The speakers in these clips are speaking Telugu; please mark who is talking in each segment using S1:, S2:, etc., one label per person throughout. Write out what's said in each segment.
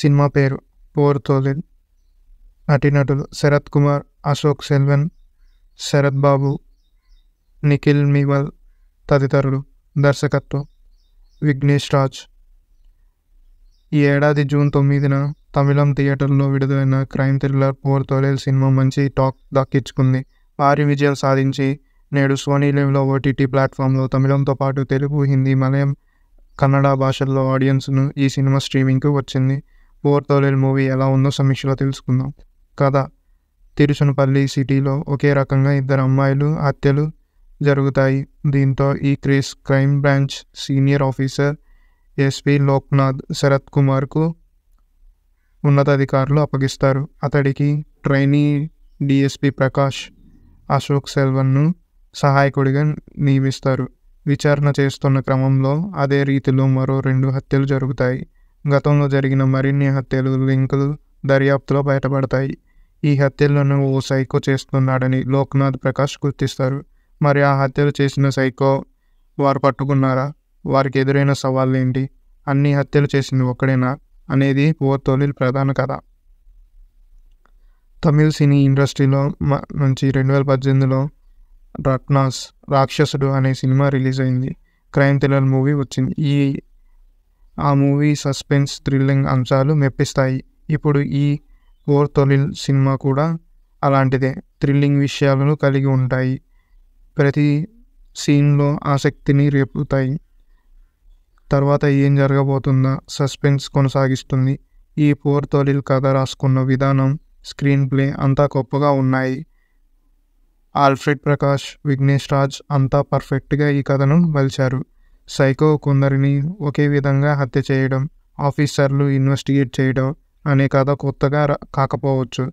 S1: సినిమా పేరు పోరుతోలిన్ నటీనటులు శరత్ కుమార్ అశోక్ సెల్వన్ శరత్ బాబు నిఖిల్ మివల్ తదితరులు దర్శకత్వం విఘ్నేష్ రాజ్ ఈ ఏడాది జూన్ తొమ్మిదిన తమిళం థియేటర్లో విడుదలైన crime thriller Por Thozhil cinema మంచి టాక్ దక్కించుకుంది భారీ విజయం సాధించి నేడు సోనీ లైవ్లో ఓటీటీ ప్లాట్ఫామ్లో తమిళంతో పాటు తెలుగు హిందీ మలయం కన్నడ భాషల్లో ఆడియన్స్ను ఈ సినిమా స్ట్రీమింగ్కు వచ్చింది ఫోర్ థౌజండ్ మూవీ ఎలా ఉందో సమీక్షలో తెలుసుకుందాం కథ తిరుచునపల్లి సిటీలో ఒకే రకంగా ఇద్దరు అమ్మాయిలు హత్యలు జరుగుతాయి దీంతో ఈ case crime branch senior officer SP Loknath Sarath కుమార్కు ఉన్నతాధికారులు అప్పగిస్తారు అతడికి ట్రైనీ డిఎస్పి ప్రకాష్ అశోక్ సెల్వన్ను సహాయకుడిగా నియమిస్తారు విచారణ చేస్తున్న క్రమంలో అదే రీతిలో మరో రెండు హత్యలు జరుగుతాయి గతంలో జరిగిన మరిన్ని హత్యలు లింకులు దర్యాప్తులో బయటపడతాయి ఈ హత్యలను ఓ సైకో చేస్తున్నాడని లోక్నాథ్ ప్రకాష్ గుర్తిస్తారు మరి ఆ హత్యలు చేసిన సైకో వారు పట్టుకున్నారా వారికి ఎదురైన సవాళ్ళు ఏంటి అన్ని హత్యలు చేసింది ఒక్కడేనా అనేది ఓ తొలి ప్రధాన కథ తమిళ్ సినీ ఇండస్ట్రీలో నుంచి రెండు వేల పద్దెనిమిదిలో రత్నాస్ రాక్షసుడు అనే సినిమా రిలీజ్ అయింది క్రైమ్ థ్రిల్లర్ మూవీ వచ్చింది ఈ ఆ మూవీ సస్పెన్స్ థ్రిల్లింగ్ అంశాలు మెప్పిస్తాయి ఇప్పుడు ఈ ఓర్ తొలిల్ సినిమా కూడా అలాంటిదే థ్రిల్లింగ్ విషయాలను కలిగి ఉంటాయి ప్రతి సీన్లో ఆసక్తిని రేపుతాయి తర్వాత ఏం జరగబోతుందా సస్పెన్స్ కొనసాగిస్తుంది ఈ పోర్ తొలిల్ కథ రాసుకున్న విధానం స్క్రీన్ ప్లే అంతా గొప్పగా ఉన్నాయి ఆల్ఫ్రెడ్ ప్రకాష్ విఘ్నేష్ రాజ్ అంతా పర్ఫెక్ట్గా ఈ కథను మలిచారు సైకో కొందరిని ఒకే విధంగా హత్య చేయడం ఆఫీసర్లు ఇన్వెస్టిగేట్ చేయడం అనే కథ కొత్తగా కాకపోవచ్చు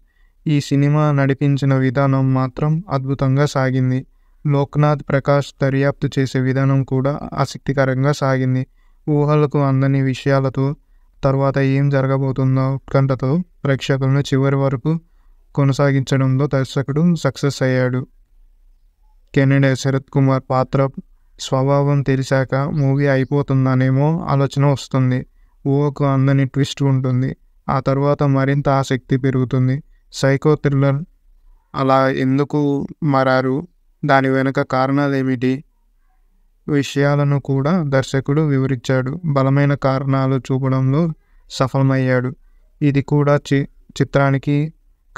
S1: ఈ సినిమా నడిపించిన విధానం మాత్రం అద్భుతంగా సాగింది లోక్నాథ్ ప్రకాష్ దర్యాప్తు చేసే విధానం కూడా ఆసక్తికరంగా సాగింది ఊహలకు అందని విషయాలతో తర్వాత ఏం జరగబోతుందో ఉత్కంఠతో ప్రేక్షకులను చివరి వరకు కొనసాగించడంలో దర్శకుడు సక్సెస్ అయ్యాడు కెనడా శరత్ కుమార్ పాత్ర స్వభావం తెలిసాక మూవీ అయిపోతుందనేమో ఆలోచన వస్తుంది ఓకు అందని ట్విస్ట్ ఉంటుంది ఆ తర్వాత మరింత ఆసక్తి పెరుగుతుంది సైకో థ్రిల్లర్ అలా ఎందుకు మారారు దాని వెనుక కారణాలు ఏమిటి విషయాలను కూడా దర్శకుడు వివరించాడు బలమైన కారణాలు చూపడంలో సఫలమయ్యాడు ఇది కూడా చి చిత్రానికి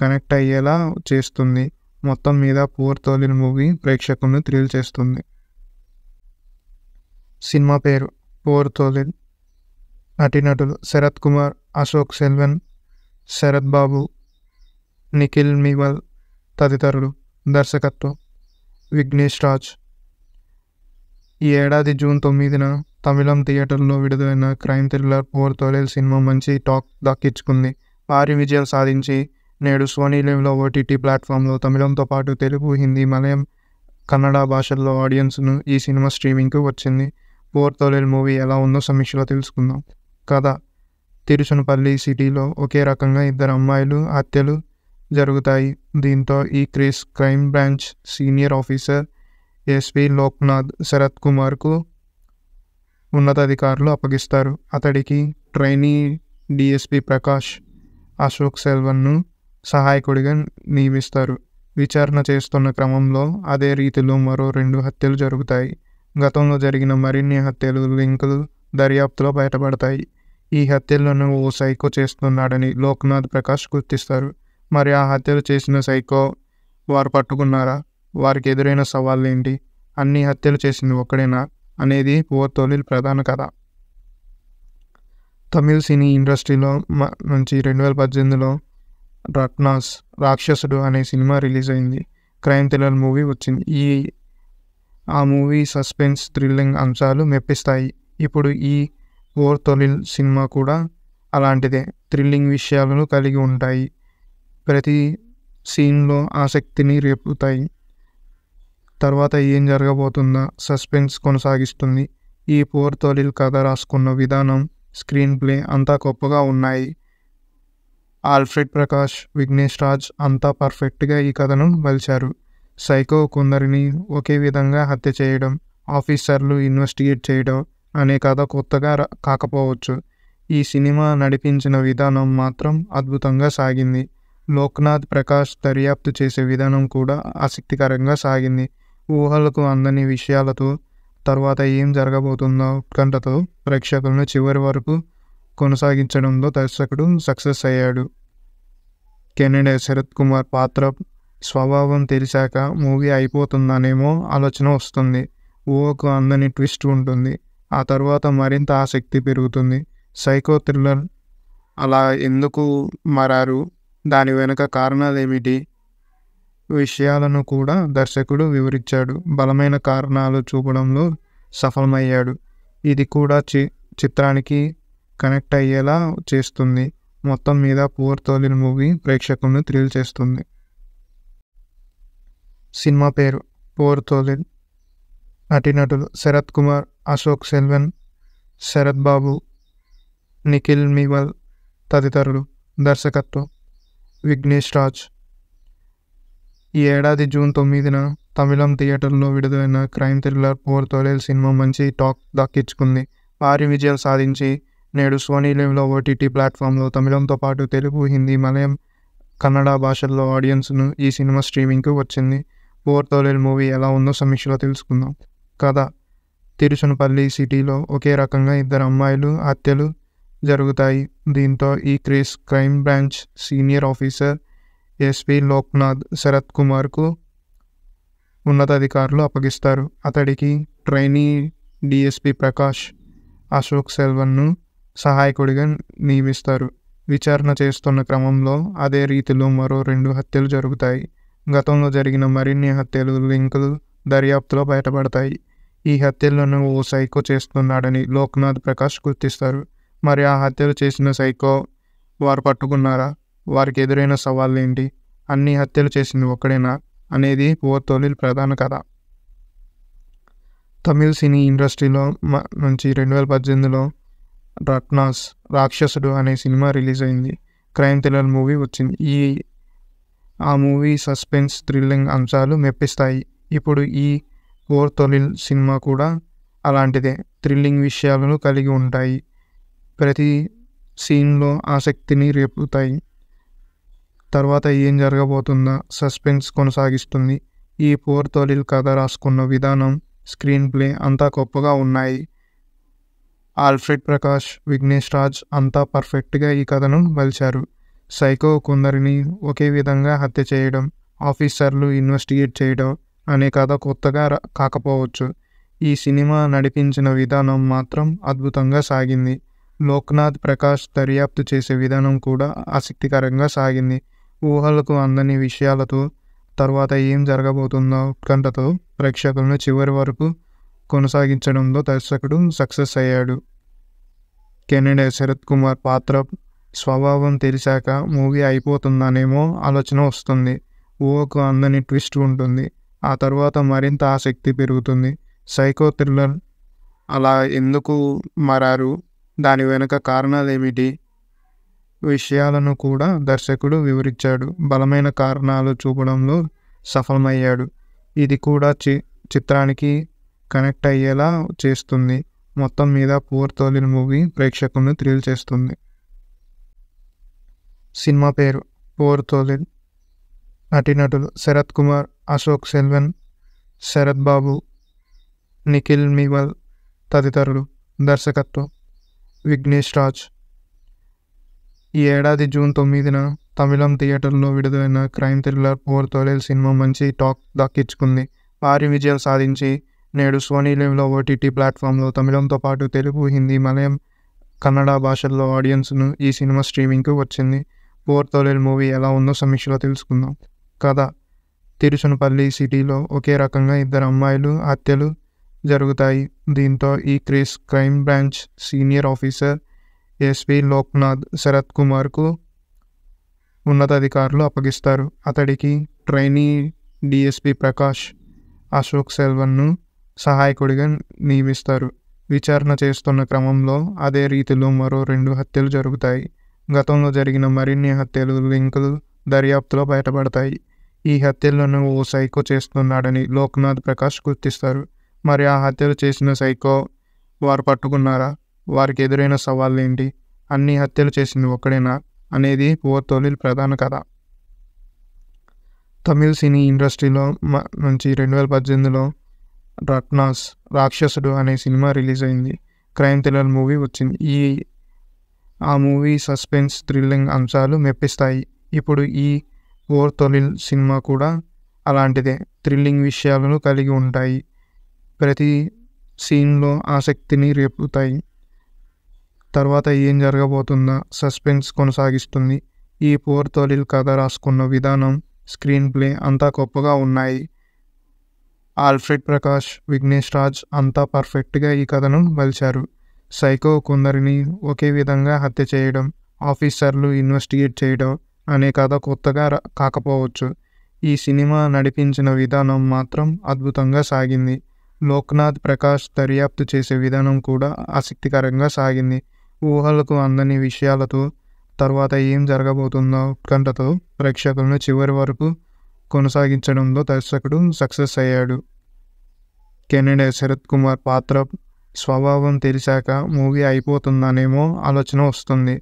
S1: కనెక్ట్ అయ్యేలా చేస్తుంది మొత్తం మీద పూర్తోలిన మూవీ ప్రేక్షకులను థ్రిల్ చేస్తుంది సినిమా పేరు పోర్ తోలిద్ నటీనటులు శరత్ కుమార్ అశోక్ సెల్వన్ శరత్ బాబు నిఖిల్ మివల్ తదితరులు దర్శకత్వం విఘ్నేష్ రాజ్ ఈ ఏడాది జూన్ తొమ్మిదిన తమిళం థియేటర్లో విడుదలైన crime thriller Por Thozhil cinema మంచి టాక్ దక్కించుకుంది భారీ విజయం సాధించి నేడు సోనీ లీవ్లో ఓటీటీ ప్లాట్ఫామ్లో తమిళంతో పాటు తెలుగు హిందీ మలయం కన్నడ భాషల్లో ఆడియన్స్ను ఈ సినిమా స్ట్రీమింగ్కు వచ్చింది పోర్ తోలేల్ మూవీ ఎలా ఉందో సమీక్షలో తెలుసుకుందాం కథ తిరుచునపల్లి సిటీలో ఒకే రకంగా ఇద్దరు అమ్మాయిలు హత్యలు జరుగుతాయి దీంతో ఈ case crime branch senior officer SP Loknath Sarath కుమార్కు ఉన్నతాధికారులు అప్పగిస్తారు అతడికి ట్రైనీ డిఎస్పి ప్రకాష్ అశోక్ సెల్వన్ను సహాయకుడిగా నియమిస్తారు విచారణ చేస్తున్న క్రమంలో అదే రీతిలో మరో రెండు హత్యలు జరుగుతాయి గతంలో జరిగిన మరిన్ని హత్యలు లింకులు దర్యాప్తులో బయటపడతాయి ఈ హత్యలను ఓ సైకో చేస్తున్నాడని లోక్నాథ్ ప్రకాష్ గుర్తిస్తారు మరి ఆ హత్యలు చేసిన సైకో వారు పట్టుకున్నారా వారికి ఎదురైన సవాళ్ళు ఏంటి అన్ని హత్యలు చేసింది ఒక్కడేనా అనేది ఓ తొలిల్ ప్రధాన కథ తమిళ సినీ ఇండస్ట్రీలో నుంచి రెండు వేల పద్దెనిమిదిలో రత్నాస్ రాక్షసుడు అనే సినిమా రిలీజ్ అయింది క్రైమ్ థ్రిల్లర్ మూవీ వచ్చింది ఈ ఆ మూవీ సస్పెన్స్ థ్రిల్లింగ్ అంశాలు మెప్పిస్తాయి ఇప్పుడు ఈ ఓర్ తొలిల్ సినిమా కూడా అలాంటిదే థ్రిల్లింగ్ విషయాలను కలిగి ఉంటాయి ప్రతి సీన్లో ఆసక్తిని రేపుతాయి తర్వాత ఏం జరగబోతుందా సస్పెన్స్ కొనసాగిస్తుంది ఈ పోర్ తొలిల్ కథ రాసుకున్న విధానం స్క్రీన్ ప్లే అంతా గొప్పగా ఉన్నాయి ఆల్ఫ్రెడ్ ప్రకాష్ విఘ్నేష్ రాజ్ అంతా పర్ఫెక్ట్గా ఈ కథను మలిచారు సైకో కొందరిని ఒకే విధంగా హత్య చేయడం ఆఫీసర్లు ఇన్వెస్టిగేట్ చేయడం అనే కథ కొత్తగా కాకపోవచ్చు ఈ సినిమా నడిపించిన విధానం మాత్రం అద్భుతంగా సాగింది లోక్నాథ్ ప్రకాష్ దర్యాప్తు చేసే విధానం కూడా ఆసక్తికరంగా సాగింది ఊహలకు అందని విషయాలతో తర్వాత ఏం జరగబోతుందో ఉత్కంఠతో ప్రేక్షకులను చివరి వరకు కొనసాగించడంలో దర్శకుడు సక్సెస్ అయ్యాడు కెనడా శరత్ కుమార్ పాత్ర స్వభావం తెలిసాక మూవీ అయిపోతుందనేమో ఆలోచన వస్తుంది ఓకు అందని ట్విస్ట్ ఉంటుంది ఆ తర్వాత మరింత ఆసక్తి పెరుగుతుంది సైకో థ్రిల్లర్ అలా ఎందుకు మారారు దాని వెనుక కారణాలు ఏమిటి విషయాలను కూడా దర్శకుడు వివరించాడు బలమైన కారణాలు చూపడంలో సఫలమయ్యాడు ఇది కూడా చి చిత్రానికి కనెక్ట్ అయ్యేలా చేస్తుంది మొత్తం మీద పూర్తోలిన మూవీ ప్రేక్షకులను థ్రిల్ చేస్తుంది సినిమా పేరు పోర్ తోలిద్ నటీనటులు శరత్ కుమార్ అశోక్ సెల్వన్ శరత్ బాబు నిఖిల్ మీవల్ తదితరులు దర్శకత్వం విఘ్నేష్ రాజ్ ఈ ఏడాది జూన్ తొమ్మిదిన తమిళం థియేటర్లో విడుదలైన crime thriller Por Thozhil cinema మంచి టాక్ దక్కించుకుంది భారీ విజయం సాధించి నేడు సోనీ లైవ్లో ఓటీటీ ప్లాట్ఫామ్లో తమిళంతో పాటు తెలుగు హిందీ మలయం కన్నడ భాషల్లో ఆడియన్స్ను ఈ సినిమా స్ట్రీమింగ్కు వచ్చింది ఫోర్ థౌజండ్ మూవీ ఎలా ఉందో సమీక్షలో తెలుసుకుందాం కథ తిరుచునపల్లి సిటీలో ఒకే రకంగా ఇద్దరు అమ్మాయిలు హత్యలు జరుగుతాయి దీంతో ఈ case crime branch senior officer SP Loknath Sarath కుమార్కు ఉన్నతాధికారులు అప్పగిస్తారు అతడికి ట్రైనీ డిఎస్పి ప్రకాష్ అశోక్ సెల్వన్ను సహాయకుడిగా నియమిస్తారు విచారణ చేస్తున్న క్రమంలో అదే రీతిలో మరో రెండు హత్యలు జరుగుతాయి గతంలో జరిగిన మరిన్ని హత్యలు లింకులు దర్యాప్తులో బయటపడతాయి ఈ హత్యలను ఓ సైకో చేస్తున్నాడని లోక్నాథ్ ప్రకాష్ గుర్తిస్తారు మరి ఆ హత్యలు చేసిన సైకో వారు పట్టుకున్నారా వారికి ఎదురైన సవాళ్ళు ఏంటి అన్ని హత్యలు చేసింది ఒక్కడేనా అనేది ఓ తొలిల్ ప్రధాన కథ తమిళ సినీ ఇండస్ట్రీలో నుంచి రెండు వేల పద్దెనిమిదిలో రత్నాస్ రాక్షసుడు అనే సినిమా రిలీజ్ అయింది క్రైమ్ థ్రిల్లర్ మూవీ వచ్చింది ఈ ఆ మూవీ సస్పెన్స్ థ్రిల్లింగ్ అంశాలు మెప్పిస్తాయి ఇప్పుడు ఈ ఓర్ తొలిల్ సినిమా కూడా అలాంటిదే థ్రిల్లింగ్ విషయాలను కలిగి ఉంటాయి ప్రతి సీన్లో ఆసక్తిని రేపుతాయి తర్వాత ఏం జరగబోతుందా సస్పెన్స్ కొనసాగిస్తుంది ఈ పోర్ తొలిల్ కథ రాసుకున్న విధానం స్క్రీన్ ప్లే అంతా గొప్పగా ఉన్నాయి ఆల్ఫ్రెడ్ ప్రకాష్ విఘ్నేష్ రాజ్ అంతా పర్ఫెక్ట్గా ఈ కథను మలిచారు సైకో కొందరిని ఒకే విధంగా హత్య చేయడం ఆఫీసర్లు ఇన్వెస్టిగేట్ చేయడం అనే కథ కొత్తగా కాకపోవచ్చు ఈ సినిమా నడిపించిన విధానం మాత్రం అద్భుతంగా సాగింది లోక్నాథ్ ప్రకాష్ దర్యాప్తు చేసే విధానం కూడా ఆసక్తికరంగా సాగింది ఊహలకు అందని విషయాలతో తర్వాత ఏం జరగబోతుందో ఉత్కంఠతో ప్రేక్షకులను చివరి వరకు కొనసాగించడంలో దర్శకుడు సక్సెస్ అయ్యాడు కెనడా శరత్ కుమార్ పాత్ర స్వభావం తెలిసాక మూవీ అయిపోతుందనేమో ఆలోచన వస్తుంది ఓకు అందని ట్విస్ట్ ఉంటుంది ఆ తర్వాత మరింత ఆసక్తి పెరుగుతుంది సైకో థ్రిల్లర్ అలా ఎందుకు మారారు దాని వెనుక కారణాలు ఏమిటి విషయాలను కూడా దర్శకుడు వివరించాడు బలమైన కారణాలు చూపడంలో సఫలమయ్యాడు ఇది కూడా చి చిత్రానికి కనెక్ట్ అయ్యేలా చేస్తుంది మొత్తం మీద పూర్తోలిన మూవీ ప్రేక్షకులను థ్రిల్ చేస్తుంది సినిమా పేరు పోర్ తోలిల్ నటీనటులు శరత్ కుమార్ అశోక్ సెల్వన్ శరత్ బాబు నిఖిల్ మివల్ తదితరులు దర్శకత్వం విఘ్నేష్ రాజ్ ఈ ఏడాది జూన్ తొమ్మిదిన తమిళం థియేటర్లో విడుదలైన crime thriller Por Thozhil cinema మంచి టాక్ దక్కించుకుంది భారీ విజయం సాధించి నేడు సోనీ లైవ్లో ఓటీటీ ప్లాట్ఫామ్లో తమిళంతో పాటు తెలుగు హిందీ మలయం కన్నడ భాషల్లో ఆడియన్స్ను ఈ సినిమా స్ట్రీమింగ్కు వచ్చింది ఓవర్ తోలేరు మూవీ ఎలా ఉందో సమీక్షలో తెలుసుకుందాం కథ తిరుచునపల్లి సిటీలో ఒకే రకంగా ఇద్దరు అమ్మాయిలు హత్యలు జరుగుతాయి దీంతో ఈ case crime branch senior officer SP Loknath Sarath కుమార్కు ఉన్నతాధికారులు అప్పగిస్తారు అతడికి ట్రైనీ డిఎస్పి ప్రకాష్ అశోక్ సెల్వన్ను సహాయకుడిగా నియమిస్తారు విచారణ చేస్తున్న క్రమంలో అదే రీతిలో మరో రెండు హత్యలు జరుగుతాయి గతంలో జరిగిన మరిన్ని హత్యలు లింకులు దర్యాప్తులో బయటపడతాయి ఈ హత్యలను ఓ సైకో చేస్తున్నాడని లోక్నాథ్ ప్రకాష్ గుర్తిస్తారు మరి ఆ హత్యలు చేసిన సైకో వారు పట్టుకున్నారా వారికి ఎదురైన సవాళ్ళు ఏంటి అన్ని హత్యలు చేసింది ఒక్కడేనా అనేది ఓ తొలి ప్రధాన కథ తమిళ్ సినీ ఇండస్ట్రీలో నుంచి రెండు వేల పద్దెనిమిదిలో రత్నాస్ రాక్షసుడు అనే సినిమా రిలీజ్ అయింది క్రైమ్ థ్రిల్లర్ మూవీ వచ్చింది ఈ ఆ మూవీ సస్పెన్స్ థ్రిల్లింగ్ అంశాలు మెప్పిస్తాయి ఇప్పుడు ఈ ఓర్ తొలిల్ సినిమా కూడా అలాంటిదే థ్రిల్లింగ్ విషయాలను కలిగి ఉంటాయి ప్రతి సీన్లో ఆసక్తిని రేపుతాయి తర్వాత ఏం జరగబోతుందా సస్పెన్స్ కొనసాగిస్తుంది ఈ పోర్ తొలిల్ కథ రాసుకున్న విధానం స్క్రీన్ ప్లే అంతా గొప్పగా ఉన్నాయి ఆల్ఫ్రెడ్ ప్రకాష్ విఘ్నేష్ రాజ్ అంతా పర్ఫెక్ట్గా ఈ కథను మలిచారు సైకో కొందరిని ఒకే విధంగా హత్య చేయడం ఆఫీసర్లు ఇన్వెస్టిగేట్ చేయడం అనే కథ కొత్తగా కాకపోవచ్చు ఈ సినిమా నడిపించిన విధానం మాత్రం అద్భుతంగా సాగింది లోక్నాథ్ ప్రకాష్ దర్యాప్తు చేసే విధానం కూడా ఆసక్తికరంగా సాగింది ఊహలకు అందని విషయాలతో తర్వాత ఏం జరగబోతుందో ఉత్కంఠతో ప్రేక్షకులను చివరి వరకు కొనసాగించడంలో దర్శకుడు సక్సెస్ అయ్యాడు కెనడా శరత్ కుమార్ పాత్ర స్వభావం తెలిసాక మూవీ అయిపోతుందనేమో ఆలోచన వస్తుంది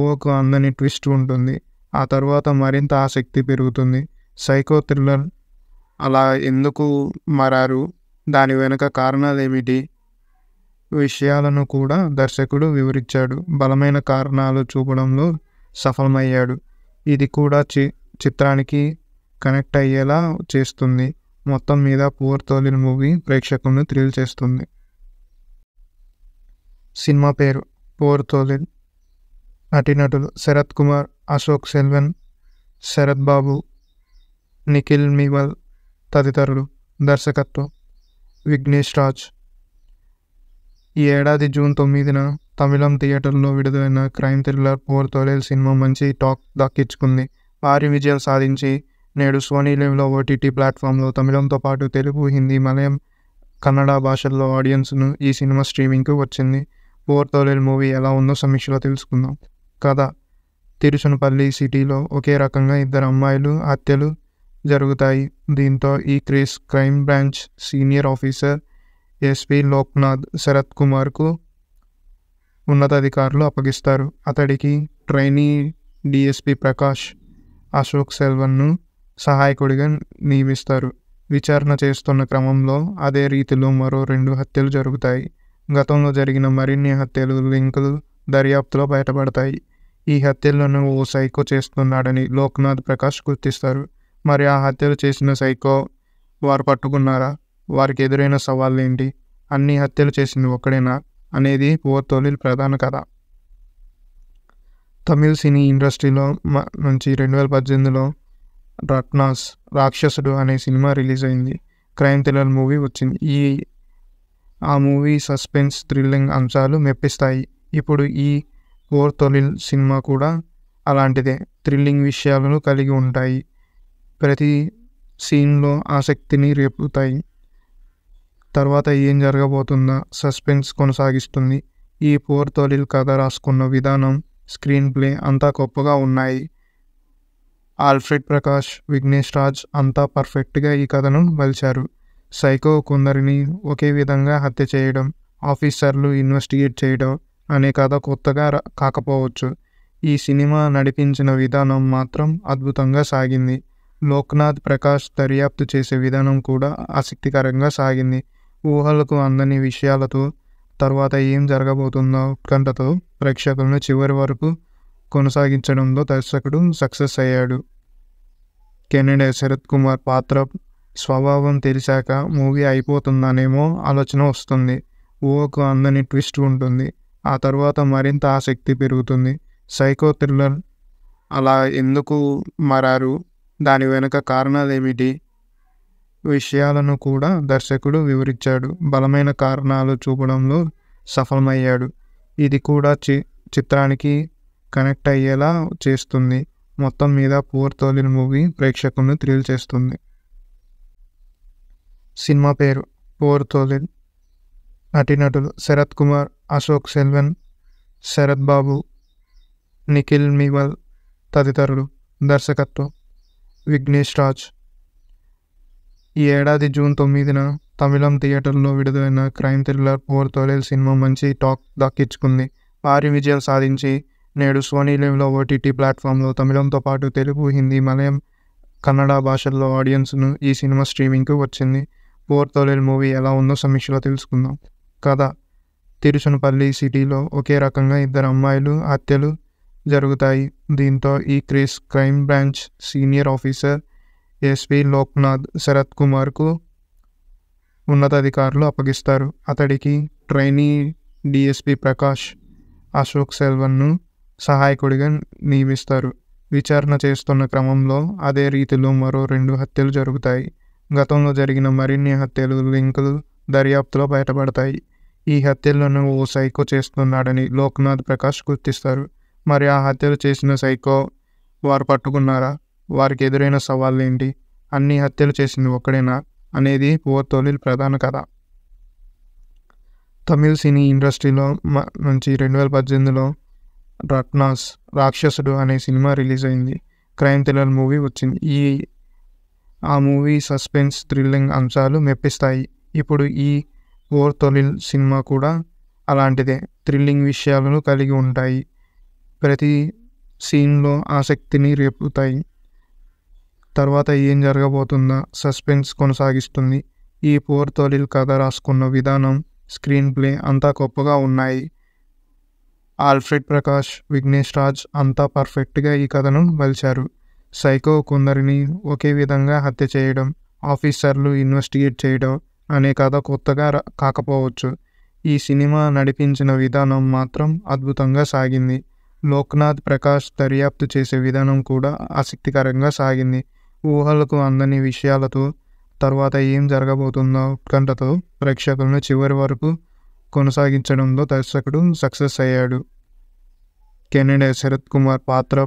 S1: ఓక అందని ట్విస్ట్ ఉంటుంది ఆ తర్వాత మరింత ఆసక్తి పెరుగుతుంది సైకో థ్రిల్లర్ అలా ఎందుకు మారారు దాని వెనుక కారణాలు ఏమిటి విషయాలను కూడా దర్శకుడు వివరించాడు బలమైన కారణాలు చూపడంలో సఫలమయ్యాడు ఇది కూడా చి చిత్రానికి కనెక్ట్ అయ్యేలా చేస్తుంది మొత్తం మీద పూర్తోలిన మూవీ ప్రేక్షకులను థ్రిల్ చేస్తుంది సినిమా పేరు పోర్ తోలిల్ నటీనటులు శరత్ కుమార్ అశోక్ సెల్వన్ శరత్ బాబు నిఖిల్ మీవల్ తదితరులు దర్శకత్వం విఘ్నేష్ రాజ్ ఈ ఏడాది జూన్ తొమ్మిదిన తమిళం థియేటర్లో విడుదలైన crime thriller Por Thozhil cinema మంచి టాక్ దక్కించుకుంది భారీ విజయం సాధించి నేడు సోనీ లైవ్లో ఓటీటీ ప్లాట్ఫామ్లో తమిళంతో పాటు తెలుగు హిందీ మలయం కన్నడ భాషల్లో ఆడియన్స్ను ఈ సినిమా స్ట్రీమింగ్కు వచ్చింది పువర్ తోలేరు మూవీ ఎలా ఉందో సమీక్షలో తెలుసుకుందాం కథ తిరుచునపల్లి సిటీలో ఒకే రకంగా ఇద్దరు అమ్మాయిలు హత్యలు జరుగుతాయి దీంతో ఈ case crime branch senior officer SP Loknath Sarath కుమార్కు ఉన్నతాధికారులు అప్పగిస్తారు అతడికి ట్రైనీ డిఎస్పి ప్రకాష్ అశోక్ సెల్వన్ను సహాయకుడిగా నియమిస్తారు విచారణ చేస్తున్న క్రమంలో అదే రీతిలో మరో రెండు హత్యలు జరుగుతాయి గతంలో జరిగిన మరిన్ని హత్యలు లింకులు దర్యాప్తులో బయటపడతాయి ఈ హత్యలను ఓ సైకో చేస్తున్నాడని లోక్నాథ్ ప్రకాష్ గుర్తిస్తారు మరి ఆ హత్యలు చేసిన సైకో వారు పట్టుకున్నారా వారికి ఎదురైన సవాళ్ళు ఏంటి అన్ని హత్యలు చేసింది ఒక్కడేనా అనేది తొలి ప్రధాన కథ తమిళ్ సినీ ఇండస్ట్రీలో నుంచి రెండు వేల పద్దెనిమిదిలో రత్నాస్ రాక్షసుడు అనే సినిమా రిలీజ్ అయింది క్రైమ్ థ్రిల్లర్ మూవీ వచ్చింది ఈ ఆ మూవీ సస్పెన్స్ థ్రిల్లింగ్ అంశాలు మెప్పిస్తాయి ఇప్పుడు ఈ ఓర్ తొలిల్ సినిమా కూడా అలాంటిదే థ్రిల్లింగ్ విషయాలను కలిగి ఉంటాయి ప్రతి సీన్లో ఆసక్తిని రేపుతాయి తర్వాత ఏం జరగబోతుందా సస్పెన్స్ కొనసాగిస్తుంది ఈ పోర్ తొలిల్ కథ రాసుకున్న విధానం స్క్రీన్ ప్లే అంతా గొప్పగా ఉన్నాయి ఆల్ఫ్రెడ్ ప్రకాష్ విఘ్నేష్ రాజ్ అంతా పర్ఫెక్ట్గా ఈ కథను మలిచారు సైకో కొందరిని ఒకే విధంగా హత్య చేయడం ఆఫీసర్లు ఇన్వెస్టిగేట్ చేయడం అనే కథ కొత్తగా కాకపోవచ్చు ఈ సినిమా నడిపించిన విధానం మాత్రం అద్భుతంగా సాగింది లోక్నాథ్ ప్రకాష్ దర్యాప్తు చేసే విధానం కూడా ఆసక్తికరంగా సాగింది ఊహలకు అందని విషయాలతో తర్వాత ఏం జరగబోతుందో ఉత్కంఠతో ప్రేక్షకులను చివరి వరకు కొనసాగించడంలో దర్శకుడు సక్సెస్ అయ్యాడు కెనడా శరత్ కుమార్ పాత్ర స్వభావం తెలిసాక మూవీ అయిపోతుందనేమో ఆలోచన వస్తుంది ఓక అందని ట్విస్ట్ ఉంటుంది ఆ తర్వాత మరింత ఆసక్తి పెరుగుతుంది సైకో థ్రిల్లర్ అలా ఎందుకు మారారు దాని వెనుక కారణాలు ఏమిటి విషయాలను కూడా దర్శకుడు వివరించాడు బలమైన కారణాలు చూపడంలో సఫలమయ్యాడు ఇది కూడా చి చిత్రానికి కనెక్ట్ అయ్యేలా చేస్తుంది మొత్తం మీద పూర్తోలిన మూవీ ప్రేక్షకులను థ్రిల్ చేస్తుంది సినిమా పేరు పోర్ తోలిల్ నటీనటులు శరత్ కుమార్ అశోక్ సెల్వన్ శరత్ బాబు నిఖిల్ మివల్ తదితరులు దర్శకత్వం విఘ్నేష్ రాజ్ ఈ ఏడాది జూన్ తొమ్మిదిన తమిళం థియేటర్లో విడుదలైన crime thriller Por Thozhil cinema మంచి టాక్ దక్కించుకుంది భారీ విజయం సాధించి నేడు సోనీ లైవ్లో ఓటీటీ ప్లాట్ఫామ్లో తమిళంతో పాటు తెలుగు హిందీ మలయం కన్నడ భాషల్లో ఆడియన్స్ను ఈ సినిమా స్ట్రీమింగ్కు వచ్చింది పోర్ తోలేరు మూవీ ఎలా ఉందో సమీక్షలో తెలుసుకుందాం కథ తిరుచునపల్లి సిటీలో ఒకే రకంగా ఇద్దరు అమ్మాయిలు హత్యలు జరుగుతాయి దీంతో ఈ case crime branch senior officer SP Loknath Sarath కుమార్కు ఉన్నతాధికారులు అప్పగిస్తారు అతడికి ట్రైనీ డిఎస్పి ప్రకాష్ అశోక్ సెల్వన్ను సహాయకుడిగా నియమిస్తారు విచారణ చేస్తున్న క్రమంలో అదే రీతిలో మరో రెండు హత్యలు జరుగుతాయి గతంలో జరిగిన మరిన్ని హత్యలు లింకులు దర్యాప్తులో బయటపడతాయి ఈ హత్యలను ఓ సైకో చేస్తున్నాడని లోక్నాథ్ ప్రకాష్ గుర్తిస్తారు మరి ఆ హత్యలు చేసిన సైకో వారు పట్టుకున్నారా వారికి ఎదురైన సవాళ్ళు ఏంటి అన్ని హత్యలు చేసింది ఒక్కడేనా అనేది ఓతోలిల్ ప్రధాన కథ తమిళ్ సినీ ఇండస్ట్రీలో నుంచి రెండు వేల పద్దెనిమిదిలో రత్నాస్ రాక్షసుడు అనే సినిమా రిలీజ్ అయింది క్రైమ్ థ్రిల్లర్ మూవీ వచ్చింది ఈ ఆ మూవీ సస్పెన్స్ థ్రిల్లింగ్ అంశాలు మెప్పిస్తాయి ఇప్పుడు ఈ ఓర్ తొలిల్ సినిమా కూడా అలాంటిదే థ్రిల్లింగ్ విషయాలను కలిగి ఉంటాయి ప్రతి సీన్లో ఆసక్తిని రేపుతాయి తర్వాత ఏం జరగబోతుందా సస్పెన్స్ కొనసాగిస్తుంది ఈ పోర్ తొలిల్ కథ రాసుకున్న విధానం స్క్రీన్ ప్లే అంతా గొప్పగా ఉన్నాయి ఆల్ఫ్రెడ్ ప్రకాష్ విఘ్నేష్ రాజ్ అంతా పర్ఫెక్ట్గా ఈ కథను మలిచారు సైకో కొందరిని ఒకే విధంగా హత్య చేయడం ఆఫీసర్లు ఇన్వెస్టిగేట్ చేయడం అనే కథ కొత్తగా కాకపోవచ్చు ఈ సినిమా నడిపించిన విధానం మాత్రం అద్భుతంగా సాగింది లోక్నాథ్ ప్రకాష్ దర్యాప్తు చేసే విధానం కూడా ఆసక్తికరంగా సాగింది ఊహలకు అందని విషయాలతో తర్వాత ఏం జరగబోతుందో ఉత్కంఠతో ప్రేక్షకులను చివరి వరకు కొనసాగించడంలో దర్శకుడు సక్సెస్ అయ్యాడు కెనడా శరత్ కుమార్ పాత్ర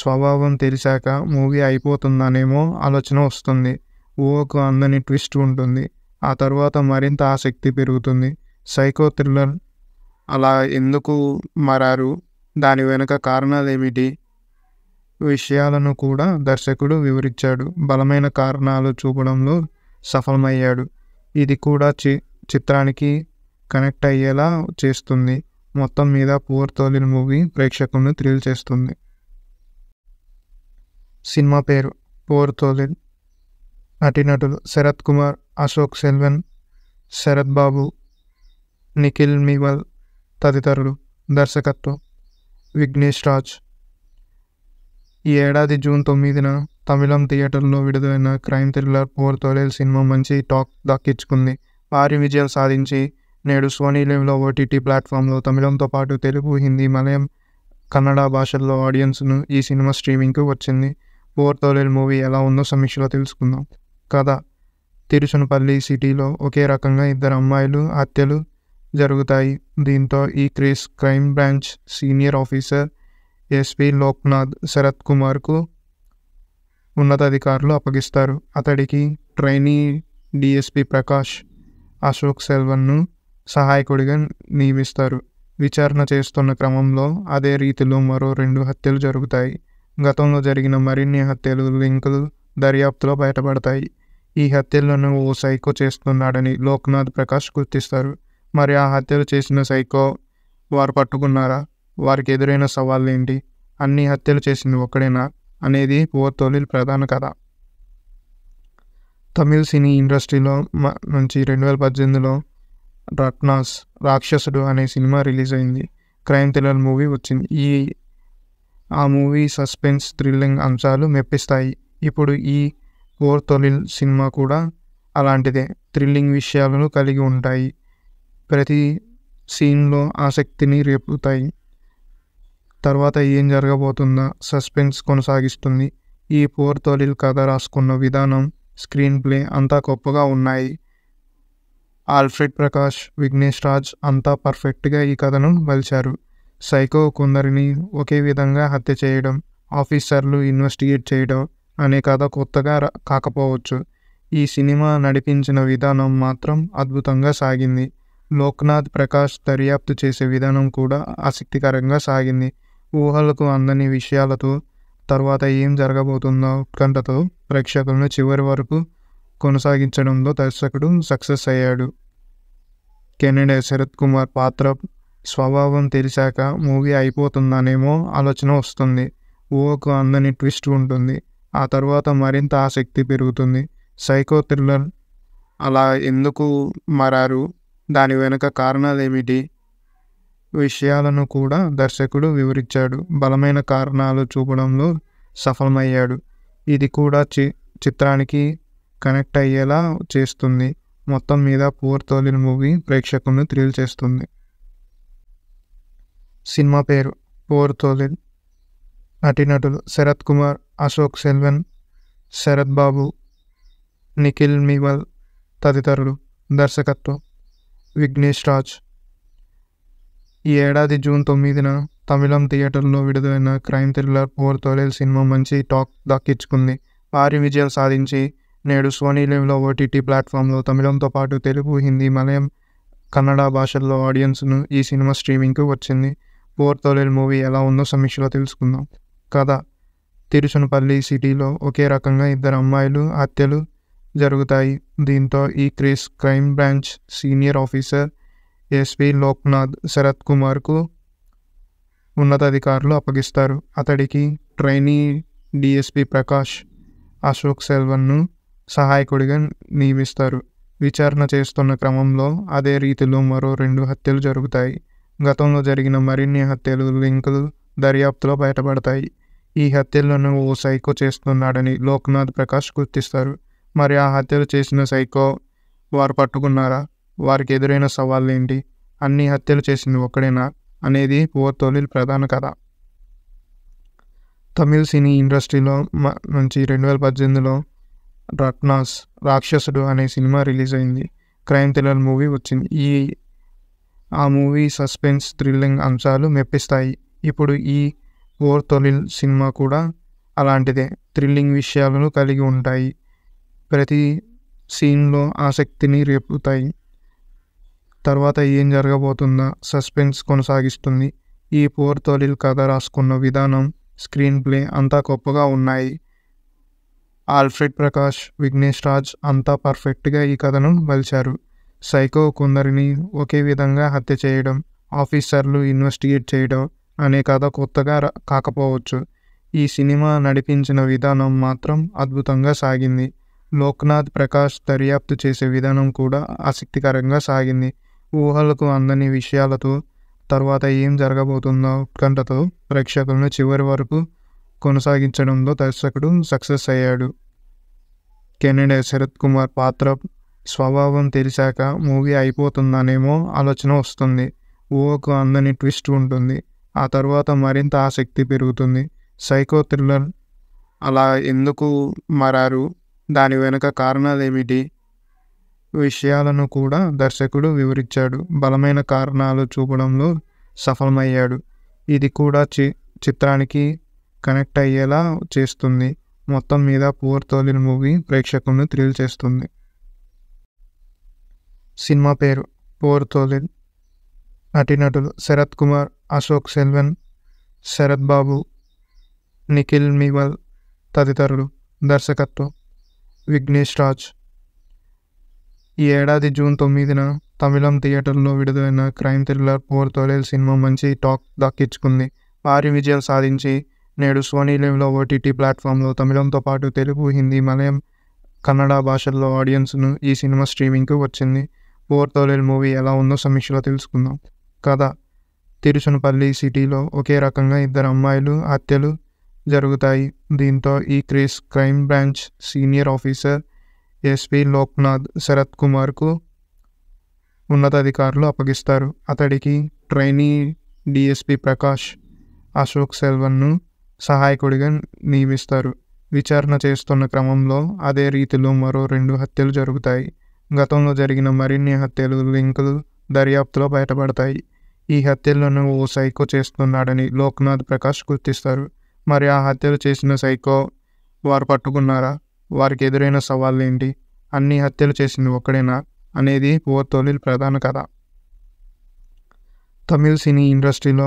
S1: స్వభావం తెలిసాక మూవీ అయిపోతుందనేమో ఆలోచన వస్తుంది ఊహకు అందని ట్విస్ట్ ఉంటుంది ఆ తర్వాత మరింత ఆసక్తి పెరుగుతుంది సైకో థ్రిల్లర్ అలా ఎందుకు మారారు దాని వెనుక కారణాలు ఏమిటి విషయాలను కూడా దర్శకుడు వివరించాడు బలమైన కారణాలు చూపడంలో సఫలమయ్యాడు ఇది కూడా చి చిత్రానికి కనెక్ట్ అయ్యేలా చేస్తుంది మొత్తం మీద పూర్తోలిన తోలిన మూవీ ప్రేక్షకులను థ్రిల్ చేస్తుంది సినిమా పేరు పోర్ తోలిల్ నటీనటులు శరత్ కుమార్ అశోక్ సెల్వన్ శరత్ బాబు నిఖిల్ మివల్ తదితరులు దర్శకత్వం విఘ్నేష్ రాజ్ ఈ ఏడాది జూన్ తొమ్మిదిన తమిళం థియేటర్లో విడుదలైన crime thriller Por Thozhil cinema మంచి టాక్ దక్కించుకుంది భారీ విజయం సాధించి నేడు సోనీ లైవ్లో ఓటీటీ ప్లాట్ఫామ్లో తమిళంతో పాటు తెలుగు హిందీ మలయం కన్నడ భాషల్లో ఆడియన్స్ను ఈ సినిమా స్ట్రీమింగ్కు వచ్చింది ఫోర్ థౌజండ్ మూవీ ఎలా ఉందో సమీక్షలో తెలుసుకుందాం కథ తిరుచునపల్లి సిటీలో ఒకే రకంగా ఇద్దరు అమ్మాయిలు హత్యలు జరుగుతాయి దీంతో ఈ case crime branch senior officer SP Loknath Sarath కుమార్కు ఉన్నతాధికారులు అప్పగిస్తారు అతడికి ట్రైనీ డిఎస్పి ప్రకాష్ అశోక్ సెల్వన్ను సహాయకుడిగా నియమిస్తారు విచారణ చేస్తున్న క్రమంలో అదే రీతిలో మరో రెండు హత్యలు జరుగుతాయి గతంలో జరిగిన మరిన్ని హత్యలు లింకులు దర్యాప్తులో బయటపడతాయి ఈ హత్యలను ఓ సైకో చేస్తున్నాడని లోక్నాథ్ ప్రకాష్ గుర్తిస్తారు మరి ఆ హత్యలు చేసిన సైకో వారు పట్టుకున్నారా వారికి ఎదురైన సవాళ్ళు ఏంటి అన్ని హత్యలు చేసింది ఒక్కడేనా అనేది ఓ తొలిల్ ప్రధాన కథ తమిళ్ సినీ ఇండస్ట్రీలో నుంచి రెండు వేల పద్దెనిమిదిలో రత్నాస్ రాక్షసుడు అనే సినిమా రిలీజ్ అయింది క్రైమ్ థ్రిల్లర్ మూవీ వచ్చింది ఈ ఆ మూవీ సస్పెన్స్ థ్రిల్లింగ్ అంశాలు మెప్పిస్తాయి ఇప్పుడు ఈ ఓర్ తొలిల్ సినిమా కూడా అలాంటిదే థ్రిల్లింగ్ విషయాలను కలిగి ఉంటాయి ప్రతి సీన్లో ఆసక్తిని రేపుతాయి తర్వాత ఏం జరగబోతుందా సస్పెన్స్ కొనసాగిస్తుంది ఈ పోర్ తొలిల్ కథ రాసుకున్న విధానం స్క్రీన్ ప్లే అంతా గొప్పగా ఉన్నాయి ఆల్ఫ్రెడ్ ప్రకాష్ విఘ్నేష్ రాజ్ అంతా పర్ఫెక్ట్గా ఈ కథను మలిచారు సైకో కొందరిని ఒకే విధంగా హత్య చేయడం ఆఫీసర్లు ఇన్వెస్టిగేట్ చేయడం అనే కథ కొత్తగా కాకపోవచ్చు ఈ సినిమా నడిపించిన విధానం మాత్రం అద్భుతంగా సాగింది లోక్నాథ్ ప్రకాష్ దర్యాప్తు చేసే విధానం కూడా ఆసక్తికరంగా సాగింది ఊహలకు అందని విషయాలతో తర్వాత ఏం జరగబోతుందో ఉత్కంఠతో ప్రేక్షకులను చివరి వరకు కొనసాగించడంలో దర్శకుడు సక్సెస్ అయ్యాడు కెనడా శరత్ కుమార్ పాత్ర స్వభావం తెలిసాక మూవీ అయిపోతుందనేమో ఆలోచన వస్తుంది ఓకు అందని ట్విస్ట్ ఉంటుంది ఆ తర్వాత మరింత ఆసక్తి పెరుగుతుంది సైకో థ్రిల్లర్ అలా ఎందుకు మారారు దాని వెనుక కారణాలు ఏమిటి విషయాలను కూడా దర్శకుడు వివరించాడు బలమైన కారణాలు చూపడంలో సఫలమయ్యాడు ఇది కూడా చి చిత్రానికి కనెక్ట్ అయ్యేలా చేస్తుంది మొత్తం మీద పూర్తోలిన మూవీ ప్రేక్షకులను థ్రిల్ చేస్తుంది సినిమా పేరు పోర్ తోలిన్ నటీనటులు శరత్ కుమార్ అశోక్ సెల్వన్ శరత్ బాబు నిఖిల్ మివల్ తదితరులు దర్శకత్వం విఘ్నేష్ రాజ్ ఈ ఏడాది జూన్ తొమ్మిదిన తమిళం థియేటర్లో విడుదలైన crime thriller Por Thozhil cinema మంచి టాక్ దక్కించుకుంది భారీ విజయం సాధించి నేడు సోనీ లెవ్లో ఓటీటీ ప్లాట్ఫామ్లో తమిళంతో పాటు తెలుగు హిందీ మలయం కన్నడ భాషల్లో ఆడియన్స్ను ఈ సినిమా స్ట్రీమింగ్కు వచ్చింది ఫోర్ తొలెల్ మూవీ ఎలా ఉందో సమీక్షలో తెలుసుకుందాం కథ తిరుచునపల్లి సిటీలో ఒకే రకంగా ఇద్దరు అమ్మాయిలు హత్యలు జరుగుతాయి దీంతో ఈ case crime branch senior officer SP Loknath Sarath కుమార్కు ఉన్నతాధికారులు అప్పగిస్తారు అతడికి ట్రైనీ డిఎస్పి ప్రకాష్ అశోక్ సెల్వన్ను సహాయకుడిగా నియమిస్తారు విచారణ చేస్తున్న క్రమంలో అదే రీతిలో మరో రెండు హత్యలు జరుగుతాయి గతంలో జరిగిన మరిన్ని హత్యలు లింకులు దర్యాప్తులో బయటపడతాయి ఈ హత్యలను ఓ సైకో చేస్తున్నాడని లోక్నాథ్ ప్రకాష్ గుర్తిస్తారు మరి ఆ హత్యలు చేసిన సైకో వారు పట్టుకున్నారా వారికి ఎదురైన సవాళ్ళు ఏంటి అన్ని హత్యలు చేసింది ఒక్కడేనా అనేది ఓ తొలిల్ ప్రధాన కథ తమిళ్ సినీ ఇండస్ట్రీలో నుంచి రెండు వేల పద్దెనిమిదిలో రత్నాస్ రాక్షసుడు అనే సినిమా రిలీజ్ అయింది క్రైమ్ థ్రిల్లర్ మూవీ వచ్చింది ఈ ఆ మూవీ సస్పెన్స్ థ్రిల్లింగ్ అంశాలు మెప్పిస్తాయి ఇప్పుడు ఈ ఓర్ తొలిల్ సినిమా కూడా అలాంటిదే థ్రిల్లింగ్ విషయాలను కలిగి ఉంటాయి ప్రతి సీన్లో ఆసక్తిని రేపుతాయి తర్వాత ఏం జరగబోతుందా సస్పెన్స్ కొనసాగిస్తుంది ఈ పోర్ తొలిల్ కథ రాసుకున్న విధానం స్క్రీన్ ప్లే అంతా గొప్పగా ఉన్నాయి ఆల్ఫ్రెడ్ ప్రకాష్ విఘ్నేష్ రాజ్ అంతా పర్ఫెక్ట్గా ఈ కథను మలిచారు సైకో కొందరిని ఒకే విధంగా హత్య చేయడం ఆఫీసర్లు ఇన్వెస్టిగేట్ చేయడం అనే కథ కొత్తగా కాకపోవచ్చు ఈ సినిమా నడిపించిన విధానం మాత్రం అద్భుతంగా సాగింది లోక్నాథ్ ప్రకాష్ దర్యాప్తు చేసే విధానం కూడా ఆసక్తికరంగా సాగింది ఊహలకు అందని విషయాలతో తర్వాత ఏం జరగబోతుందో ఉత్కంఠతో ప్రేక్షకులను చివరి వరకు కొనసాగించడంలో దర్శకుడు సక్సెస్ అయ్యాడు కెనడా శరత్ కుమార్ పాత్ర స్వభావం తెలిసాక మూవీ అయిపోతుందనేమో ఆలోచన వస్తుంది ఓకు అందని ట్విస్ట్ ఉంటుంది ఆ తర్వాత మరింత ఆసక్తి పెరుగుతుంది సైకో థ్రిల్లర్ అలా ఎందుకు మారారు దాని వెనుక కారణాలు ఏమిటి విషయాలను కూడా దర్శకుడు వివరించాడు బలమైన కారణాలు చూపడంలో సఫలమయ్యాడు ఇది కూడా చి చిత్రానికి కనెక్ట్ అయ్యేలా చేస్తుంది మొత్తం మీద పూర్తోలిన మూవీ ప్రేక్షకులను థ్రిల్ చేస్తుంది సినిమా పేరు పోర్ తోలిద్ నటీనటులు శరత్ కుమార్ అశోక్ సెల్వన్ శరత్ బాబు నిఖిల్ మివల్ తదితరులు దర్శకత్వం విఘ్నేష్ రాజ్ ఈ ఏడాది జూన్ తొమ్మిదిన తమిళం థియేటర్లో విడుదలైన crime thriller Por Thozhil cinema మంచి టాక్ దక్కించుకుంది భారీ విజయం సాధించి నేడు సోనీ లైవ్లో ఓటీటీ ప్లాట్ఫామ్లో తమిళంతో పాటు తెలుగు హిందీ మలయం కన్నడ భాషల్లో ఆడియన్స్ను ఈ సినిమా స్ట్రీమింగ్కు వచ్చింది ఫోర్ మూవీ ఎలా ఉందో సమీక్షలో తెలుసుకుందాం కథ తిరుచునపల్లి సిటీలో ఒకే రకంగా ఇద్దరు అమ్మాయిలు హత్యలు జరుగుతాయి దీంతో ఈ case crime branch senior officer SP Loknath Sarath కుమార్కు ఉన్నతాధికారులు అప్పగిస్తారు అతడికి ట్రైనీ డిఎస్పి ప్రకాష్ అశోక్ సెల్వన్ను సహాయకుడిగా నియమిస్తారు విచారణ చేస్తున్న క్రమంలో అదే రీతిలో మరో రెండు హత్యలు జరుగుతాయి గతంలో జరిగిన మరిన్ని హత్యలు లింకులు దర్యాప్తులో బయటపడతాయి ఈ హత్యలను ఓ సైకో చేస్తున్నాడని లోక్నాథ్ ప్రకాష్ గుర్తిస్తారు మరి ఆ హత్యలు చేసిన సైకో వారు పట్టుకున్నారా వారికి ఎదురైన సవాళ్ళు ఏంటి అన్ని హత్యలు చేసింది ఒక్కడేనా అనేది ఓ తొలిల్ ప్రధాన కథ తమిళ సినీ ఇండస్ట్రీలో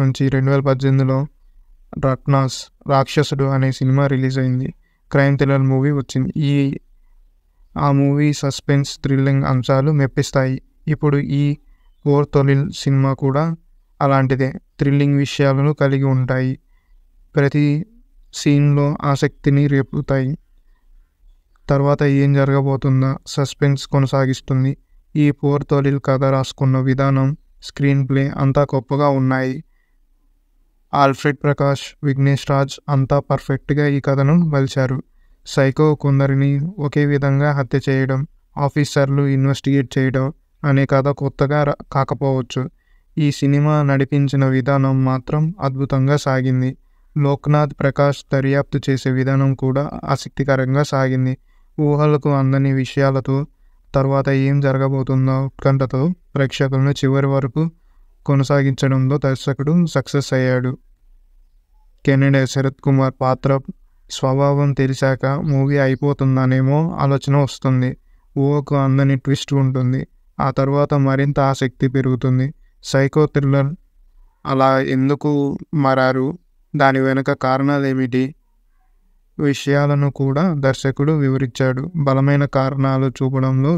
S1: నుంచి రెండు వేల పద్దెనిమిదిలో రత్నాస్ రాక్షసుడు అనే సినిమా రిలీజ్ అయింది క్రైమ్ థ్రిల్లర్ మూవీ వచ్చింది ఈ ఆ మూవీ సస్పెన్స్ థ్రిల్లింగ్ అంశాలు మెప్పిస్తాయి ఇప్పుడు ఈ ఓర్ తొలిల్ సినిమా కూడా అలాంటిదే థ్రిల్లింగ్ విషయాలను కలిగి ఉంటాయి ప్రతి సీన్లో ఆసక్తిని రేపుతాయి తర్వాత ఏం జరగబోతుందా సస్పెన్స్ కొనసాగిస్తుంది ఈ పోర్ తొలిల్ కథ రాసుకున్న విధానం స్క్రీన్ ప్లే అంతా గొప్పగా ఉన్నాయి ఆల్ఫ్రెడ్ ప్రకాష్ విఘ్నేష్ రాజ్ అంతా పర్ఫెక్ట్గా ఈ కథను మలిచారు సైకో కొందరిని ఒకే విధంగా హత్య చేయడం ఆఫీసర్లు ఇన్వెస్టిగేట్ చేయడం అనే కథ కొత్తగా కాకపోవచ్చు ఈ సినిమా నడిపించిన విధానం మాత్రం అద్భుతంగా సాగింది లోక్నాథ్ ప్రకాష్ దర్యాప్తు చేసే విధానం కూడా ఆసక్తికరంగా సాగింది ఊహలకు అందని విషయాలతో తర్వాత ఏం జరగబోతుందో ఉత్కంఠతో ప్రేక్షకులను చివరి వరకు కొనసాగించడంలో దర్శకుడు సక్సెస్ అయ్యాడు కెనడా శరత్ కుమార్ పాత్ర స్వభావం తెలిసాక మూవీ అయిపోతుందనేమో ఆలోచన వస్తుంది ఓకు అందని ట్విస్ట్ ఉంటుంది ఆ తర్వాత మరింత ఆసక్తి పెరుగుతుంది సైకో థ్రిల్లర్ అలా ఎందుకు మారారు దాని వెనుక కారణాలు ఏమిటి విషయాలను కూడా దర్శకుడు వివరించాడు బలమైన కారణాలు చూపడంలో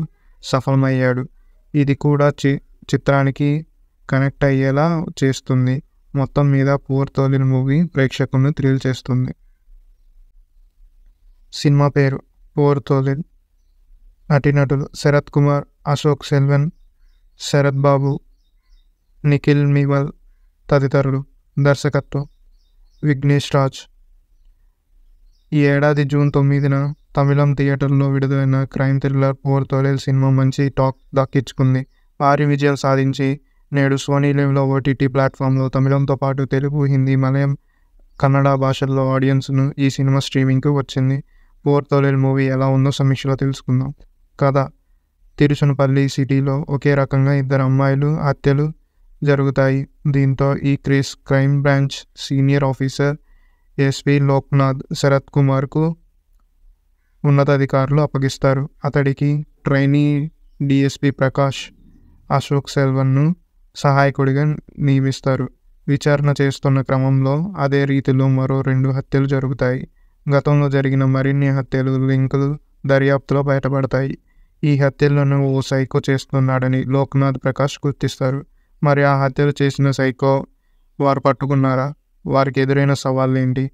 S1: సఫలమయ్యాడు ఇది కూడా చి చిత్రానికి కనెక్ట్ అయ్యేలా చేస్తుంది మొత్తం మీద పూర్తోలిన మూవీ ప్రేక్షకులను థ్రిల్ చేస్తుంది సినిమా పేరు పోర్ తోలిద్ నటీనటులు శరత్ కుమార్ అశోక్ సెల్వన్ శరత్ బాబు నిఖిల్ మీవల్ తదితరులు దర్శకత్వం విఘ్నేష్ రాజ్ ఈ ఏడాది జూన్ తొమ్మిదిన తమిళం థియేటర్లో విడుదలైన crime thriller Por Thozhil cinema మంచి టాక్ దక్కించుకుంది భారీ విజయం సాధించి నేడు సోనీ లైవ్లో ఓటీటీ ప్లాట్ఫామ్లో తమిళంతో పాటు తెలుగు హిందీ మలయం కన్నడ భాషల్లో ఆడియన్స్ను ఈ సినిమా స్ట్రీమింగ్కు వచ్చింది ఫోర్ లేని మూవీ ఎలా ఉందో సమీక్షలో తెలుసుకుందాం కథ తిరుచునపల్లి సిటీలో ఒకే రకంగా ఇద్దరు అమ్మాయిలు హత్యలు జరుగుతాయి దీంతో ఈ case crime branch senior officer SP Loknath Sarath కుమార్కు ఉన్నతాధికారులు అప్పగిస్తారు అతడికి ట్రైనీ డిఎస్పి ప్రకాష్ అశోక్ సెల్వన్ను సహాయకుడిగా నియమిస్తారు విచారణ చేస్తున్న క్రమంలో అదే రీతిలో మరో రెండు హత్యలు జరుగుతాయి గతంలో జరిగిన మరిన్ని హత్యలు లింకులు దర్యాప్తులో బయటపడతాయి ఈ హత్యలను ఓ సైకో చేస్తున్నాడని లోక్నాథ్ ప్రకాష్ గుర్తిస్తారు మరి ఆ హత్యలు చేసిన సైకో వారు పట్టుకున్నారా వారికి ఎదురైన సవాళ్ళు ఏంటి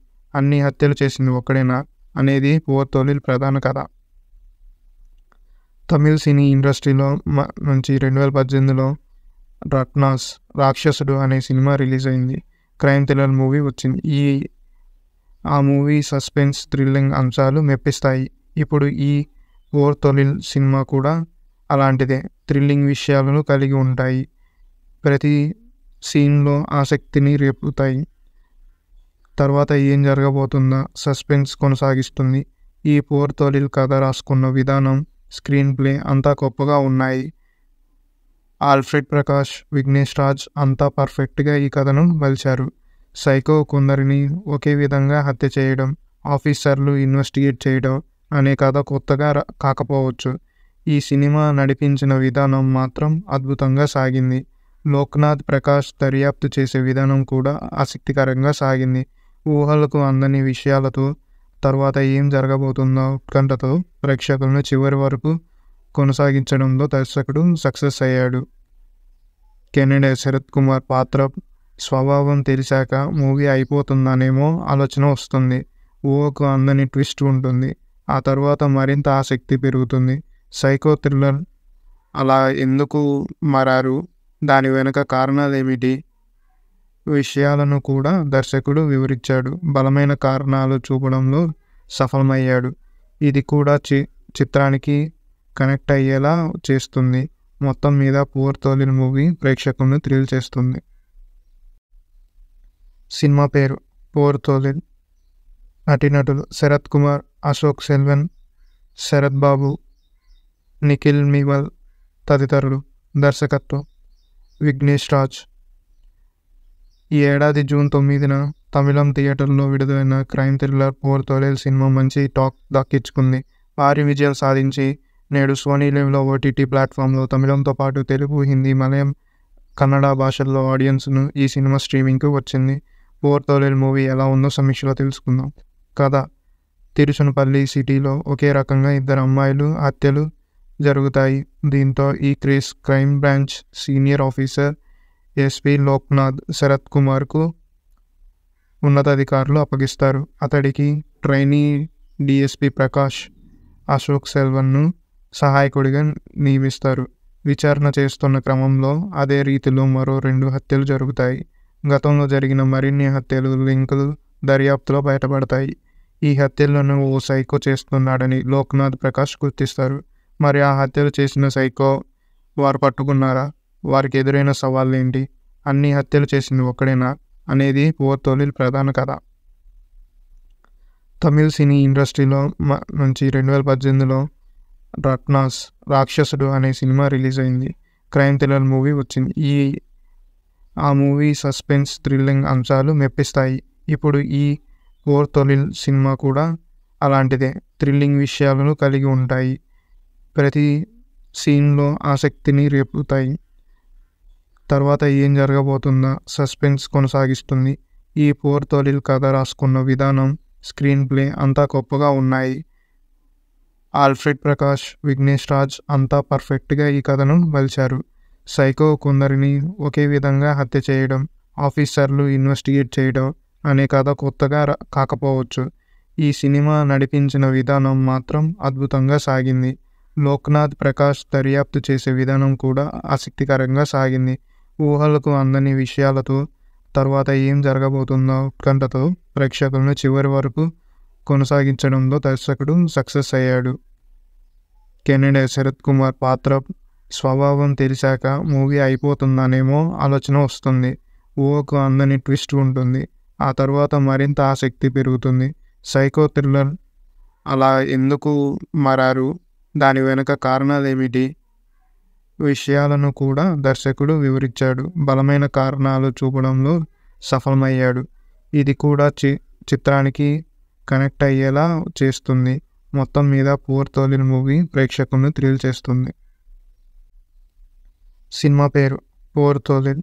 S1: అన్ని హత్యలు చేసింది ఒక్కడేనా అనేది ఓ తొలిల్ ప్రధాన కథ తమిళ సినీ ఇండస్ట్రీలో నుంచి రెండు వేల పద్దెనిమిదిలో రత్నాస్ రాక్షసుడు అనే సినిమా రిలీజ్ అయింది క్రైమ్ థ్రిల్లర్ మూవీ వచ్చింది ఈ ఆ మూవీ సస్పెన్స్ థ్రిల్లింగ్ అంశాలు మెప్పిస్తాయి ఇప్పుడు ఈ ఓర్ తొలిల్ సినిమా కూడా అలాంటిదే థ్రిల్లింగ్ విషయాలను కలిగి ఉంటాయి ప్రతి సీన్లో ఆసక్తిని రేపుతాయి తర్వాత ఏం జరగబోతుందా సస్పెన్స్ కొనసాగిస్తుంది ఈ పోర్ తొలిల్ కథ రాసుకున్న విధానం స్క్రీన్ ప్లే అంతా గొప్పగా ఉన్నాయి ఆల్ఫ్రెడ్ ప్రకాష్ విఘ్నేష్ రాజ్ అంతా పర్ఫెక్ట్గా ఈ కథను మలిచారు సైకో కొందరిని ఒకే విధంగా హత్య చేయడం ఆఫీసర్లు ఇన్వెస్టిగేట్ చేయడం అనే కథ కొత్తగా కాకపోవచ్చు ఈ సినిమా నడిపించిన విధానం మాత్రం అద్భుతంగా సాగింది లోక్నాథ్ ప్రకాష్ దర్యాప్తు చేసే విధానం కూడా ఆసక్తికరంగా సాగింది ఊహలకు అందని విషయాలతో తర్వాత ఏం జరగబోతుందో ఉత్కంఠతో ప్రేక్షకులను చివరి వరకు కొనసాగించడంలో దర్శకుడు సక్సెస్ అయ్యాడు కెనడా శరత్ కుమార్ పాత్ర స్వభావం తెలిసాక మూవీ అయిపోతుందనేమో ఆలోచన వస్తుంది ఓకు అందని ట్విస్ట్ ఉంటుంది ఆ తర్వాత మరింత ఆసక్తి పెరుగుతుంది సైకో థ్రిల్లర్ అలా ఎందుకు మారారు దాని వెనుక కారణాలు ఏమిటి విషయాలను కూడా దర్శకుడు వివరించాడు బలమైన కారణాలు చూపడంలో సఫలమయ్యాడు ఇది కూడా చి చిత్రానికి కనెక్ట్ అయ్యేలా చేస్తుంది మొత్తం మీద పూర్తోలిన తోలిన మూవీ ప్రేక్షకులను థ్రిల్ చేస్తుంది సినిమా పేరు పోర్ తోలిద్ నటీనటులు శరత్ కుమార్ అశోక్ సెల్వన్ శరత్ బాబు నిఖిల్ మివల్ తదితరులు దర్శకత్వం విఘ్నేష్ రాజ్ ఈ ఏడాది జూన్ తొమ్మిదిన తమిళం థియేటర్లో విడుదలైన crime thriller Por Thozhil cinema మంచి టాక్ దక్కించుకుంది భారీ విజయం సాధించి నేడు సోనీ లైవ్లో ఓటీటీ ప్లాట్ఫామ్లో తమిళంతో పాటు తెలుగు హిందీ మలయం కన్నడ భాషల్లో ఆడియన్స్ను ఈ సినిమా స్ట్రీమింగ్కు వచ్చింది ఫోర్ థౌజండ్ మూవీ ఎలా ఉందో సమీక్షలో తెలుసుకుందాం కథ తిరుచునపల్లి సిటీలో ఒకే రకంగా ఇద్దరు అమ్మాయిలు హత్యలు జరుగుతాయి దీంతో ఈ case crime branch senior officer SP Loknath Sarath కుమార్కు ఉన్నతాధికారులు అప్పగిస్తారు అతడికి ట్రైనీ డిఎస్పి ప్రకాష్ అశోక్ సెల్వన్ను సహాయకుడిగా నియమిస్తారు విచారణ చేస్తున్న క్రమంలో అదే రీతిలో మరో రెండు హత్యలు జరుగుతాయి గతంలో జరిగిన మరిన్ని హత్యలు లింకులు దర్యాప్తులో బయటపడతాయి ఈ హత్యలను ఓ సైకో చేస్తున్నాడని లోక్నాథ్ ప్రకాష్ గుర్తిస్తారు మరి ఆ హత్యలు చేసిన సైకో వారు పట్టుకున్నారా వారికి ఎదురైన సవాళ్ళు ఏంటి అన్ని హత్యలు చేసింది ఒక్కడేనా అనేది ఓ తొలి ప్రధాన కథ తమిళ్ సినీ ఇండస్ట్రీలో నుంచి రెండు వేల పద్దెనిమిదిలో రత్నాస్ రాక్షసుడు అనే సినిమా రిలీజ్ అయింది క్రైమ్ థ్రిల్లర్ మూవీ వచ్చింది ఈ ఆ మూవీ సస్పెన్స్ థ్రిల్లింగ్ అంశాలు మెప్పిస్తాయి ఇప్పుడు ఈ ఓర్ తొలిల్ సినిమా కూడా అలాంటిదే థ్రిల్లింగ్ విషయాలను కలిగి ఉంటాయి ప్రతి సీన్లో ఆసక్తిని రేపుతాయి తర్వాత ఏం జరగబోతుందా సస్పెన్స్ కొనసాగిస్తుంది ఈ పోర్ తొలిల్ కథ రాసుకున్న విధానం స్క్రీన్ ప్లే అంతా గొప్పగా ఉన్నాయి ఆల్ఫ్రెడ్ ప్రకాష్ విఘ్నేష్ రాజ్ అంతా పర్ఫెక్ట్గా ఈ కథను మలిచారు సైకో కొందరిని ఒకే విధంగా హత్య చేయడం ఆఫీసర్లు ఇన్వెస్టిగేట్ చేయడం అనే కథ కొత్తగా కాకపోవచ్చు ఈ సినిమా నడిపించిన విధానం మాత్రం అద్భుతంగా సాగింది లోక్నాథ్ ప్రకాష్ దర్యాప్తు చేసే విధానం కూడా ఆసక్తికరంగా సాగింది ఊహలకు అందని విషయాలతో తర్వాత ఏం జరగబోతుందో ఉత్కంఠతో ప్రేక్షకులను చివరి వరకు కొనసాగించడంలో దర్శకుడు సక్సెస్ అయ్యాడు కెనడా శరత్ కుమార్ పాత్ర స్వభావం తెలిసాక మూవీ అయిపోతుందనేమో ఆలోచన వస్తుంది ఊహకు అందని ట్విస్ట్ ఉంటుంది ఆ తర్వాత మరింత ఆసక్తి పెరుగుతుంది సైకో థ్రిల్లర్ అలా ఎందుకు మారారు దాని వెనుక కారణాలు ఏమిటి విషయాలను కూడా దర్శకుడు వివరించాడు బలమైన కారణాలు చూపడంలో సఫలమయ్యాడు ఇది కూడా చి చిత్రానికి కనెక్ట్ అయ్యేలా చేస్తుంది మొత్తం మీద పూర్తోలిన మూవీ ప్రేక్షకులను థ్రిల్ చేస్తుంది సినిమా పేరు పోర్ తోలిల్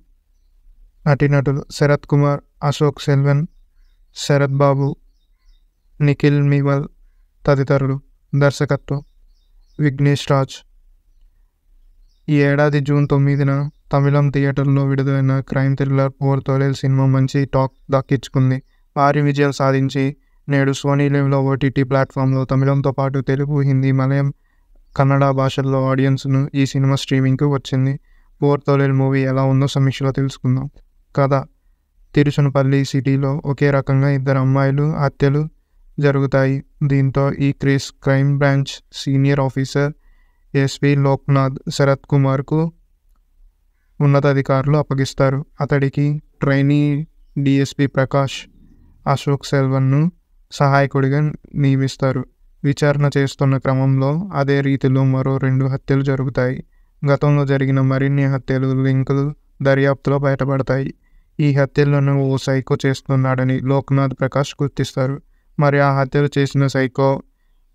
S1: నటీనటులు శరత్ కుమార్ అశోక్ సెల్వన్ శరత్ బాబు నిఖిల్ మీవల్ తదితరులు దర్శకత్వం విఘ్నేష్ రాజ్ ఈ ఏడాది జూన్ తొమ్మిదిన తమిళం థియేటర్లో విడుదలైన crime thriller Por Thozhil cinema మంచి టాక్ దక్కించుకుంది భారీ విజయం సాధించి నేడు సోనీ లైవ్లో ఓటీటీ ప్లాట్ఫామ్లో తమిళంతో పాటు తెలుగు హిందీ మలయం కన్నడ భాషల్లో ఆడియన్స్ను ఈ సినిమా స్ట్రీమింగ్కు వచ్చింది పువర్ తోలేరు మూవీ ఎలా ఉందో సమీక్షలో తెలుసుకుందాం కథ తిరుచునపల్లి సిటీలో ఒకే రకంగా ఇద్దరు అమ్మాయిలు హత్యలు జరుగుతాయి దీంతో ఈ case crime branch senior officer SV Loknath Sarath కుమార్కు ఉన్నతాధికారులు అప్పగిస్తారు అతడికి ట్రైనీ డిఎస్పి ప్రకాష్ అశోక్ సెల్వన్ను సహాయకుడిగా నియమిస్తారు విచారణ చేస్తున్న క్రమంలో అదే రీతిలో మరో రెండు హత్యలు జరుగుతాయి గతంలో జరిగిన మరిన్ని హత్యలు లింకులు దర్యాప్తులో బయటపడతాయి ఈ హత్యలను ఓ సైకో చేస్తున్నాడని లోక్నాథ్ ప్రకాష్ గుర్తిస్తారు మరి ఆ హత్యలు చేసిన సైకో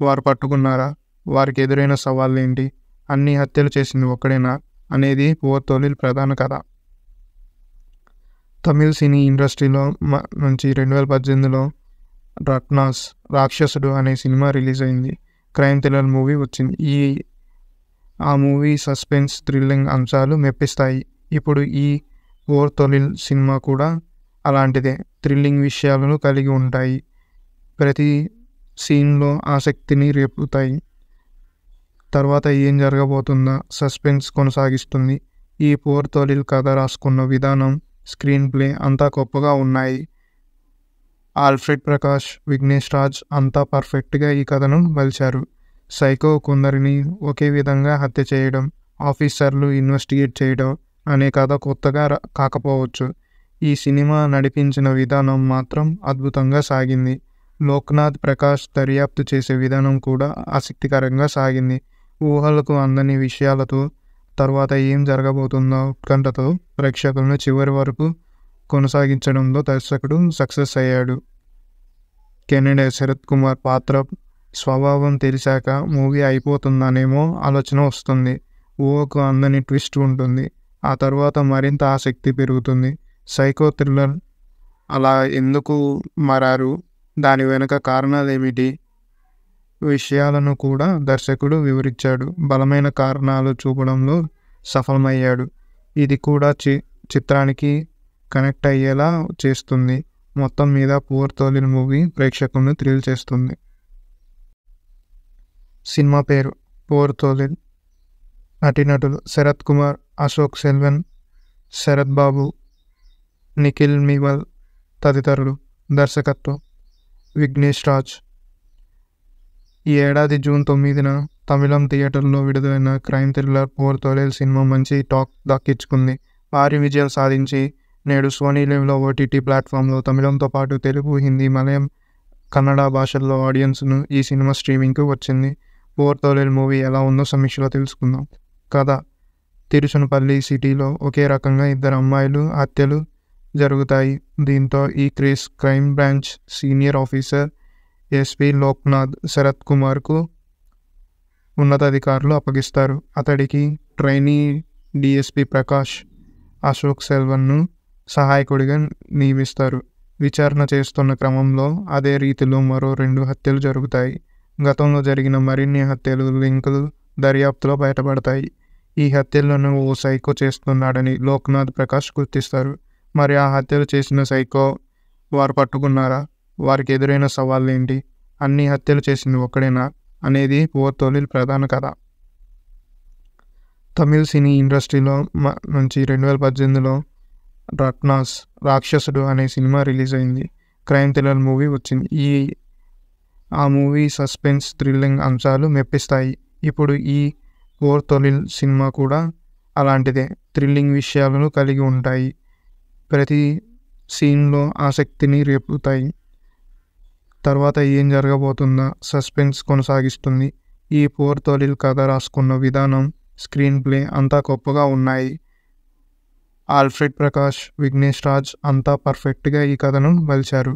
S1: వారు పట్టుకున్నారా వారికి ఎదురైన సవాళ్ళు ఏంటి అన్ని హత్యలు చేసింది ఒక్కడేనా అనేది తొలి ప్రధాన కథ తమిళ్ సినీ ఇండస్ట్రీలో నుంచి రెండు వేల పద్దెనిమిదిలో రత్నాస్ రాక్షసుడు అనే సినిమా రిలీజ్ అయింది క్రైమ్ థ్రిల్లర్ మూవీ వచ్చింది ఈ ఆ మూవీ సస్పెన్స్ థ్రిల్లింగ్ అంశాలు మెప్పిస్తాయి ఇప్పుడు ఈ ఓర్ తొలిల్ సినిమా కూడా అలాంటిదే థ్రిల్లింగ్ విషయాలను కలిగి ఉంటాయి ప్రతి సీన్లో ఆసక్తిని రేపుతాయి తర్వాత ఏం జరగబోతుందా సస్పెన్స్ కొనసాగిస్తుంది ఈ పోర్ తొలిల్ కథ రాసుకున్న విధానం స్క్రీన్ ప్లే అంతా గొప్పగా ఉన్నాయి ఆల్ఫ్రెడ్ ప్రకాష్ విఘ్నేష్ రాజ్ అంతా పర్ఫెక్ట్గా ఈ కథను మలిచారు సైకో కొందరిని ఒకే విధంగా హత్య చేయడం ఆఫీసర్లు ఇన్వెస్టిగేట్ చేయడం అనే కథ కొత్తగా కాకపోవచ్చు ఈ సినిమా నడిపించిన విధానం మాత్రం అద్భుతంగా సాగింది లోక్నాథ్ ప్రకాష్ దర్యాప్తు చేసే విధానం కూడా ఆసక్తికరంగా సాగింది ఊహలకు అందని విషయాలతో తర్వాత ఏం జరగబోతుందో ఉత్కంఠతో ప్రేక్షకులను చివరి వరకు కొనసాగించడంలో దర్శకుడు సక్సెస్ అయ్యాడు కెనడా శరత్ కుమార్ పాత్ర స్వభావం తెలిసాక మూవీ అయిపోతుందనేమో ఆలోచన వస్తుంది ఓకు అందని ట్విస్ట్ ఉంటుంది ఆ తర్వాత మరింత ఆసక్తి పెరుగుతుంది సైకో థ్రిల్లర్ అలా ఎందుకు మారారు దాని వెనుక కారణాలు ఏమిటి విషయాలను కూడా దర్శకుడు వివరించాడు బలమైన కారణాలు చూపడంలో సఫలమయ్యాడు ఇది కూడా చి చిత్రానికి కనెక్ట్ అయ్యేలా చేస్తుంది మొత్తం మీద పూర్తోలిన మూవీ ప్రేక్షకులను థ్రిల్ చేస్తుంది సినిమా పేరు పోర్ తోలిల్ నటీనటులు శరత్ కుమార్ అశోక్ సెల్వన్ శరత్ బాబు నిఖిల్ మివల్ తదితరులు దర్శకత్వం విఘ్నేష్ రాజ్ ఈ ఏడాది జూన్ తొమ్మిదిన తమిళం థియేటర్లో విడుదలైన crime thriller Por Thozhil cinema మంచి టాక్ దక్కించుకుంది భారీ విజయం సాధించి నేడు సోనీ లైవ్లో ఓటీటీ ప్లాట్ఫామ్లో తమిళంతో పాటు తెలుగు హిందీ మలయం కన్నడ భాషల్లో ఆడియన్స్ను ఈ సినిమా స్ట్రీమింగ్కు వచ్చింది ఫోర్ థౌజండ్ మూవీ ఎలా ఉందో సమీక్షలో తెలుసుకుందాం కథ తిరుచునపల్లి సిటీలో ఒకే రకంగా ఇద్దరు అమ్మాయిలు హత్యలు జరుగుతాయి దీంతో ఈ case crime branch senior officer SP Loknath Sarath కుమార్కు ఉన్నతాధికారులు అప్పగిస్తారు అతడికి ట్రైనీ డిఎస్పి ప్రకాష్ అశోక్ సెల్వన్ను సహాయకుడిగా నియమిస్తారు విచారణ చేస్తున్న క్రమంలో అదే రీతిలో మరో రెండు హత్యలు జరుగుతాయి గతంలో జరిగిన మరిన్ని హత్యలు లింకులు దర్యాప్తులో బయటపడతాయి ఈ హత్యలను ఓ సైకో చేస్తున్నాడని లోక్నాథ్ ప్రకాష్ గుర్తిస్తారు మరి ఆ హత్యలు చేసిన సైకో వారు పట్టుకున్నారా వారికి ఎదురైన సవాళ్ళు ఏంటి అన్ని హత్యలు చేసింది ఒక్కడేనా అనేది తొలిల్ ప్రధాన కథ తమిళ్ సినీ ఇండస్ట్రీలో నుంచి రెండు వేల పద్దెనిమిదిలో రత్నాస్ రాక్షసుడు అనే సినిమా రిలీజ్ అయింది క్రైమ్ థ్రిల్లర్ మూవీ వచ్చింది ఈ ఆ మూవీ సస్పెన్స్ థ్రిల్లింగ్ అంశాలు మెప్పిస్తాయి ఇప్పుడు ఈ ఓర్ తొలిల్ సినిమా కూడా అలాంటిదే థ్రిల్లింగ్ విషయాలను కలిగి ఉంటాయి ప్రతి సీన్లో ఆసక్తిని రేపుతాయి తర్వాత ఏం జరగబోతుందా సస్పెన్స్ కొనసాగిస్తుంది ఈ పోర్ తొలిల్ కథ రాసుకున్న విధానం స్క్రీన్ ప్లే అంతా గొప్పగా ఉన్నాయి ఆల్ఫ్రెడ్ ప్రకాష్ విఘ్నేష్ రాజ్ అంతా పర్ఫెక్ట్గా ఈ కథను మలిచారు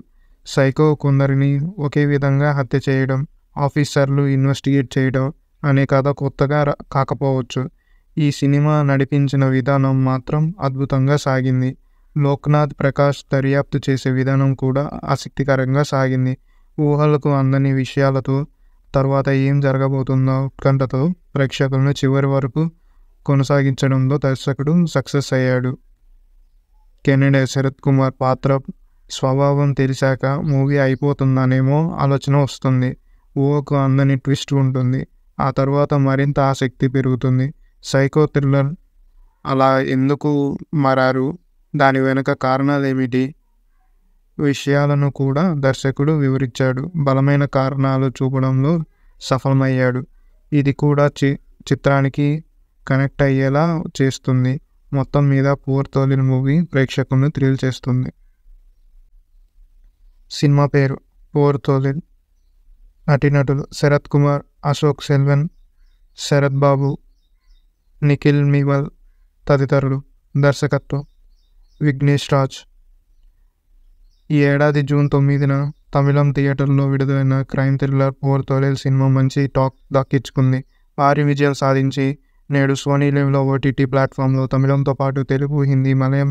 S1: సైకో కొందరిని ఒకే విధంగా హత్య చేయడం ఆఫీసర్లు ఇన్వెస్టిగేట్ చేయడం అనే కథ కొత్తగా కాకపోవచ్చు ఈ సినిమా నడిపించిన విధానం మాత్రం అద్భుతంగా సాగింది లోక్నాథ్ ప్రకాష్ దర్యాప్తు చేసే విధానం కూడా ఆసక్తికరంగా సాగింది ఊహలకు అందని విషయాలతో తర్వాత ఏం జరగబోతుందో ఉత్కంఠతో ప్రేక్షకులను చివరి వరకు కొనసాగించడంలో దర్శకుడు సక్సెస్ అయ్యాడు కెనడా శరత్ కుమార్ పాత్ర స్వభావం తెలిసాక మూవీ అయిపోతుందనేమో ఆలోచన వస్తుంది ఓకు అందని ట్విస్ట్ ఉంటుంది ఆ తర్వాత మరింత ఆసక్తి పెరుగుతుంది సైకో థ్రిల్లర్ అలా ఎందుకు మారారు దాని వెనుక కారణాలు ఏమిటి విషయాలను కూడా దర్శకుడు వివరించాడు బలమైన కారణాలు చూపడంలో సఫలమయ్యాడు ఇది కూడా చి చిత్రానికి కనెక్ట్ అయ్యేలా చేస్తుంది మొత్తం మీద పూర్తోలిన మూవీ ప్రేక్షకులను థ్రిల్ చేస్తుంది సినిమా పేరు పోర్ తోలిల్ నటీనటులు శరత్ కుమార్ అశోక్ సెల్వన్ శరత్ బాబు నిఖిల్ మివల్ తదితరులు దర్శకత్వం విఘ్నేష్ రాజ్ ఈ ఏడాది జూన్ తొమ్మిదిన తమిళం థియేటర్లో విడుదలైన crime thriller Por Thozhil cinema మంచి టాక్ దక్కించుకుంది భారీ విజయం సాధించి నేడు సోనీ లైవ్లో ఓటీటీ ప్లాట్ఫామ్లో తమిళంతో పాటు తెలుగు హిందీ మలయం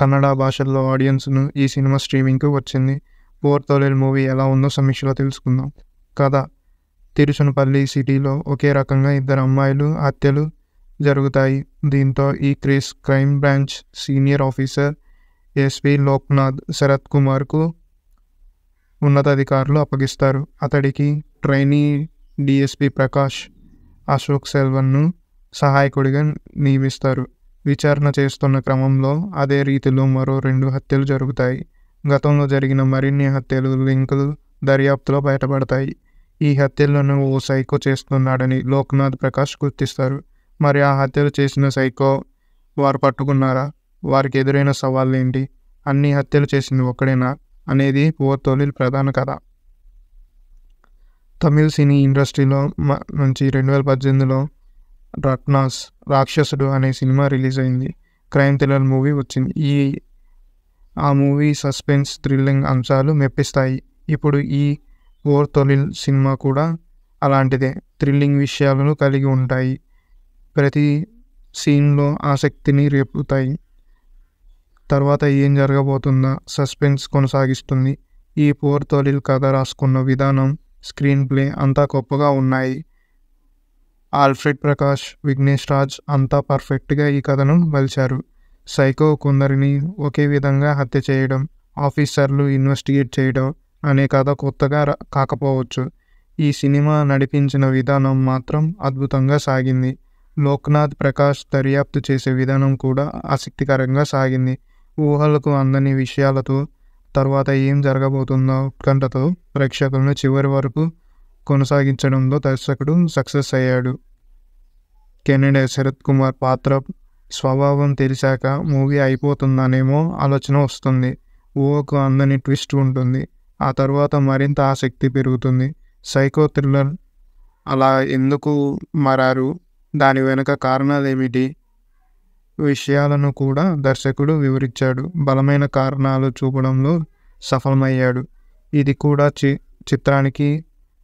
S1: కన్నడ భాషల్లో ఆడియన్స్ను ఈ సినిమా స్ట్రీమింగ్కు వచ్చింది పోర్ తోలేల్ మూవీ ఎలా ఉందో సమీక్షలో తెలుసుకుందాం కథ తిరుచునపల్లి సిటీలో ఒకే రకంగా ఇద్దరు అమ్మాయిలు హత్యలు జరుగుతాయి దీంతో ఈ case crime branch senior officer SP Loknath Sarath కుమార్కు ఉన్నతాధికారులు అప్పగిస్తారు అతడికి ట్రైనీ డిఎస్పి ప్రకాష్ అశోక్ సెల్వన్ను సహాయకుడిగా నియమిస్తారు విచారణ చేస్తున్న క్రమంలో అదే రీతిలో మరో రెండు హత్యలు జరుగుతాయి గతంలో జరిగిన మరిన్ని హత్యలు లింకులు దర్యాప్తులో బయటపడతాయి ఈ హత్యలను ఓ సైకో చేస్తున్నాడని లోక్నాథ్ ప్రకాష్ గుర్తిస్తారు మరి ఆ హత్యలు చేసిన సైకో వారు పట్టుకున్నారా వారికి ఎదురైన సవాళ్ళు ఏంటి అన్ని హత్యలు చేసింది ఒక్కడేనా అనేది ఓ తొలిల్ ప్రధాన కథ తమిళ్ సినీ ఇండస్ట్రీలో నుంచి రెండు వేల పద్దెనిమిదిలో రత్నాస్ రాక్షసుడు అనే సినిమా రిలీజ్ అయింది క్రైమ్ థ్రిల్లర్ మూవీ వచ్చింది ఈ ఆ మూవీ సస్పెన్స్ థ్రిల్లింగ్ అంశాలు మెప్పిస్తాయి ఇప్పుడు ఈ ఓర్ తొలిల్ సినిమా కూడా అలాంటిదే థ్రిల్లింగ్ విషయాలను కలిగి ఉంటాయి ప్రతి సీన్లో ఆసక్తిని రేపుతాయి తర్వాత ఏం జరగబోతుందా సస్పెన్స్ కొనసాగిస్తుంది ఈ పోర్ తొలిల్ కథ రాసుకున్న విధానం స్క్రీన్ ప్లే అంతా గొప్పగా ఉన్నాయి ఆల్ఫ్రెడ్ ప్రకాష్ విఘ్నేష్ రాజ్ అంతా పర్ఫెక్ట్గా ఈ కథను మలిచారు సైకో కొందరిని ఒకే విధంగా హత్య చేయడం ఆఫీసర్లు ఇన్వెస్టిగేట్ చేయడం అనే కథ కొత్తగా కాకపోవచ్చు ఈ సినిమా నడిపించిన విధానం మాత్రం అద్భుతంగా సాగింది లోక్నాథ్ ప్రకాష్ దర్యాప్తు చేసే విధానం కూడా ఆసక్తికరంగా సాగింది ఊహలకు అందని విషయాలతో తర్వాత ఏం జరగబోతుందో ఉత్కంఠతో ప్రేక్షకులను చివరి వరకు కొనసాగించడంలో దర్శకుడు సక్సెస్ అయ్యాడు కెనడా శరత్ కుమార్ పాత్ర స్వభావం తెలిసాక మూవీ అయిపోతుందనేమో ఆలోచన వస్తుంది ఓకు అందని ట్విస్ట్ ఉంటుంది ఆ తర్వాత మరింత ఆసక్తి పెరుగుతుంది సైకో థ్రిల్లర్ అలా ఎందుకు మారారు దాని వెనుక కారణాలు ఏమిటి విషయాలను కూడా దర్శకుడు వివరించాడు బలమైన కారణాలు చూపడంలో సఫలమయ్యాడు ఇది కూడా చి చిత్రానికి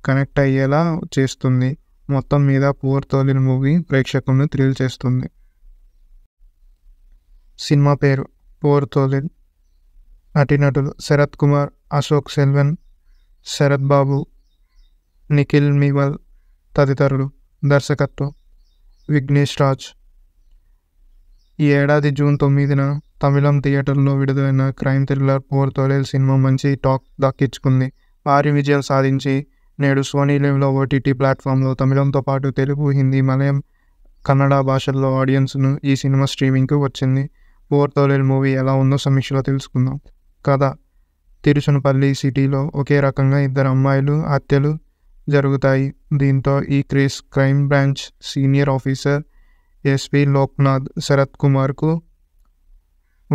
S1: కనెక్ట్ అయ్యేలా చేస్తుంది మొత్తం మీద పూర్తోలిన తోలిన మూవీ ప్రేక్షకులను థ్రిల్ చేస్తుంది సినిమా పేరు పోరుతోలిన్ నటీనటులు శరత్ కుమార్ అశోక్ సెల్వన్ శరత్ బాబు నిఖిల్ మివల్ తదితరులు దర్శకత్వం విఘ్నేష్ రాజ్ ఈ ఏడాది జూన్ తొమ్మిదిన తమిళం థియేటర్లో విడుదలైన crime thriller Por Thozhil cinema మంచి టాక్ దక్కించుకుంది భారీ విజయం సాధించి నేడు సోనీ లెవ్లో ఓటీటీ ప్లాట్ఫామ్లో తమిళంతో పాటు తెలుగు హిందీ మలయం కన్నడ భాషల్లో ఆడియన్స్ను ఈ సినిమా స్ట్రీమింగ్కు వచ్చింది ఫోర్ థౌజండ్ మూవీ ఎలా ఉందో సమీక్షలో తెలుసుకుందాం కథ తిరుచునపల్లి సిటీలో ఒకే రకంగా ఇద్దరు అమ్మాయిలు హత్యలు జరుగుతాయి దీంతో ఈ case crime branch senior officer SP Loknath Sarath కుమార్కు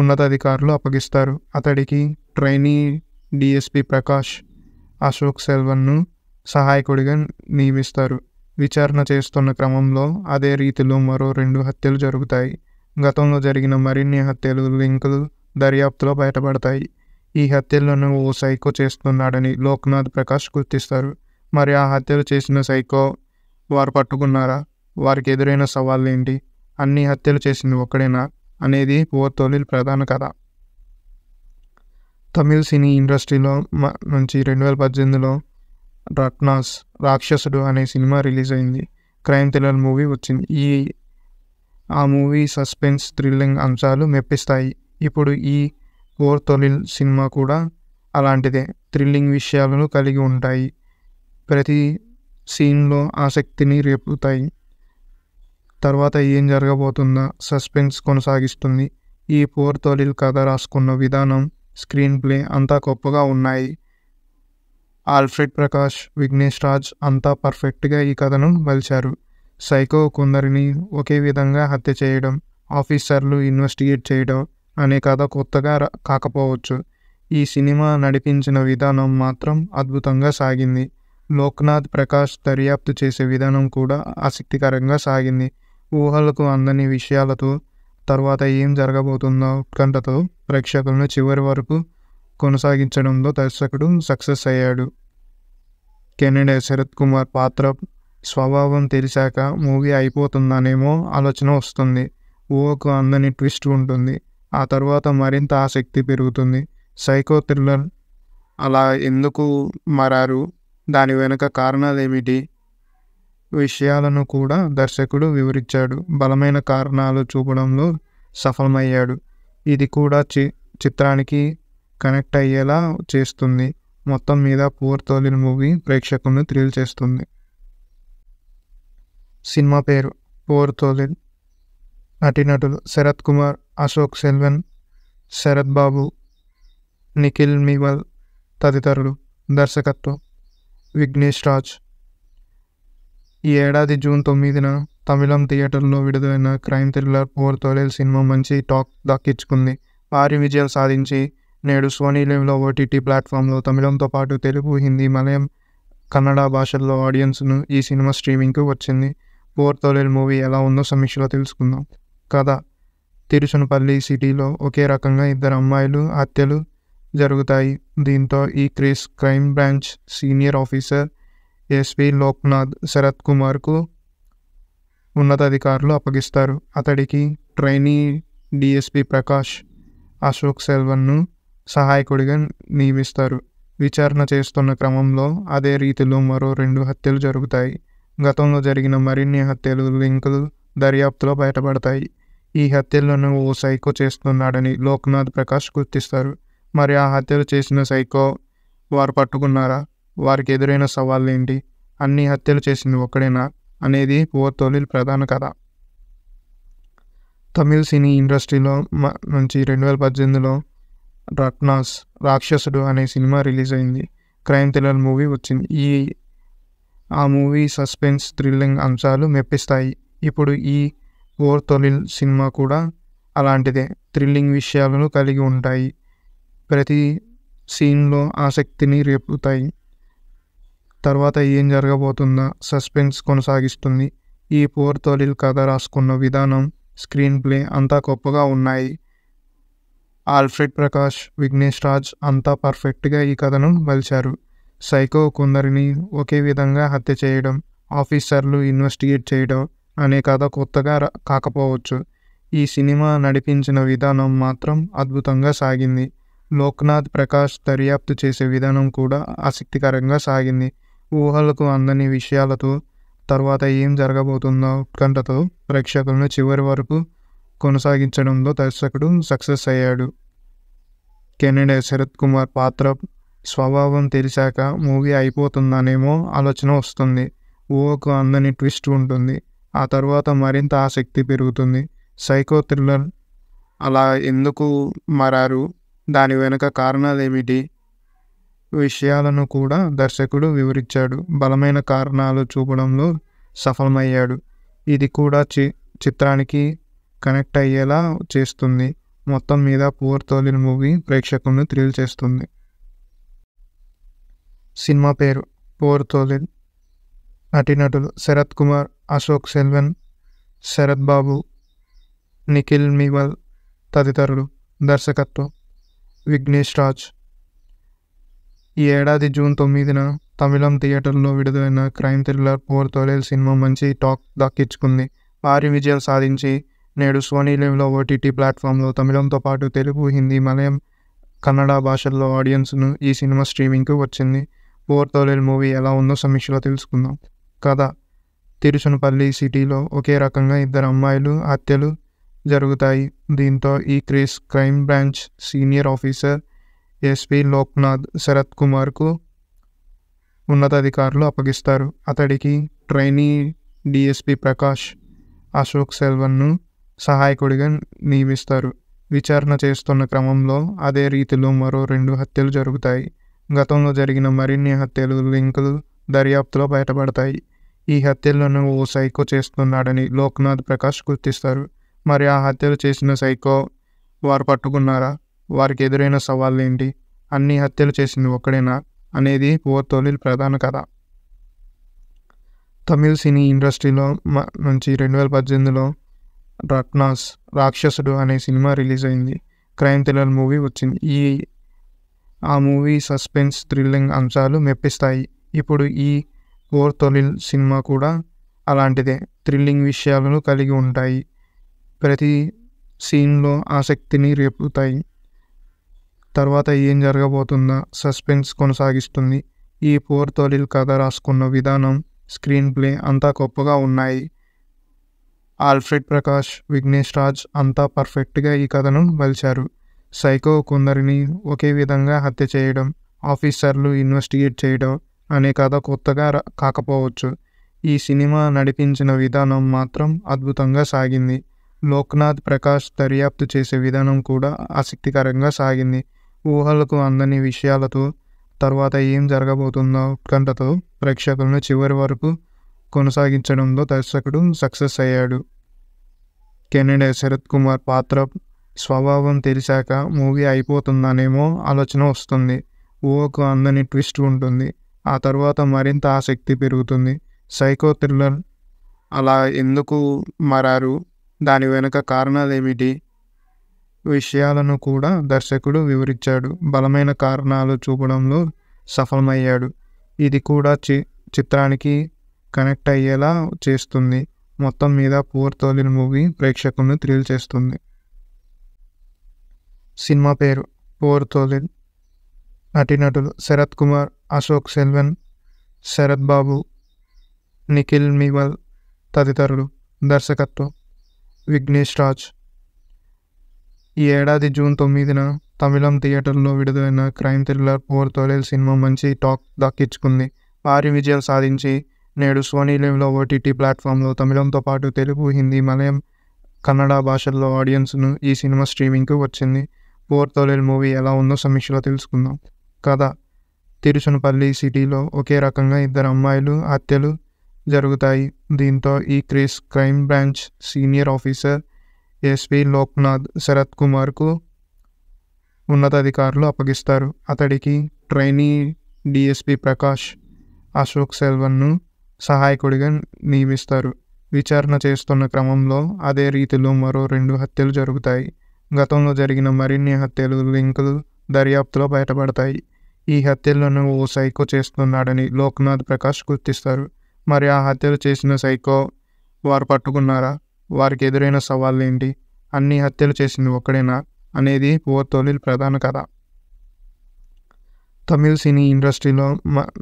S1: ఉన్నతాధికారులు అప్పగిస్తారు అతడికి ట్రైనీ డిఎస్పి ప్రకాష్ అశోక్ సెల్వన్ను సహాయకుడిగా నియమిస్తారు విచారణ చేస్తున్న క్రమంలో అదే రీతిలో మరో రెండు హత్యలు జరుగుతాయి గతంలో జరిగిన మరిన్ని హత్యలు లింకులు దర్యాప్తులో బయటపడతాయి ఈ హత్యలను ఓ సైకో చేస్తున్నాడని లోక్నాథ్ ప్రకాష్ గుర్తిస్తారు మరి ఆ హత్యలు చేసిన సైకో వారు పట్టుకున్నారా వారికి ఎదురైన సవాళ్ళు ఏంటి అన్ని హత్యలు చేసింది ఒక్కడేనా అనేది ఓ తొలిల్ ప్రధాన కథ తమిళ సినీ ఇండస్ట్రీలో నుంచి రెండు వేల పద్దెనిమిదిలో రత్నాస్ రాక్షసుడు అనే సినిమా రిలీజ్ అయింది క్రైమ్ థ్రిల్లర్ మూవీ వచ్చింది ఈ ఆ మూవీ సస్పెన్స్ థ్రిల్లింగ్ అంశాలు మెప్పిస్తాయి ఇప్పుడు ఈ ఓర్ తొలిల్ సినిమా కూడా అలాంటిదే థ్రిల్లింగ్ విషయాలను కలిగి ఉంటాయి ప్రతి సీన్లో ఆసక్తిని రేపుతాయి తర్వాత ఏం జరగబోతుందా సస్పెన్స్ కొనసాగిస్తుంది ఈ పోర్ తొలిల్ కథ రాసుకున్న విధానం స్క్రీన్ ప్లే అంతా గొప్పగా ఉన్నాయి ఆల్ఫ్రెడ్ ప్రకాష్ విఘ్నేష్ రాజ్ అంతా పర్ఫెక్ట్గా ఈ కథను మలిచారు సైకో కొందరిని ఒకే విధంగా హత్య చేయడం ఆఫీసర్లు ఇన్వెస్టిగేట్ చేయడం అనే కథ కొత్తగా కాకపోవచ్చు ఈ సినిమా నడిపించిన విధానం మాత్రం అద్భుతంగా సాగింది లోక్నాథ్ ప్రకాష్ దర్యాప్తు చేసే విధానం కూడా ఆసక్తికరంగా సాగింది ఊహలకు అందని విషయాలతో తర్వాత ఏం జరగబోతుందో ఉత్కంఠతో ప్రేక్షకులను చివరి వరకు కొనసాగించడంలో దర్శకుడు సక్సెస్ అయ్యాడు కెనడా శరత్ కుమార్ పాత్ర స్వభావం తెలిసాక మూవీ అయిపోతుందనేమో ఆలోచన వస్తుంది ఓకు అందని ట్విస్ట్ ఉంటుంది ఆ తర్వాత మరింత ఆసక్తి పెరుగుతుంది సైకో థ్రిల్లర్ అలా ఎందుకు మారారు దాని వెనుక కారణాలు ఏమిటి విషయాలను కూడా దర్శకుడు వివరించాడు బలమైన కారణాలు చూపడంలో సఫలమయ్యాడు ఇది కూడా చి చిత్రానికి కనెక్ట్ అయ్యేలా చేస్తుంది మొత్తం మీద పూర్తోలిన మూవీ ప్రేక్షకులను థ్రిల్ చేస్తుంది సినిమా పేరు పోర్ తోలిద్ నటీనటులు శరత్ కుమార్ అశోక్ సెల్వన్ శరత్ బాబు నిఖిల్ మివల్ తదితరులు దర్శకత్వం విఘ్నేష్ రాజ్ ఈ ఏడాది జూన్ తొమ్మిదిన తమిళం థియేటర్లో విడుదలైన crime thriller Por Thozhil cinema మంచి టాక్ దక్కించుకుంది భారీ విజయం సాధించి నేడు సోనీ లైవ్లో ఓటీటీ ప్లాట్ఫామ్లో తమిళంతో పాటు తెలుగు హిందీ మలయం కన్నడ భాషల్లో ఆడియన్స్ను ఈ సినిమా స్ట్రీమింగ్కు వచ్చింది పోర్ తోలేల్ మూవీ ఎలా ఉందో సమీక్షలో తెలుసుకుందాం కథ తిరుచునపల్లి సిటీలో ఒకే రకంగా ఇద్దరు అమ్మాయిలు హత్యలు జరుగుతాయి దీంతో ఈ case crime branch senior officer SP Loknath Sarath కుమార్కు ఉన్నతాధికారులు అప్పగిస్తారు అతడికి ట్రైనీ డిఎస్పి ప్రకాష్ అశోక్ సెల్వన్ను సహాయకుడిగా నియమిస్తారు విచారణ చేస్తున్న క్రమంలో అదే రీతిలో మరో రెండు హత్యలు జరుగుతాయి గతంలో జరిగిన మరిన్ని హత్యలు లింకులు దర్యాప్తులో బయటపడతాయి ఈ హత్యలను ఓ సైకో చేస్తున్నాడని లోక్నాథ్ ప్రకాష్ గుర్తిస్తారు మరి ఆ హత్యలు చేసిన సైకో వారు పట్టుకున్నారా వారికి ఎదురైన సవాళ్ళు ఏంటి అన్ని హత్యలు చేసింది ఒక్కడేనా అనేది ఓ తొలిల్ ప్రధాన కథ తమిళ సినీ ఇండస్ట్రీలో నుంచి రెండు వేల పద్దెనిమిదిలో రత్నాస్ రాక్షసుడు అనే సినిమా రిలీజ్ అయింది క్రైమ్ థ్రిల్లర్ మూవీ వచ్చింది ఈ ఆ మూవీ సస్పెన్స్ థ్రిల్లింగ్ అంశాలు మెప్పిస్తాయి ఇప్పుడు ఈ ఓర్ తొలిల్ సినిమా కూడా అలాంటిదే థ్రిల్లింగ్ విషయాలను కలిగి ఉంటాయి ప్రతి సీన్లో ఆసక్తిని రేపుతాయి తర్వాత ఏం జరగబోతుందా సస్పెన్స్ కొనసాగిస్తుంది ఈ పోర్ తొలిల్ కథ రాసుకున్న విధానం స్క్రీన్ ప్లే అంతా గొప్పగా ఉన్నాయి ఆల్ఫ్రెడ్ ప్రకాష్ విఘ్నేష్ రాజ్ అంతా పర్ఫెక్ట్గా ఈ కథను మలిచారు సైకో కొందరిని ఒకే విధంగా హత్య చేయడం ఆఫీసర్లు ఇన్వెస్టిగేట్ చేయడం అనే కథ కొత్తగా కాకపోవచ్చు ఈ సినిమా నడిపించిన విధానం మాత్రం అద్భుతంగా సాగింది లోక్నాథ్ ప్రకాష్ దర్యాప్తు చేసే విధానం కూడా ఆసక్తికరంగా సాగింది ఊహలకు అందని విషయాలతో తర్వాత ఏం జరగబోతుందో ఉత్కంఠతో ప్రేక్షకులను చివరి వరకు కొనసాగించడంలో దర్శకుడు సక్సెస్ అయ్యాడు కెనడా శరత్ కుమార్ పాత్ర స్వభావం తెలిసాక మూవీ అయిపోతుందనేమో ఆలోచన వస్తుంది ఓకు అందని ట్విస్ట్ ఉంటుంది ఆ తర్వాత మరింత ఆసక్తి పెరుగుతుంది సైకో థ్రిల్లర్ అలా ఎందుకు మారారు దాని వెనుక కారణాలు ఏమిటి విషయాలను కూడా దర్శకుడు వివరించాడు బలమైన కారణాలు చూపడంలో సఫలమయ్యాడు ఇది కూడా చి చిత్రానికి కనెక్ట్ అయ్యేలా చేస్తుంది మొత్తం మీద పూర్తోలిన మూవీ ప్రేక్షకులను థ్రిల్ చేస్తుంది సినిమా పేరు పోర్ తోలిద్ నటీనటులు శరత్ కుమార్ అశోక్ సెల్వన్ శరత్ బాబు నిఖిల్ మీవల్ తదితరులు దర్శకత్వం విఘ్నేష్ రాజ్ ఈ ఏడాది జూన్ తొమ్మిదిన తమిళం థియేటర్లో విడుదలైన crime thriller Por Thozhil cinema మంచి టాక్ దక్కించుకుంది భారీ విజయం సాధించి నేడు సోనీ లివ్లో ఓటీటీ ప్లాట్ఫామ్లో తమిళంతో పాటు తెలుగు హిందీ మలయం కన్నడ భాషల్లో ఆడియన్స్ను ఈ సినిమా స్ట్రీమింగ్కు వచ్చింది ఓవర్ థౌలెడ్ మూవీ ఎలా ఉందో సమీక్షలో తెలుసుకుందాం కథ తిరుచునపల్లి సిటీలో ఒకే రకంగా ఇద్దరు అమ్మాయిలు హత్యలు జరుగుతాయి దీంతో ఈ case crime branch senior officer SP Loknath Sarath కుమార్కు ఉన్నతాధికారులు అప్పగిస్తారు అతడికి ట్రైనీ డిఎస్పి ప్రకాష్ అశోక్ సెల్వన్ను సహాయకుడిగా నియమిస్తారు విచారణ చేస్తున్న క్రమంలో అదే రీతిలో మరో రెండు హత్యలు జరుగుతాయి గతంలో జరిగిన మరిన్ని హత్యలు లింకులు దర్యాప్తులో బయటపడతాయి ఈ హత్యలను ఓ సైకో చేస్తున్నాడని లోక్నాథ్ ప్రకాష్ గుర్తిస్తారు మరి ఆ హత్యలు చేసిన సైకో వారు పట్టుకున్నారా వారికి ఎదురైన సవాళ్ళు ఏంటి అన్ని హత్యలు చేసింది ఒక్కడేనా అనేది ఓ తొలిల్ ప్రధాన కథ తమిళ్ సినీ ఇండస్ట్రీలో నుంచి రెండు వేల పద్దెనిమిదిలో రత్నాస్ రాక్షసుడు అనే సినిమా రిలీజ్ అయింది క్రైమ్ థ్రిల్లర్ మూవీ వచ్చింది ఈ ఆ మూవీ సస్పెన్స్ థ్రిల్లింగ్ అంశాలు మెప్పిస్తాయి ఇప్పుడు ఈ ఓర్ తొలిల్ సినిమా కూడా అలాంటిదే థ్రిల్లింగ్ విషయాలను కలిగి ఉంటాయి ప్రతి సీన్లో ఆసక్తిని రేపుతాయి తర్వాత ఏం జరగబోతుందా సస్పెన్స్ కొనసాగిస్తుంది ఈ పోర్ తొలిల్ కథ రాసుకున్న విధానం స్క్రీన్ ప్లే అంతా గొప్పగా ఉన్నాయి ఆల్ఫ్రెడ్ ప్రకాష్ విఘ్నేష్ రాజ్ అంతా పర్ఫెక్ట్గా ఈ కథను మలిచారు సైకో కొందరిని ఒకే విధంగా హత్య చేయడం ఆఫీసర్లు ఇన్వెస్టిగేట్ చేయడం అనే కథ కొత్తగా కాకపోవచ్చు ఈ సినిమా నడిపించిన విధానం మాత్రం అద్భుతంగా సాగింది లోక్నాథ్ ప్రకాష్ దర్యాప్తు చేసే విధానం కూడా ఆసక్తికరంగా సాగింది ఊహలకు అందని విషయాలతో తర్వాత ఏం జరగబోతుందో ఉత్కంఠతో ప్రేక్షకులను చివరి వరకు కొనసాగించడంలో దర్శకుడు సక్సెస్ అయ్యాడు కెనడా శరత్ కుమార్ పాత్ర స్వభావం తెలిసాక మూవీ అయిపోతుందనేమో ఆలోచన వస్తుంది ఓక అందని ట్విస్ట్ ఉంటుంది ఆ తర్వాత మరింత ఆసక్తి పెరుగుతుంది సైకో థ్రిల్లర్ అలా ఎందుకు మారారు దాని వెనుక కారణాలు ఏమిటి విషయాలను కూడా దర్శకుడు వివరించాడు బలమైన కారణాలు చూపడంలో సఫలమయ్యాడు ఇది కూడా చి చిత్రానికి కనెక్ట్ అయ్యేలా చేస్తుంది మొత్తం మీద పూర్తోలిన మూవీ ప్రేక్షకులను థ్రిల్ చేస్తుంది సినిమా పేరు పోర్ తోలిద్ నటీనటులు శరత్ కుమార్ అశోక్ సెల్వన్ శరత్ బాబు నిఖిల్ మివల్ తదితరులు దర్శకత్వం విఘ్నేష్ రాజ్ ఈ ఏడాది జూన్ తొమ్మిదిన తమిళం థియేటర్లో విడుదలైన crime thriller Por Thozhil cinema మంచి టాక్ దక్కించుకుంది భారీ విజయం సాధించి నేడు సోనీ లైవ్లో ఓటీటీ ప్లాట్ఫామ్లో తమిళంతో పాటు తెలుగు హిందీ మలయం కన్నడ భాషల్లో ఆడియన్స్ను ఈ సినిమా స్ట్రీమింగ్కు వచ్చింది పువర్ తోలేరు మూవీ ఎలా ఉందో సమీక్షలో తెలుసుకుందాం కథ తిరుచునపల్లి సిటీలో ఒకే రకంగా ఇద్దరు అమ్మాయిలు హత్యలు జరుగుతాయి దీంతో ఈ case crime branch senior officer SP Loknath Sarath కుమార్కు ఉన్నతాధికారులు అప్పగిస్తారు అతడికి ట్రైనీ డిఎస్పి ప్రకాష్ అశోక్ సెల్వన్ను సహాయకుడిగా నియమిస్తారు విచారణ చేస్తున్న క్రమంలో అదే రీతిలో మరో రెండు హత్యలు జరుగుతాయి గతంలో జరిగిన మరిన్ని హత్యలు లింకులు దర్యాప్తులో బయటపడతాయి ఈ హత్యలను ఓ సైకో చేస్తున్నాడని లోక్నాథ్ ప్రకాష్ గుర్తిస్తారు మరి ఆ హత్యలు చేసిన సైకో వారు పట్టుకున్నారా వారికి ఎదురైన సవాళ్ళు ఏంటి అన్ని హత్యలు చేసింది ఒక్కడేనా అనేది తొలి ప్రధాన కథ తమిళ్ సినీ ఇండస్ట్రీలో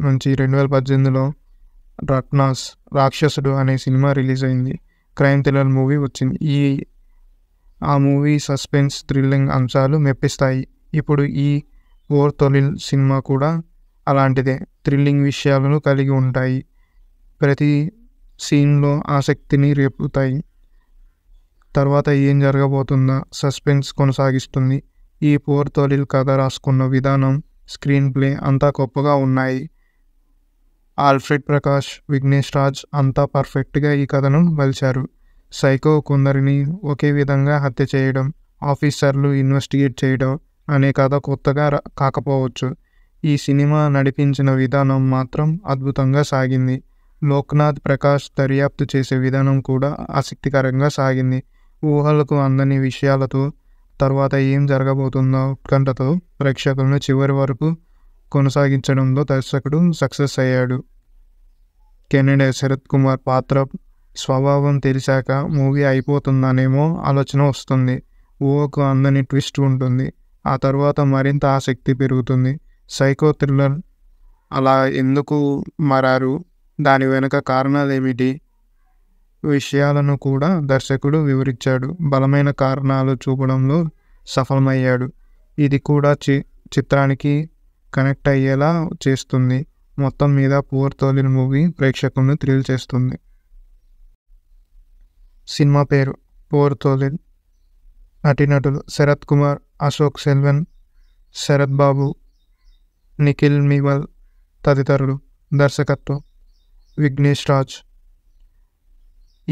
S1: నుంచి రెండు వేల పద్దెనిమిదిలో రత్నాస్ రాక్షసుడు అనే సినిమా రిలీజ్ అయింది క్రైమ్ థ్రిల్లర్ మూవీ వచ్చింది ఈ ఆ మూవీ సస్పెన్స్ థ్రిల్లింగ్ అంశాలు మెప్పిస్తాయి ఇప్పుడు ఈ ఓర్ తొలిల్ సినిమా కూడా అలాంటిదే థ్రిల్లింగ్ విషయాలను కలిగి ఉంటాయి ప్రతి సీన్లో ఆసక్తిని రేపుతాయి తర్వాత ఏం జరగబోతుందా సస్పెన్స్ కొనసాగిస్తుంది ఈ పోర్ తొలిల్ కథ రాసుకున్న విధానం స్క్రీన్ ప్లే అంతా గొప్పగా ఉన్నాయి ఆల్ఫ్రెడ్ ప్రకాష్ విఘ్నేష్ రాజ్ అంతా పర్ఫెక్ట్గా ఈ కథను మలిచారు సైకో కొందరిని ఒకే విధంగా హత్య చేయడం ఆఫీసర్లు ఇన్వెస్టిగేట్ చేయడం అనే కథ కొత్తగా కాకపోవచ్చు ఈ సినిమా నడిపించిన విధానం మాత్రం అద్భుతంగా సాగింది లోక్నాథ్ ప్రకాష్ దర్యాప్తు చేసే విధానం కూడా ఆసక్తికరంగా సాగింది ఊహలకు అందని విషయాలతో తర్వాత ఏం జరగబోతుందో ఉత్కంఠతో ప్రేక్షకులను చివరి వరకు కొనసాగించడంలో దర్శకుడు సక్సెస్ అయ్యాడు కెనడా శరత్ కుమార్ పాత్ర స్వభావం తెలిసాక మూవీ అయిపోతుందనేమో ఆలోచన వస్తుంది ఓక అందని ట్విస్ట్ ఉంటుంది ఆ తర్వాత మరింత ఆసక్తి పెరుగుతుంది సైకో థ్రిల్లర్ అలా ఎందుకు మారారు దాని వెనుక కారణాలు ఏమిటి విషయాలను కూడా దర్శకుడు వివరించాడు బలమైన కారణాలు చూపడంలో సఫలమయ్యాడు ఇది కూడా చి చిత్రానికి కనెక్ట్ అయ్యేలా చేస్తుంది మొత్తం మీద పూర్తోలిన తోలిన మూవీ ప్రేక్షకులను థ్రిల్ చేస్తుంది సినిమా పేరు పోర్ తోలిల్ నటీనటులు శరత్ కుమార్ అశోక్ సెల్వన్ శరత్ బాబు నిఖిల్ మివల్ తదితరులు దర్శకత్వం విఘ్నేష్ రాజ్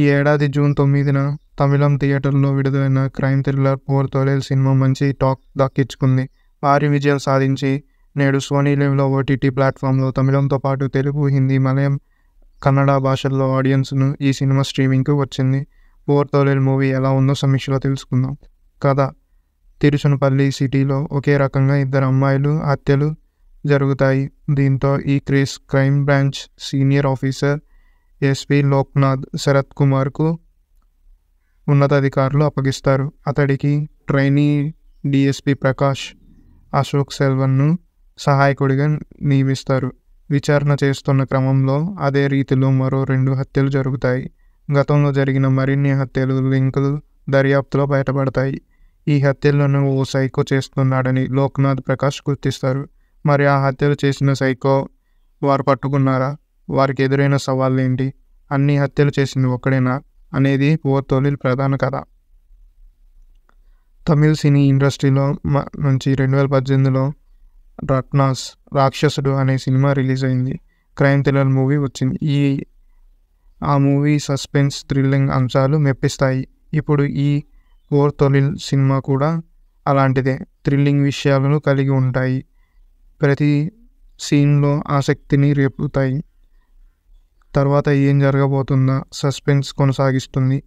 S1: ఈ ఏడాది జూన్ తొమ్మిదిన తమిళం థియేటర్లో విడుదలైన crime thriller Por Thozhil cinema మంచి టాక్ దక్కించుకుంది భారీ విజయం సాధించి నేడు సోనీ లైవ్లో ఓటీటీ ప్లాట్ఫామ్లో తమిళంతో పాటు తెలుగు హిందీ మలయం కన్నడ భాషల్లో ఆడియన్స్ను ఈ సినిమా స్ట్రీమింగ్కు వచ్చింది పోర్ థౌజండ్ మూవీ ఎలా ఉందో సమీక్షలో తెలుసుకుందాం కథ తిరుచునపల్లి సిటీలో ఒకే రకంగా ఇద్దరు అమ్మాయిలు హత్యలు జరుగుతాయి దీంతో ఈ case crime branch senior officer SP Loknath Sarath కుమార్కు ఉన్నతాధికారులు అప్పగిస్తారు అతడికి ట్రైనీ డిఎస్పి ప్రకాష్ అశోక్ సెల్వన్ను సహాయకుడిగా నియమిస్తారు విచారణ చేస్తున్న క్రమంలో అదే రీతిలో మరో రెండు హత్యలు జరుగుతాయి గతంలో జరిగిన మరిన్ని హత్యలు లింకులు దర్యాప్తులో బయటపడతాయి ఈ హత్యలను ఓ సైకో చేస్తున్నాడని లోక్నాథ్ ప్రకాష్ గుర్తిస్తారు మరి ఆ హత్యలు చేసిన సైకో వారు పట్టుకున్నారా వారికి ఎదురైన సవాళ్ళు ఏంటి అన్ని హత్యలు చేసింది ఒక్కడేనా అనేది తొలి ప్రధాన కథ తమిళ్ సినీ ఇండస్ట్రీలో నుంచి రెండు వేల పద్దెనిమిదిలో రత్నాస్ రాక్షసుడు అనే సినిమా రిలీజ్ అయింది క్రైమ్ థ్రిల్లర్ మూవీ వచ్చింది ఈ ఆ మూవీ సస్పెన్స్ థ్రిల్లింగ్ అంశాలు మెప్పిస్తాయి ఇప్పుడు ఈ ఓర్ తొలిల్ సినిమా కూడా అలాంటిదే థ్రిల్లింగ్ విషయాలను కలిగి ఉంటాయి ప్రతి సీన్లో ఆసక్తిని రేపుతాయి తర్వాత ఏం జరగబోతుందా సస్పెన్స్ కొనసాగిస్తుంది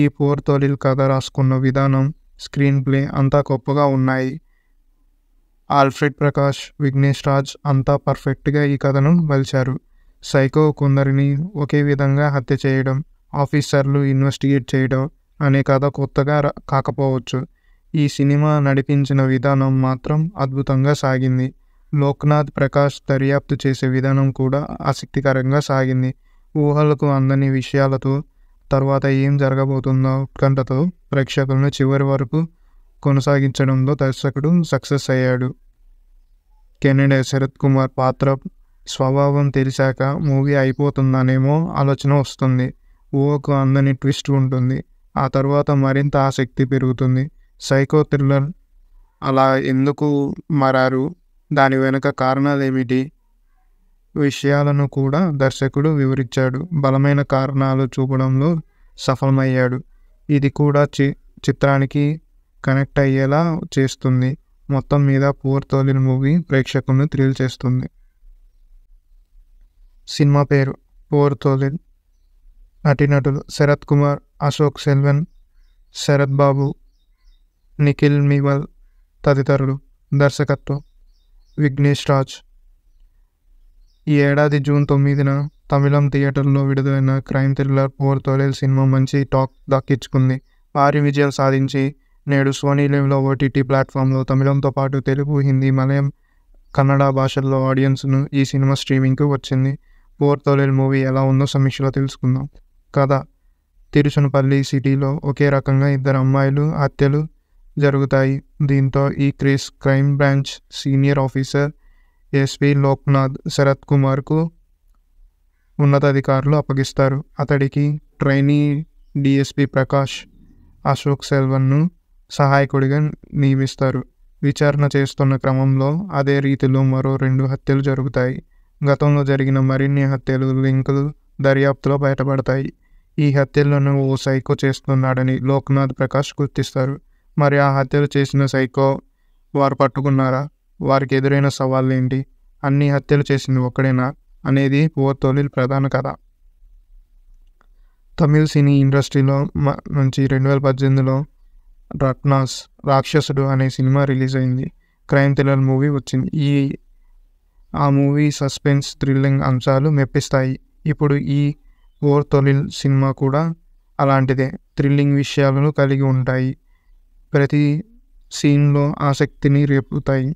S1: ఈ పోర్ తొలిల్ కథ రాసుకున్న విధానం స్క్రీన్ ప్లే అంతా గొప్పగా ఉన్నాయి ఆల్ఫ్రెడ్ ప్రకాష్ విఘ్నేష్ రాజ్ అంతా పర్ఫెక్ట్గా ఈ కథను మలిచారు సైకో కొందరిని ఒకే విధంగా హత్య చేయడం ఆఫీసర్లు ఇన్వెస్టిగేట్ చేయడం అనే కథ కొత్తగా కాకపోవచ్చు ఈ సినిమా నడిపించిన విధానం మాత్రం అద్భుతంగా సాగింది లోక్నాథ్ ప్రకాష్ దర్యాప్తు చేసే విధానం కూడా ఆసక్తికరంగా సాగింది ఊహలకు అందని విషయాలతో తర్వాత ఏం జరగబోతుందో ఉత్కంఠతో ప్రేక్షకులను చివరి వరకు కొనసాగించడంలో దర్శకుడు సక్సెస్ అయ్యాడు కెనడా శరత్ కుమార్ పాత్ర స్వభావం తెలిసాక మూవీ అయిపోతుందనేమో ఆలోచన వస్తుంది ఊహకు అందని ట్విస్ట్ ఉంటుంది ఆ తర్వాత మరింత ఆసక్తి పెరుగుతుంది సైకో థ్రిల్లర్ అలా ఎందుకు మారారు దాని వెనుక కారణాలు ఏమిటి విషయాలను కూడా దర్శకుడు వివరించాడు బలమైన కారణాలు చూపడంలో సఫలమయ్యాడు ఇది కూడా చి చిత్రానికి కనెక్ట్ అయ్యేలా చేస్తుంది మొత్తం మీద పూర్తోలిన మూవీ ప్రేక్షకులను థ్రిల్ చేస్తుంది సినిమా పేరు పోర్ తోలిల్ నటీనటులు శరత్ కుమార్ అశోక్ సెల్వన్ శరత్ బాబు నిఖిల్ మివల్ తదితరులు దర్శకత్వం విఘ్నేష్ రాజ్ ఈ ఏడాది జూన్ తొమ్మిదిన తమిళం థియేటర్లో విడుదలైన crime thriller Por Thozhil cinema మంచి టాక్ దక్కించుకుంది భారీ విజయం సాధించి నేడు సోనీ లైవ్లో ఓటీటీ ప్లాట్ఫామ్లో తమిళంతో పాటు తెలుగు హిందీ మలయం కన్నడ భాషల్లో ఆడియన్స్ను ఈ సినిమా స్ట్రీమింగ్కు వచ్చింది పోర్ తోలేల్ మూవీ ఎలా ఉందో సమీక్షలో తెలుసుకుందాం కథ తిరుచునపల్లి సిటీలో ఒకే రకంగా ఇద్దరు అమ్మాయిలు హత్యలు జరుగుతాయి దీంతో ఈ case crime branch senior officer SV Loknath Sarath కుమార్కు ఉన్నతాధికారులు అప్పగిస్తారు అతడికి ట్రైనీ డిఎస్పి ప్రకాష్ అశోక్ సెల్వన్ను సహాయకుడిగా నియమిస్తారు విచారణ చేస్తున్న క్రమంలో అదే రీతిలో మరో రెండు హత్యలు జరుగుతాయి గతంలో జరిగిన మరిన్ని హత్యలు లింకులు దర్యాప్తులో బయటపడతాయి ఈ హత్యలను ఓ సైకో చేస్తున్నాడని లోక్నాథ్ ప్రకాష్ గుర్తిస్తారు మరి ఆ హత్యలు చేసిన సైకో వారు పట్టుకున్నారా వారికి ఎదురైన సవాళ్ళు ఏంటి అన్ని హత్యలు చేసింది ఒక్కడేనా అనేది తొలిల్ ప్రధాన కథ తమిళ సినీ ఇండస్ట్రీలో నుంచి రెండు వేల పద్దెనిమిదిలో రత్నాస్ రాక్షసుడు అనే సినిమా రిలీజ్ అయింది క్రైమ్ థ్రిల్లర్ మూవీ వచ్చింది ఈ ఆ మూవీ సస్పెన్స్ థ్రిల్లింగ్ అంశాలు మెప్పిస్తాయి ఇప్పుడు ఈ ఓర్ తొలిల్ సినిమా కూడా అలాంటిదే థ్రిల్లింగ్ విషయాలను కలిగి ఉంటాయి ప్రతి సీన్లో ఆసక్తిని రేపుతాయి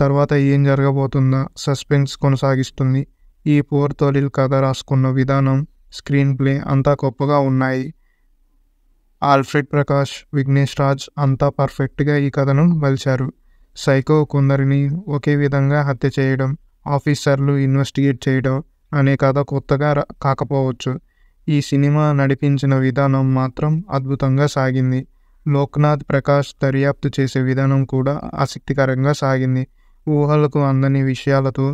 S1: తర్వాత ఏం జరగబోతుందా సస్పెన్స్ కొనసాగిస్తుంది ఈ పోర్ తొలిల్ కథ రాసుకున్న విధానం స్క్రీన్ ప్లే అంతా గొప్పగా ఉన్నాయి ఆల్ఫ్రెడ్ ప్రకాష్ విఘ్నేష్ రాజ్ అంతా పర్ఫెక్ట్గా ఈ కథను మలిచారు సైకో కొందరిని ఒకే విధంగా హత్య చేయడం ఆఫీసర్లు ఇన్వెస్టిగేట్ చేయడం అనే కథ కొత్తగా కాకపోవచ్చు ఈ సినిమా నడిపించిన విధానం మాత్రం అద్భుతంగా సాగింది లోక్నాథ్ ప్రకాష్ దర్యాప్తు చేసే విధానం కూడా ఆసక్తికరంగా సాగింది ఊహలకు అందని విషయాలతో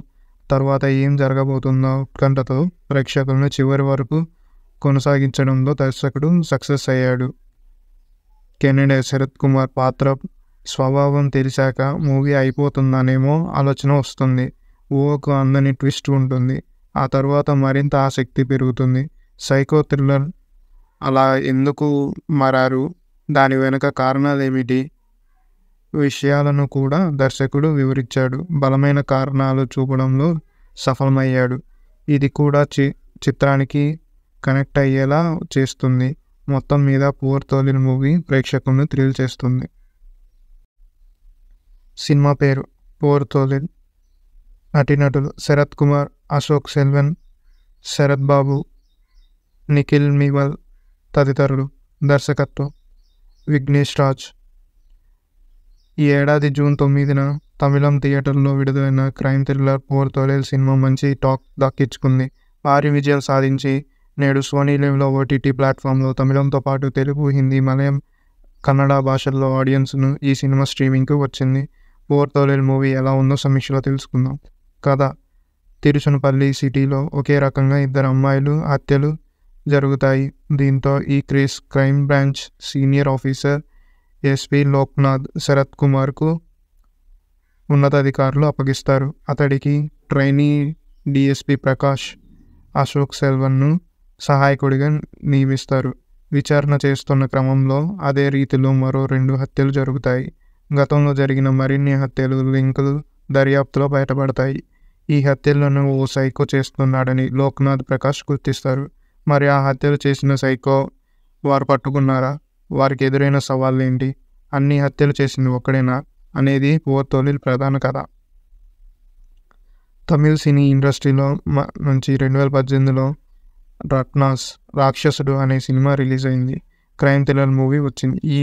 S1: తర్వాత ఏం జరగబోతుందో ఉత్కంఠతో ప్రేక్షకులను చివరి వరకు కొనసాగించడంలో దర్శకుడు సక్సెస్ అయ్యాడు కెనడా శరత్ కుమార్ పాత్ర స్వభావం తెలిసాక మూవీ అయిపోతుందనేమో ఆలోచన వస్తుంది ఊహకు అందని ట్విస్ట్ ఉంటుంది ఆ తర్వాత మరింత ఆసక్తి పెరుగుతుంది సైకో థ్రిల్లర్ అలా ఎందుకు మారారు దాని వెనుక కారణాలు ఏమిటి విషయాలను కూడా దర్శకుడు వివరించాడు బలమైన కారణాలు చూపడంలో సఫలమయ్యాడు ఇది కూడా చి చిత్రానికి కనెక్ట్ అయ్యేలా చేస్తుంది మొత్తం మీద పూర్తోలిన తోలిన మూవీ ప్రేక్షకులను థ్రిల్ చేస్తుంది సినిమా పేరు పోరుతోలిన్ నటీనటులు శరత్ కుమార్ అశోక్ సెల్వన్ శరత్ బాబు నిఖిల్ మివల్ తదితరులు దర్శకత్వం విఘ్నేష్ రాజ్ ఈ ఏడాది జూన్ తొమ్మిదిన తమిళం థియేటర్లో విడుదలైన crime thriller Por Thozhil cinema మంచి టాక్ దక్కించుకుంది భారీ విజయం సాధించి నేడు సోనీ లివ్లో ఓటీటీ ప్లాట్ఫామ్లో తమిళంతో పాటు తెలుగు హిందీ మలయం కన్నడ భాషల్లో ఆడియన్స్ను ఈ సినిమా స్ట్రీమింగ్కు వచ్చింది పోర్ థౌలెడ్ మూవీ ఎలా ఉందో సమీక్షలో తెలుసుకుందాం కథ తిరుచునపల్లి సిటీలో ఒకే రకంగా ఇద్దరు అమ్మాయిలు హత్యలు జరుగుతాయి దీంతో ఈ case crime branch senior officer SP Loknath Sarath కుమార్కు ఉన్నతాధికారులు అప్పగిస్తారు అతడికి ట్రైనీ డిఎస్పి ప్రకాష్ అశోక్ సెల్వన్ను సహాయకుడిగా నియమిస్తారు విచారణ చేస్తున్న క్రమంలో అదే రీతిలో మరో రెండు హత్యలు జరుగుతాయి గతంలో జరిగిన మరిన్ని హత్యలు లింకులు దర్యాప్తులో బయటపడతాయి ఈ హత్యలను ఓ సైకో చేస్తున్నాడని లోక్నాథ్ ప్రకాష్ గుర్తిస్తారు మరి ఆ హత్యలు చేసిన సైకో వారు పట్టుకున్నారా వారికి ఎదురైన సవాళ్ళు ఏంటి అన్ని హత్యలు చేసింది ఒక్కడేనా అనేది ఓ తొలి ప్రధాన కథ తమిళ్ సినీ ఇండస్ట్రీలో నుంచి రెండు వేల పద్దెనిమిదిలో రత్నాస్ రాక్షసుడు అనే సినిమా రిలీజ్ అయింది క్రైమ్ థ్రిల్లర్ మూవీ వచ్చింది ఈ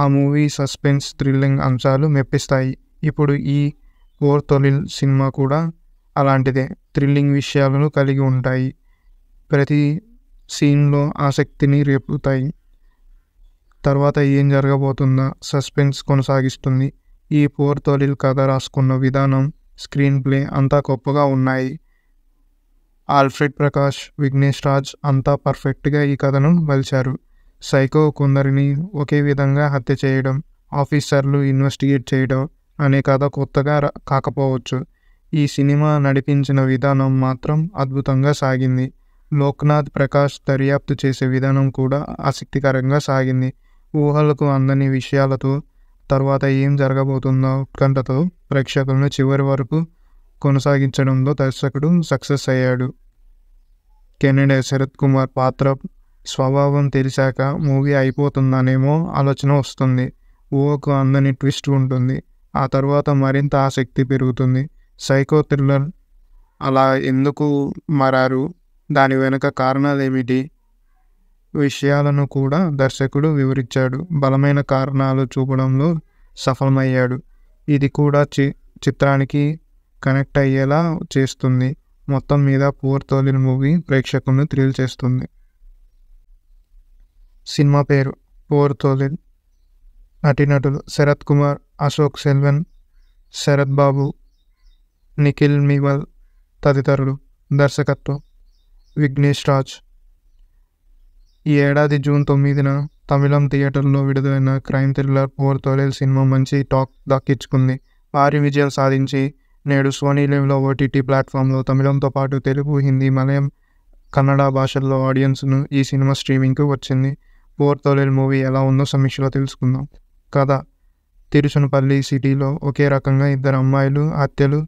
S1: ఆ మూవీ సస్పెన్స్ థ్రిల్లింగ్ అంశాలు మెప్పిస్తాయి ఇప్పుడు ఈ ఓర్ తొలిల్ సినిమా కూడా అలాంటిదే థ్రిల్లింగ్ విషయాలను కలిగి ఉంటాయి ప్రతి సీన్లో ఆసక్తిని రేపుతాయి తర్వాత ఏం జరగబోతుందా సస్పెన్స్ కొనసాగిస్తుంది ఈ పోర్ తొలిల్ కథ రాసుకున్న విధానం స్క్రీన్ ప్లే అంతా గొప్పగా ఉన్నాయి ఆల్ఫ్రెడ్ ప్రకాష్ విఘ్నేష్ రాజ్ అంతా పర్ఫెక్ట్గా ఈ కథను మలిచారు సైకో కొందరిని ఒకే విధంగా హత్య చేయడం ఆఫీసర్లు ఇన్వెస్టిగేట్ చేయడం అనే కథ కొత్తగా కాకపోవచ్చు ఈ సినిమా నడిపించిన విధానం మాత్రం అద్భుతంగా సాగింది లోక్నాథ్ ప్రకాష్ దర్యాప్తు చేసే విధానం కూడా ఆసక్తికరంగా సాగింది ఊహలకు అందని విషయాలతో తర్వాత ఏం జరగబోతుందో ఉత్కంఠతో ప్రేక్షకులను చివరి వరకు కొనసాగించడంలో దర్శకుడు సక్సెస్ అయ్యాడు కెనడా శరత్ కుమార్ పాత్ర స్వభావం తెలిసాక మూవీ అయిపోతుందనేమో ఆలోచన వస్తుంది ఊహకు అందని ట్విస్ట్ ఉంటుంది ఆ తర్వాత మరింత ఆసక్తి పెరుగుతుంది సైకో థ్రిల్లర్ అలా ఎందుకు మారారు దాని వెనుక కారణాలు ఏమిటి విషయాలను కూడా దర్శకుడు వివరించాడు బలమైన కారణాలు చూపడంలో సఫలమయ్యాడు ఇది కూడా చి చిత్రానికి కనెక్ట్ అయ్యేలా చేస్తుంది మొత్తం మీద పూర్తోలిన మూవీ ప్రేక్షకులను థ్రిల్ చేస్తుంది సినిమా పేరు పోర్ తోలిద్ నటీనటులు శరత్ కుమార్ అశోక్ సెల్వన్ శరత్ బాబు నిఖిల్ మివల్ తదితరులు దర్శకత్వం విఘ్నేష్ రాజ్ ఈ ఏడాది జూన్ తొమ్మిదిన తమిళం థియేటర్లో విడుదలైన crime thriller Por Thozhil cinema మంచి టాక్ దక్కించుకుంది భారీ విజయం సాధించి నేడు సోనీ లైవ్లో ఓటీటీ ప్లాట్ఫామ్లో తమిళంతో పాటు తెలుగు హిందీ మలయం కన్నడ భాషల్లో ఆడియన్స్ను ఈ సినిమా స్ట్రీమింగ్కు వచ్చింది పోర్ తోలేల్ మూవీ ఎలా ఉందో సమీక్షలో తెలుసుకుందాం కథ తిరుచునపల్లి సిటీలో ఒకే రకంగా ఇద్దరు అమ్మాయిలు హత్యలు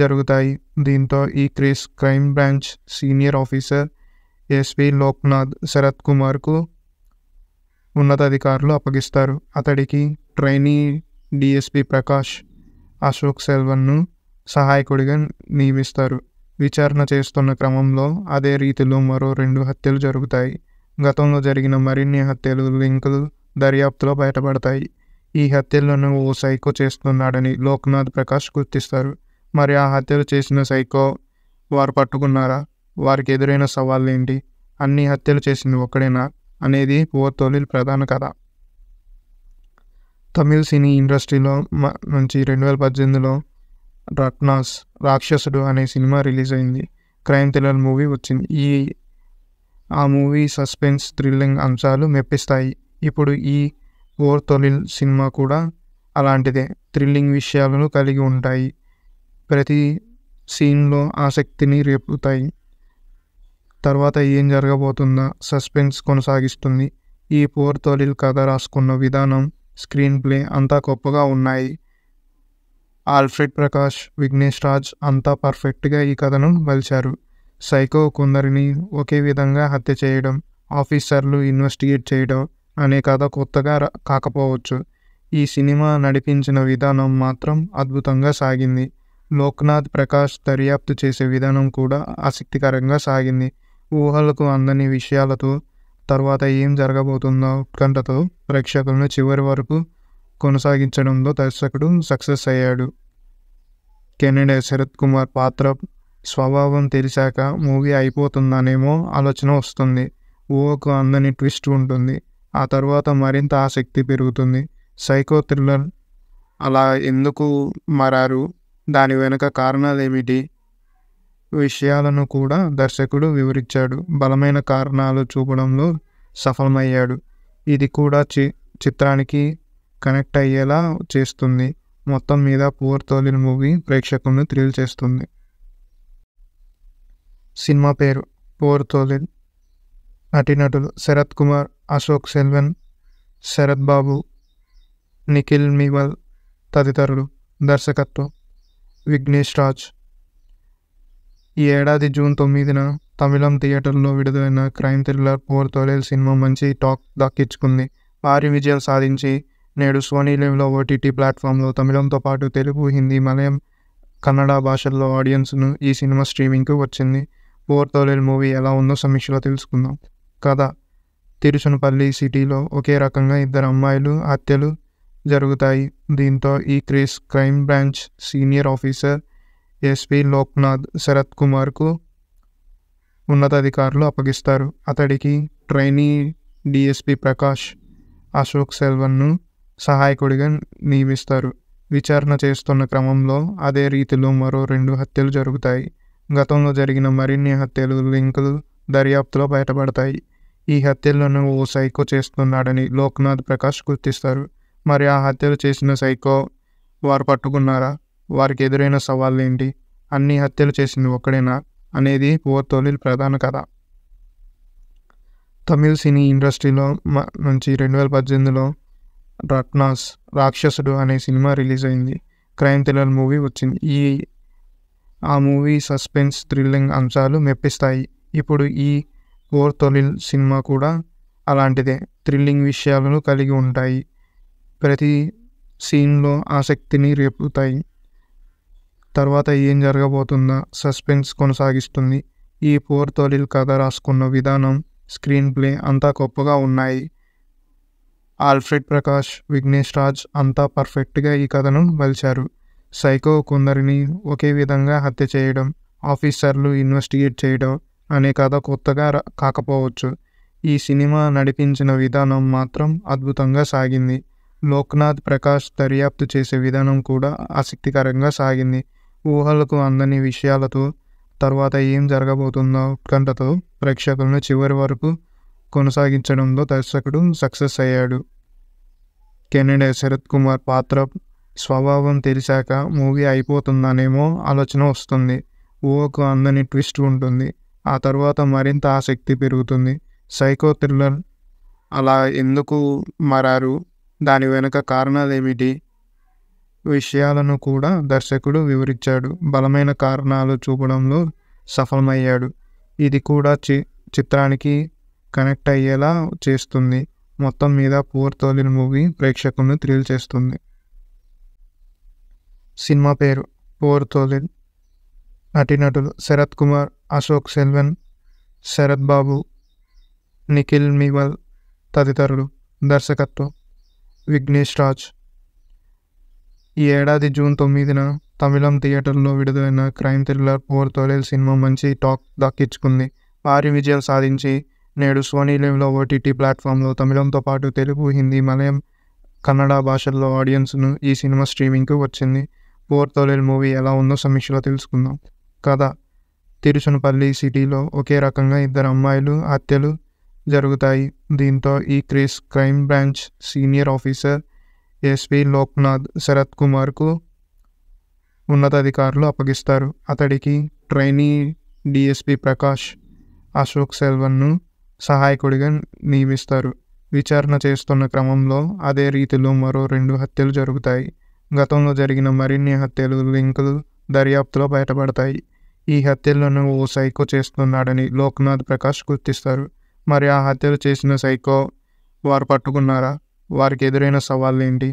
S1: జరుగుతాయి దీంతో ఈ case crime branch senior officer SP Loknath Sarath కుమార్కు ఉన్నతాధికారులు అప్పగిస్తారు అతడికి ట్రైనీ డిఎస్పి ప్రకాష్ అశోక్ సెల్వన్ను సహాయకుడిగా నియమిస్తారు విచారణ చేస్తున్న క్రమంలో అదే రీతిలో మరో రెండు హత్యలు జరుగుతాయి గతంలో జరిగిన మరిన్ని హత్యలు లింకులు దర్యాప్తులో బయటపడతాయి ఈ హత్యలను ఓ సైకో చేస్తున్నాడని లోక్నాథ్ ప్రకాష్ గుర్తిస్తారు మరి ఆ హత్యలు చేసిన సైకో వారు పట్టుకున్నారా వారికి ఎదురైన సవాళ్ళు ఏంటి అన్ని హత్యలు చేసింది ఒక్కడేనా అనేది ఓ తొలిల్ ప్రధాన కథ తమిళ సినీ ఇండస్ట్రీలో నుంచి రెండు వేల పద్దెనిమిదిలో రత్నాస్ రాక్షసుడు అనే సినిమా రిలీజ్ అయింది క్రైమ్ థ్రిల్లర్ మూవీ వచ్చింది ఈ ఆ మూవీ సస్పెన్స్ థ్రిల్లింగ్ అంశాలు మెప్పిస్తాయి ఇప్పుడు ఈ ఓర్ తొలిల్ సినిమా కూడా అలాంటిదే థ్రిల్లింగ్ విషయాలను కలిగి ఉంటాయి ప్రతి సీన్లో ఆసక్తిని రేపుతాయి తర్వాత ఏం జరగబోతుందా సస్పెన్స్ కొనసాగిస్తుంది ఈ పోర్ తొలిల్ కథ రాసుకున్న విధానం స్క్రీన్ ప్లే అంతా గొప్పగా ఉన్నాయి ఆల్ఫ్రెడ్ ప్రకాష్ విఘ్నేష్ రాజ్ అంతా పర్ఫెక్ట్గా ఈ కథను మలిచారు సైకో కొందరిని ఒకే విధంగా హత్య చేయడం ఆఫీసర్లు ఇన్వెస్టిగేట్ చేయడం అనే కథ కొత్తగా కాకపోవచ్చు ఈ సినిమా నడిపించిన విధానం మాత్రం అద్భుతంగా సాగింది లోక్నాథ్ ప్రకాష్ దర్యాప్తు చేసే విధానం కూడా ఆసక్తికరంగా సాగింది ఊహలకు అందని విషయాలతో తర్వాత ఏం జరగబోతుందో ఉత్కంఠతో ప్రేక్షకులను చివరి వరకు కొనసాగించడంలో దర్శకుడు సక్సెస్ అయ్యాడు కెనడా శరత్ కుమార్ పాత్ర స్వభావం తెలిసాక మూవీ అయిపోతుందనేమో ఆలోచన వస్తుంది ఓకు అందని ట్విస్ట్ ఉంటుంది ఆ తర్వాత మరింత ఆసక్తి పెరుగుతుంది సైకో థ్రిల్లర్ అలా ఎందుకు మారారు దాని వెనుక కారణాలు ఏమిటి విషయాలను కూడా దర్శకుడు వివరించాడు బలమైన కారణాలు చూపడంలో సఫలమయ్యాడు ఇది కూడా చి చిత్రానికి కనెక్ట్ అయ్యేలా చేస్తుంది మొత్తం మీద పూర్తోలిన మూవీ ప్రేక్షకులను థ్రిల్ చేస్తుంది సినిమా పేరు పోర్ తోలిల్ నటీనటులు శరత్ కుమార్ అశోక్ సెల్వన్ శరత్ బాబు నిఖిల్ మివల్ తదితరులు దర్శకత్వం విఘ్నేష్ రాజ్ ఈ ఏడాది జూన్ తొమ్మిదిన తమిళం థియేటర్లో విడుదలైన crime thriller Por Thozhil cinema మంచి టాక్ దక్కించుకుంది భారీ విజయం సాధించి నేడు సోనీ లైవ్లో ఓటీటీ ప్లాట్ఫామ్లో తమిళంతో పాటు తెలుగు హిందీ మలయం కన్నడ భాషల్లో ఆడియన్స్ను ఈ సినిమా స్ట్రీమింగ్కు వచ్చింది ఫోర్ థర్డ్ మూవీ ఎలా ఉందో సమీక్షలో తెలుసుకుందాం కథ తిరుచునపల్లి సిటీలో ఒకే రకంగా ఇద్దరు అమ్మాయిలు హత్యలు జరుగుతాయి దీంతో ఈ case crime branch senior officer SP Loknath Sarath కుమార్కు ఉన్నతాధికారులు అప్పగిస్తారు అతడికి ట్రైనీ డిఎస్పి ప్రకాష్ అశోక్ సెల్వన్ను సహాయకుడిగా నియమిస్తారు విచారణ చేస్తున్న క్రమంలో అదే రీతిలో మరో రెండు హత్యలు జరుగుతాయి గతంలో జరిగిన మరిన్ని హత్యలు లింకులు దర్యాప్తులో బయటపడతాయి ఈ హత్యలను ఓ సైకో చేస్తున్నాడని లోక్నాథ్ ప్రకాష్ గుర్తిస్తారు మరి ఆ హత్యలు చేసిన సైకో వారు పట్టుకున్నారా వారికి ఎదురైన సవాళ్ళు ఏంటి అన్ని హత్యలు చేసింది ఒక్కడేనా అనేది ఓ తొలి ప్రధాన కథ తమిళ సినీ ఇండస్ట్రీలో నుంచి రెండు వేల పద్దెనిమిదిలో రత్నాస్ రాక్షసుడు అనే సినిమా రిలీజ్ అయింది క్రైమ్ థ్రిల్లర్ మూవీ వచ్చింది ఈ ఆ మూవీ సస్పెన్స్ థ్రిల్లింగ్ అంశాలు మెప్పిస్తాయి ఇప్పుడు ఈ ఓర్ తొలిల్ సినిమా కూడా అలాంటిదే థ్రిల్లింగ్ విషయాలను కలిగి ఉంటాయి ప్రతి సీన్లో ఆసక్తిని రేపుతాయి తర్వాత ఏం జరగబోతుందా సస్పెన్స్ కొనసాగిస్తుంది ఈ పోర్ తొలిల్ కథ రాసుకున్న విధానం స్క్రీన్ ప్లే అంతా గొప్పగా ఉన్నాయి ఆల్ఫ్రెడ్ ప్రకాష్ విఘ్నేష్ రాజ్ అంతా పర్ఫెక్ట్గా ఈ కథను మలిచారు సైకో కొందరిని ఒకే విధంగా హత్య చేయడం ఆఫీసర్లు ఇన్వెస్టిగేట్ చేయడం అనే కథ కొత్తగా కాకపోవచ్చు ఈ సినిమా నడిపించిన విధానం మాత్రం అద్భుతంగా సాగింది లోక్నాథ్ ప్రకాష్ దర్యాప్తు చేసే విధానం కూడా ఆసక్తికరంగా సాగింది ఊహలకు అందని విషయాలతో తర్వాత ఏం జరగబోతుందో ఉత్కంఠతో ప్రేక్షకులను చివరి వరకు కొనసాగించడంలో దర్శకుడు సక్సెస్ అయ్యాడు కెనడా శరత్ కుమార్ పాత్ర స్వభావం తెలిసాక మూవీ అయిపోతుందనేమో ఆలోచన వస్తుంది ఓకు అందని ట్విస్ట్ ఉంటుంది ఆ తర్వాత మరింత ఆసక్తి పెరుగుతుంది సైకో థ్రిల్లర్ అలా ఎందుకు మారారు దాని వెనుక కారణాలు ఏమిటి విషయాలను కూడా దర్శకుడు వివరించాడు బలమైన కారణాలు చూపడంలో సఫలమయ్యాడు ఇది కూడా చి చిత్రానికి కనెక్ట్ అయ్యేలా చేస్తుంది మొత్తం మీద పూర్తోలిన మూవీ ప్రేక్షకులను థ్రిల్ చేస్తుంది సినిమా పేరు పోర్ తోలిద్ నటీనటులు శరత్ కుమార్ అశోక్ సెల్వన్ శరత్ బాబు నిఖిల్ మివల్ తదితరులు దర్శకత్వం విఘ్నేష్ రాజ్ ఈ ఏడాది జూన్ తొమ్మిదిన తమిళం థియేటర్లో విడుదలైన crime thriller Por Thozhil cinema మంచి టాక్ దక్కించుకుంది భారీ విజయం సాధించి నేడు సోనీ లివ్లో ఓటీటీ ప్లాట్ఫామ్లో తమిళంతో పాటు తెలుగు హిందీ మలయం కన్నడ భాషల్లో ఆడియన్స్ను ఈ సినిమా స్ట్రీమింగ్కు వచ్చింది ఓవర్ తోలేల్ మూవీ ఎలా ఉందో సమీక్షలో తెలుసుకుందాం కథ తిరుచునపల్లి సిటీలో ఒకే రకంగా ఇద్దరు అమ్మాయిలు హత్యలు జరుగుతాయి దీంతో ఈ case crime branch senior officer SP Loknath Sarath కుమార్కు ఉన్నతాధికారులు అప్పగిస్తారు అతడికి ట్రైనీ డిఎస్పి ప్రకాష్ అశోక్ సెల్వన్ను సహాయకుడిగా నియమిస్తారు విచారణ చేస్తున్న క్రమంలో అదే రీతిలో మరో రెండు హత్యలు జరుగుతాయి గతంలో జరిగిన మరిన్ని హత్యలు లింకులు దర్యాప్తులో బయటపడతాయి ఈ హత్యలను ఓ సైకో చేస్తున్నాడని లోక్నాథ్ ప్రకాష్ గుర్తిస్తారు మరి ఆ హత్యలు చేసిన సైకో వారు పట్టుకున్నారా వారికి ఎదురైన సవాళ్ళు ఏంటి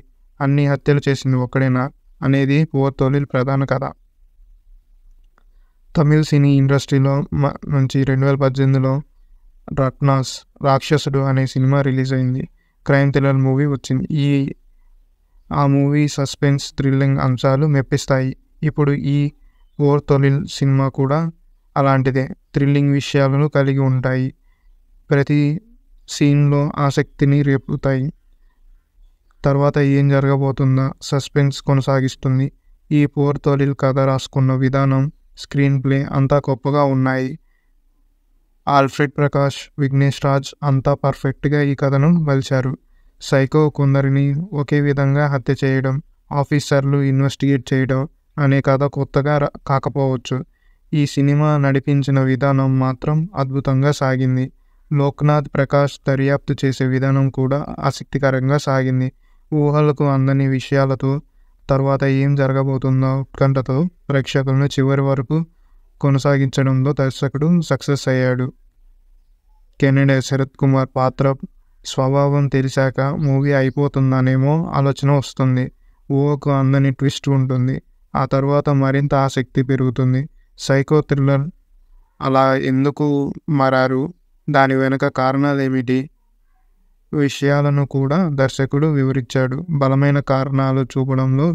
S1: అన్ని హత్యలు చేసింది ఒక్కడేనా అనేది ఓ తొలి ప్రధాన కథ తమిళ సినీ ఇండస్ట్రీలో నుంచి రెండు వేల పద్దెనిమిదిలో రత్నాస్ రాక్షసుడు అనే సినిమా రిలీజ్ అయింది క్రైమ్ థ్రిల్లర్ మూవీ వచ్చింది ఈ ఆ మూవీ సస్పెన్స్ థ్రిల్లింగ్ అంశాలు మెప్పిస్తాయి ఇప్పుడు ఈ ఓర్ తొలి సినిమా కూడా అలాంటిదే థ్రిల్లింగ్ విషయాలను కలిగి ఉంటాయి ప్రతి సీన్లో ఆసక్తిని రేపుతాయి తర్వాత ఏం జరగబోతుందా సస్పెన్స్ కొనసాగిస్తుంది ఈ పోర్ తొలిల్ కథ రాసుకున్న విధానం స్క్రీన్ ప్లే అంతా గొప్పగా ఉన్నాయి ఆల్ఫ్రెడ్ ప్రకాష్ విఘ్నేష్ రాజ్ అంతా పర్ఫెక్ట్గా ఈ కథను మలిచారు సైకో కొందరిని ఒకే విధంగా హత్య చేయడం ఆఫీసర్లు ఇన్వెస్టిగేట్ చేయడం అనే కథ కొత్తగా కాకపోవచ్చు ఈ సినిమా నడిపించిన విధానం మాత్రం అద్భుతంగా సాగింది లోక్నాథ్ ప్రకాష్ దర్యాప్తు చేసే విధానం కూడా ఆసక్తికరంగా సాగింది ఊహలకు అందని విషయాలతో తర్వాత ఏం జరగబోతుందో ఉత్కంఠతో ప్రేక్షకులను చివరి వరకు కొనసాగించడంలో దర్శకుడు సక్సెస్ అయ్యాడు కెనడా శరత్ కుమార్ పాత్ర స్వభావం తెలిసాక మూవీ అయిపోతుందనేమో ఆలోచన వస్తుంది ఓక అందని ట్విస్ట్ ఉంటుంది ఆ తర్వాత మరింత ఆసక్తి పెరుగుతుంది సైకో థ్రిల్లర్ అలా ఎందుకు మారారు దాని వెనుక కారణాలు ఏమిటి విషయాలను కూడా దర్శకుడు వివరించాడు బలమైన కారణాలు చూపడంలో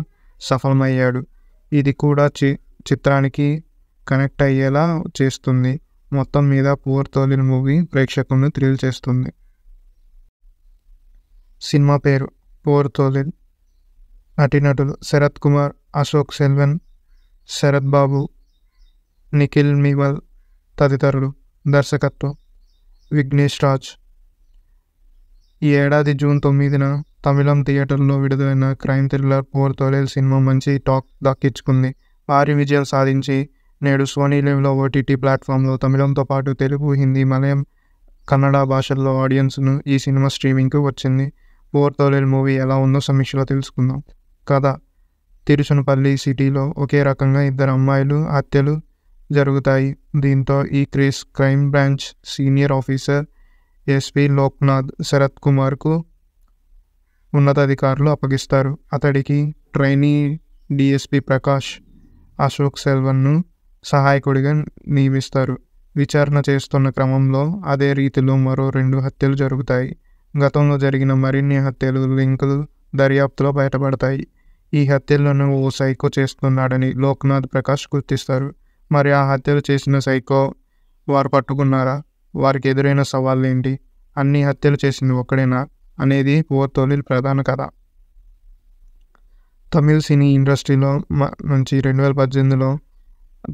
S1: సఫలమయ్యాడు ఇది కూడా చి చిత్రానికి కనెక్ట్ అయ్యేలా చేస్తుంది మొత్తం మీద పూర్తోలిన మూవీ ప్రేక్షకులను థ్రిల్ చేస్తుంది సినిమా పేరు పోర్ తోలిద్ నటీనటులు శరత్ కుమార్ అశోక్ సెల్వన్ శరత్ బాబు నిఖిల్ మివల్ తదితరులు దర్శకత్వం విఘ్నేష్ రాజ్ ఈ ఏడాది జూన్ తొమ్మిదిన తమిళం థియేటర్లో విడుదలైన crime thriller Por Thozhil cinema మంచి టాక్ దక్కించుకుంది భారీ విజయం సాధించి నేడు సోనీ లైవ్లో ఓటీటీ ప్లాట్ఫామ్లో తమిళంతో పాటు తెలుగు హిందీ మలయం కన్నడ భాషల్లో ఆడియన్స్ను ఈ సినిమా స్ట్రీమింగ్కు వచ్చింది ఫోర్ థౌజండ్ మూవీ ఎలా ఉందో సమీక్షలో తెలుసుకుందాం కథ తిరుచునపల్లి సిటీలో ఒకే రకంగా ఇద్దరు అమ్మాయిలు హత్యలు జరుగుతాయి దీంతో ఈ case crime branch senior officer SP Loknath Sarath కుమార్కు ఉన్నతాధికారులు అప్పగిస్తారు అతడికి ట్రైనీ డిఎస్పి ప్రకాష్ అశోక్ సెల్వన్ను సహాయకుడిగా నియమిస్తారు విచారణ చేస్తున్న క్రమంలో అదే రీతిలో మరో రెండు హత్యలు జరుగుతాయి గతంలో జరిగిన మరిన్ని హత్యలు లింకులు దర్యాప్తులో బయటపడతాయి ఈ హత్యలను ఓ సైకో చేస్తున్నాడని లోక్నాథ్ ప్రకాష్ గుర్తిస్తారు మరి ఆ హత్యలు చేసిన సైకో వారు పట్టుకున్నారా వారికి ఎదురైన సవాళ్ళు ఏంటి అన్ని హత్యలు చేసింది ఒక్కడేనా అనేది తొలి ప్రధాన కథ తమిళ్ సినీ ఇండస్ట్రీలో నుంచి రెండు వేల పద్దెనిమిదిలో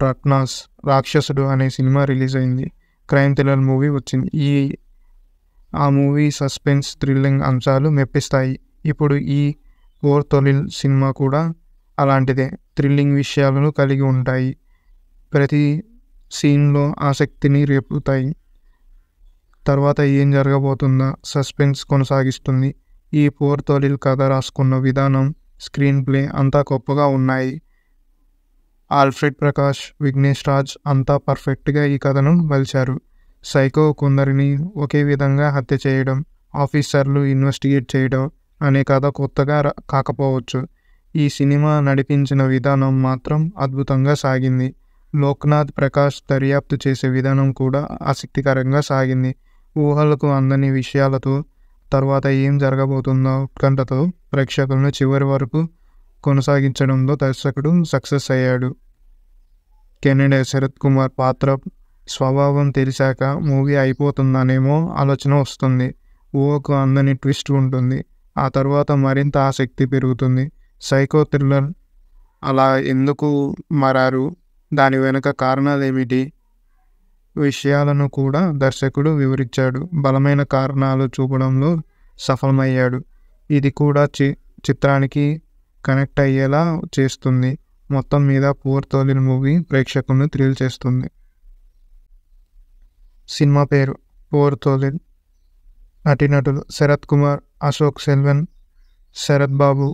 S1: రత్నాస్ రాక్షసుడు అనే సినిమా రిలీజ్ అయింది క్రైమ్ థ్రిల్లర్ మూవీ వచ్చింది ఈ ఆ మూవీ సస్పెన్స్ థ్రిల్లింగ్ అంశాలు మెప్పిస్తాయి ఇప్పుడు ఈ ఓర్ తొలిల్ సినిమా కూడా అలాంటిదే థ్రిల్లింగ్ విషయాలను కలిగి ఉంటాయి ప్రతి సీన్లో ఆసక్తిని రేపుతాయి తర్వాత ఏం జరగబోతుందా సస్పెన్స్ కొనసాగిస్తుంది ఈ పోర్ తొలిల్ కథ రాసుకున్న విధానం స్క్రీన్ ప్లే అంతా గొప్పగా ఉన్నాయి ఆల్ఫ్రెడ్ ప్రకాష్ విఘ్నేష్ రాజ్ అంతా పర్ఫెక్ట్గా ఈ కథను మలిచారు సైకో కొందరిని ఒకే విధంగా హత్య చేయడం ఆఫీసర్లు ఇన్వెస్టిగేట్ చేయడం అనే కథ కొత్తగా కాకపోవచ్చు ఈ సినిమా నడిపించిన విధానం మాత్రం అద్భుతంగా సాగింది లోక్నాథ్ ప్రకాష్ దర్యాప్తు చేసే విధానం కూడా ఆసక్తికరంగా సాగింది ఊహలకు అందని విషయాలతో తర్వాత ఏం జరగబోతుందో ఉత్కంఠతో ప్రేక్షకులను చివరి వరకు కొనసాగించడంలో దర్శకుడు సక్సెస్ అయ్యాడు కెనడా శరత్ కుమార్ పాత్ర స్వభావం తెలిసాక మూవీ అయిపోతుందనేమో ఆలోచన వస్తుంది ఓక అందని ట్విస్ట్ ఉంటుంది ఆ తర్వాత మరింత ఆసక్తి పెరుగుతుంది సైకో థ్రిల్లర్ అలా ఎందుకు మారారు దాని వెనుక కారణాలు ఏమిటి విషయాలను కూడా దర్శకుడు వివరించాడు బలమైన కారణాలు చూపడంలో సఫలమయ్యాడు ఇది కూడా చి చిత్రానికి కనెక్ట్ అయ్యేలా చేస్తుంది మొత్తం మీద పూర్తోలిన మూవీ ప్రేక్షకులను థ్రిల్ చేస్తుంది సినిమా పేరు పోర్ తోలిల్ నటీనటులు శరత్ కుమార్ అశోక్ సెల్వన్ శరత్ బాబు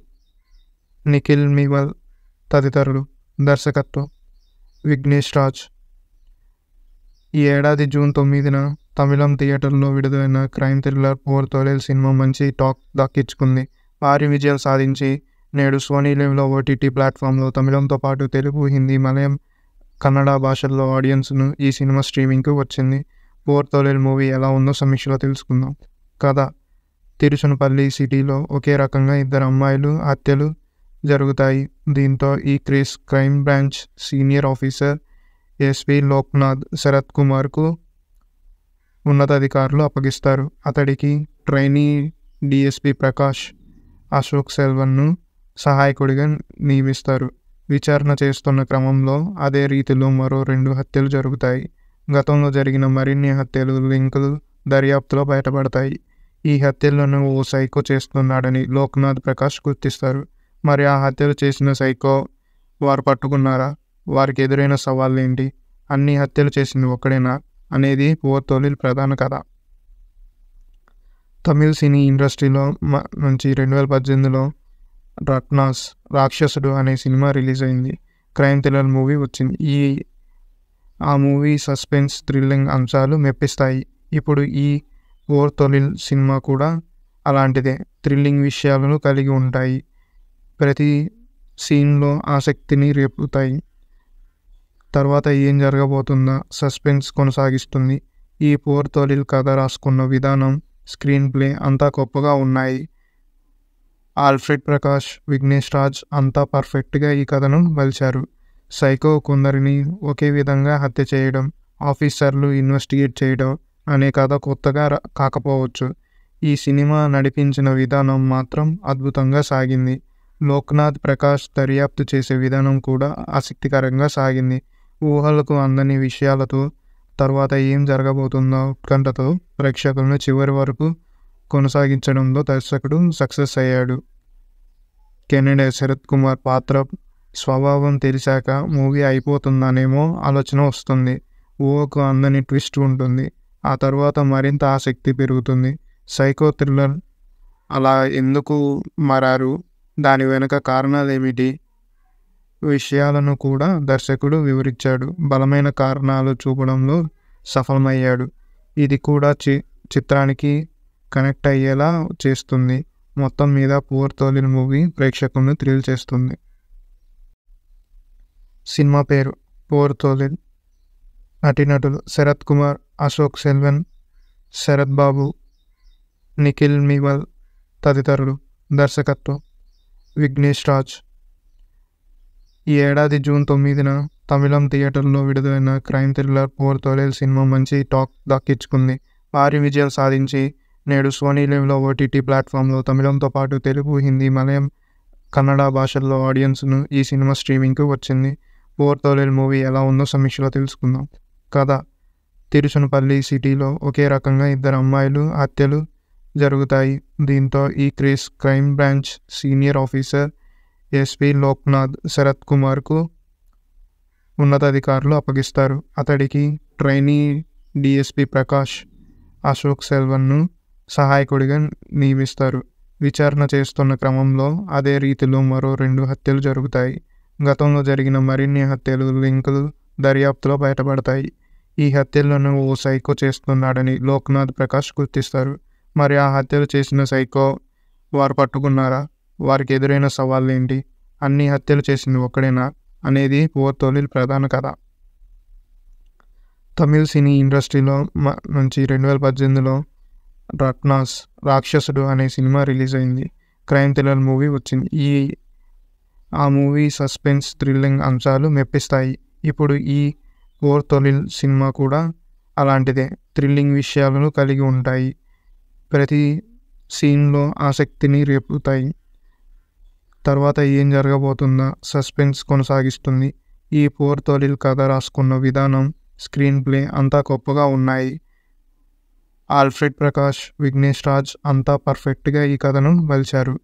S1: నిఖిల్ మివల్ తదితరులు దర్శకత్వం విఘ్నేష్ రాజ్ ఈ ఏడాది జూన్ తొమ్మిదిన తమిళం థియేటర్లో విడుదలైన crime thriller Por Thozhil cinema మంచి టాక్ దక్కించుకుంది భారీ విజయం సాధించి నేడు సోనీ లైవ్లో ఓటీటీ ప్లాట్ఫామ్లో తమిళంతో పాటు తెలుగు హిందీ మలయం కన్నడ భాషల్లో ఆడియన్స్ను ఈ సినిమా స్ట్రీమింగ్కు వచ్చింది పోర్ తోలేరు మూవీ ఎలా ఉందో సమీక్షలో తెలుసుకుందాం కథ తిరుచునపల్లి సిటీలో ఒకే రకంగా ఇద్దరు అమ్మాయిలు హత్యలు జరుగుతాయి దీంతో ఈ case crime branch senior officer SP Loknath Sarath కుమార్కు ఉన్నతాధికారులు అప్పగిస్తారు అతడికి ట్రైనీ డిఎస్పి ప్రకాష్ అశోక్ సెల్వన్ను సహాయకుడిగా నియమిస్తారు విచారణ చేస్తున్న క్రమంలో అదే రీతిలో మరో రెండు హత్యలు జరుగుతాయి గతంలో జరిగిన మరిన్ని హత్యలు లింకులు దర్యాప్తులో బయటపడతాయి ఈ హత్యలను ఓ సైకో చేస్తున్నాడని లోక్నాథ్ ప్రకాష్ గుర్తిస్తారు మరి ఆ హత్యలు చేసిన సైకో వారు పట్టుకున్నారా వారికి ఎదురైన సవాళ్ళు ఏంటి అన్ని హత్యలు చేసింది ఒక్కడేనా అనేది తొలి ప్రధాన కథ తమిళ్ సినీ ఇండస్ట్రీలో నుంచి రెండు వేల పద్దెనిమిదిలో రత్నాస్ రాక్షసుడు అనే సినిమా రిలీజ్ అయింది క్రైమ్ థ్రిల్లర్ మూవీ వచ్చింది ఈ ఆ మూవీ సస్పెన్స్ థ్రిల్లింగ్ అంశాలు మెప్పిస్తాయి ఇప్పుడు ఈ ఓర్ తొలిల్ సినిమా కూడా అలాంటిదే థ్రిల్లింగ్ విషయాలను కలిగి ఉంటాయి ప్రతి సీన్లో ఆసక్తిని రేపుతాయి తర్వాత ఏం జరగబోతుందా సస్పెన్స్ కొనసాగిస్తుంది ఈ పోర్ తొలిల్ కథ రాసుకున్న విధానం స్క్రీన్ ప్లే అంతా గొప్పగా ఉన్నాయి ఆల్ఫ్రెడ్ ప్రకాష్ విఘ్నేష్ రాజ్ అంతా పర్ఫెక్ట్గా ఈ కథను మలిచారు సైకో కొందరిని ఒకే విధంగా హత్య చేయడం ఆఫీసర్లు ఇన్వెస్టిగేట్ చేయడం అనే కథ కొత్తగా కాకపోవచ్చు ఈ సినిమా నడిపించిన విధానం మాత్రం అద్భుతంగా సాగింది లోక్నాథ్ ప్రకాష్ దర్యాప్తు చేసే విధానం కూడా ఆసక్తికరంగా సాగింది ఊహలకు అందని విషయాలతో తర్వాత ఏం జరగబోతుందో ఉత్కంఠతో ప్రేక్షకులను చివరి వరకు కొనసాగించడంలో దర్శకుడు సక్సెస్ అయ్యాడు కెనడా శరత్ కుమార్ పాత్ర స్వభావం తెలిసాక మూవీ అయిపోతుందనేమో ఆలోచన వస్తుంది ఓక అందని ట్విస్ట్ ఉంటుంది ఆ తర్వాత మరింత ఆసక్తి పెరుగుతుంది సైకో థ్రిల్లర్ అలా ఎందుకు మారారు దాని వెనుక కారణాలు ఏమిటి విషయాలను కూడా దర్శకుడు వివరించాడు బలమైన కారణాలు చూపడంలో సఫలమయ్యాడు ఇది కూడా చి చిత్రానికి కనెక్ట్ అయ్యేలా చేస్తుంది మొత్తం మీద పూర్తోలిన మూవీ ప్రేక్షకులను థ్రిల్ చేస్తుంది సినిమా పేరు పోర్ తోలిల్ నటీనటులు శరత్ కుమార్ అశోక్ సెల్వన్ శరత్ బాబు నిఖిల్ మివల్ తదితరులు దర్శకత్వం విఘ్నేష్ రాజ్ ఈ ఏడాది జూన్ తొమ్మిదిన తమిళం థియేటర్లో విడుదలైన crime thriller Por Thozhil cinema మంచి టాక్ దక్కించుకుంది భారీ విజయం సాధించి నేడు సోనీ లైవ్లో ఓటీటీ ప్లాట్ఫామ్లో తమిళంతో పాటు తెలుగు హిందీ మలయం కన్నడ భాషల్లో ఆడియన్స్ను ఈ సినిమా స్ట్రీమింగ్కు వచ్చింది ఫోర్ థౌజండ్ మూవీ ఎలా ఉందో సమీక్షలో తెలుసుకుందాం కథ తిరుచునపల్లి సిటీలో ఒకే రకంగా ఇద్దరు అమ్మాయిలు హత్యలు జరుగుతాయి దీంతో ఈ case crime branch senior officer SP Loknath Sarath కుమార్కు ఉన్నతాధికారులు అప్పగిస్తారు అతడికి ట్రైనీ డిఎస్పి ప్రకాష్ అశోక్ సెల్వన్ను సహాయకుడిగా నియమిస్తారు విచారణ చేస్తున్న క్రమంలో అదే రీతిలో మరో రెండు హత్యలు జరుగుతాయి గతంలో జరిగిన మరిన్ని హత్యలు లింకులు దర్యాప్తులో బయటపడతాయి ఈ హత్యలను ఓ సైకో చేస్తున్నాడని లోక్నాథ్ ప్రకాష్ గుర్తిస్తారు మరి ఆ హత్యలు చేసిన సైకో వారు పట్టుకున్నారా వారికి ఎదురైన సవాళ్ళు ఏంటి అన్ని హత్యలు చేసింది ఒక్కడేనా అనేది ఓ తొలిల్ ప్రధాన కథ తమిళ్ సినీ ఇండస్ట్రీలో నుంచి రెండు వేల పద్దెనిమిదిలో రత్నాస్ రాక్షసుడు అనే సినిమా రిలీజ్ అయింది క్రైమ్ థ్రిల్లర్ మూవీ వచ్చింది ఈ ఆ మూవీ సస్పెన్స్ థ్రిల్లింగ్ అంశాలు మెప్పిస్తాయి ఇప్పుడు ఈ ఓర్ తొలిల్ సినిమా కూడా అలాంటిదే థ్రిల్లింగ్ విషయాలను కలిగి ఉంటాయి ప్రతి సీన్లో ఆసక్తిని రేపుతాయి తర్వాత ఏం జరగబోతుందా సస్పెన్స్ కొనసాగిస్తుంది ఈ పోర్ తొలిల్ కథ రాసుకున్న విధానం స్క్రీన్ ప్లే అంతా గొప్పగా ఉన్నాయి ఆల్ఫ్రెడ్ ప్రకాష్ విఘ్నేష్ రాజ్ అంతా పర్ఫెక్ట్గా ఈ కథను మలిచారు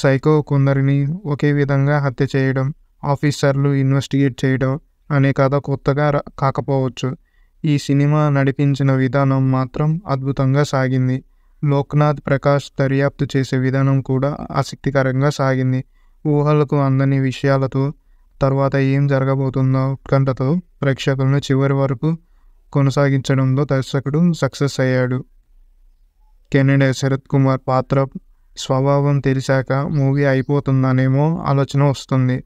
S1: సైకో కొందరిని ఒకే విధంగా హత్య చేయడం ఆఫీసర్లు ఇన్వెస్టిగేట్ చేయడం అనే కథ కొత్తగా కాకపోవచ్చు ఈ సినిమా నడిపించిన విధానం మాత్రం అద్భుతంగా సాగింది లోక్నాథ్ ప్రకాష్ దర్యాప్తు చేసే విధానం కూడా ఆసక్తికరంగా సాగింది ఊహలకు అందని విషయాలతో తర్వాత ఏం జరగబోతుందో ఉత్కంఠతో ప్రేక్షకులను చివరి వరకు కొనసాగించడంలో దర్శకుడు సక్సెస్ అయ్యాడు కెనడా శరత్ కుమార్ పాత్ర స్వభావం తెలిసాక మూవీ అయిపోతుందనేమో ఆలోచన వస్తుంది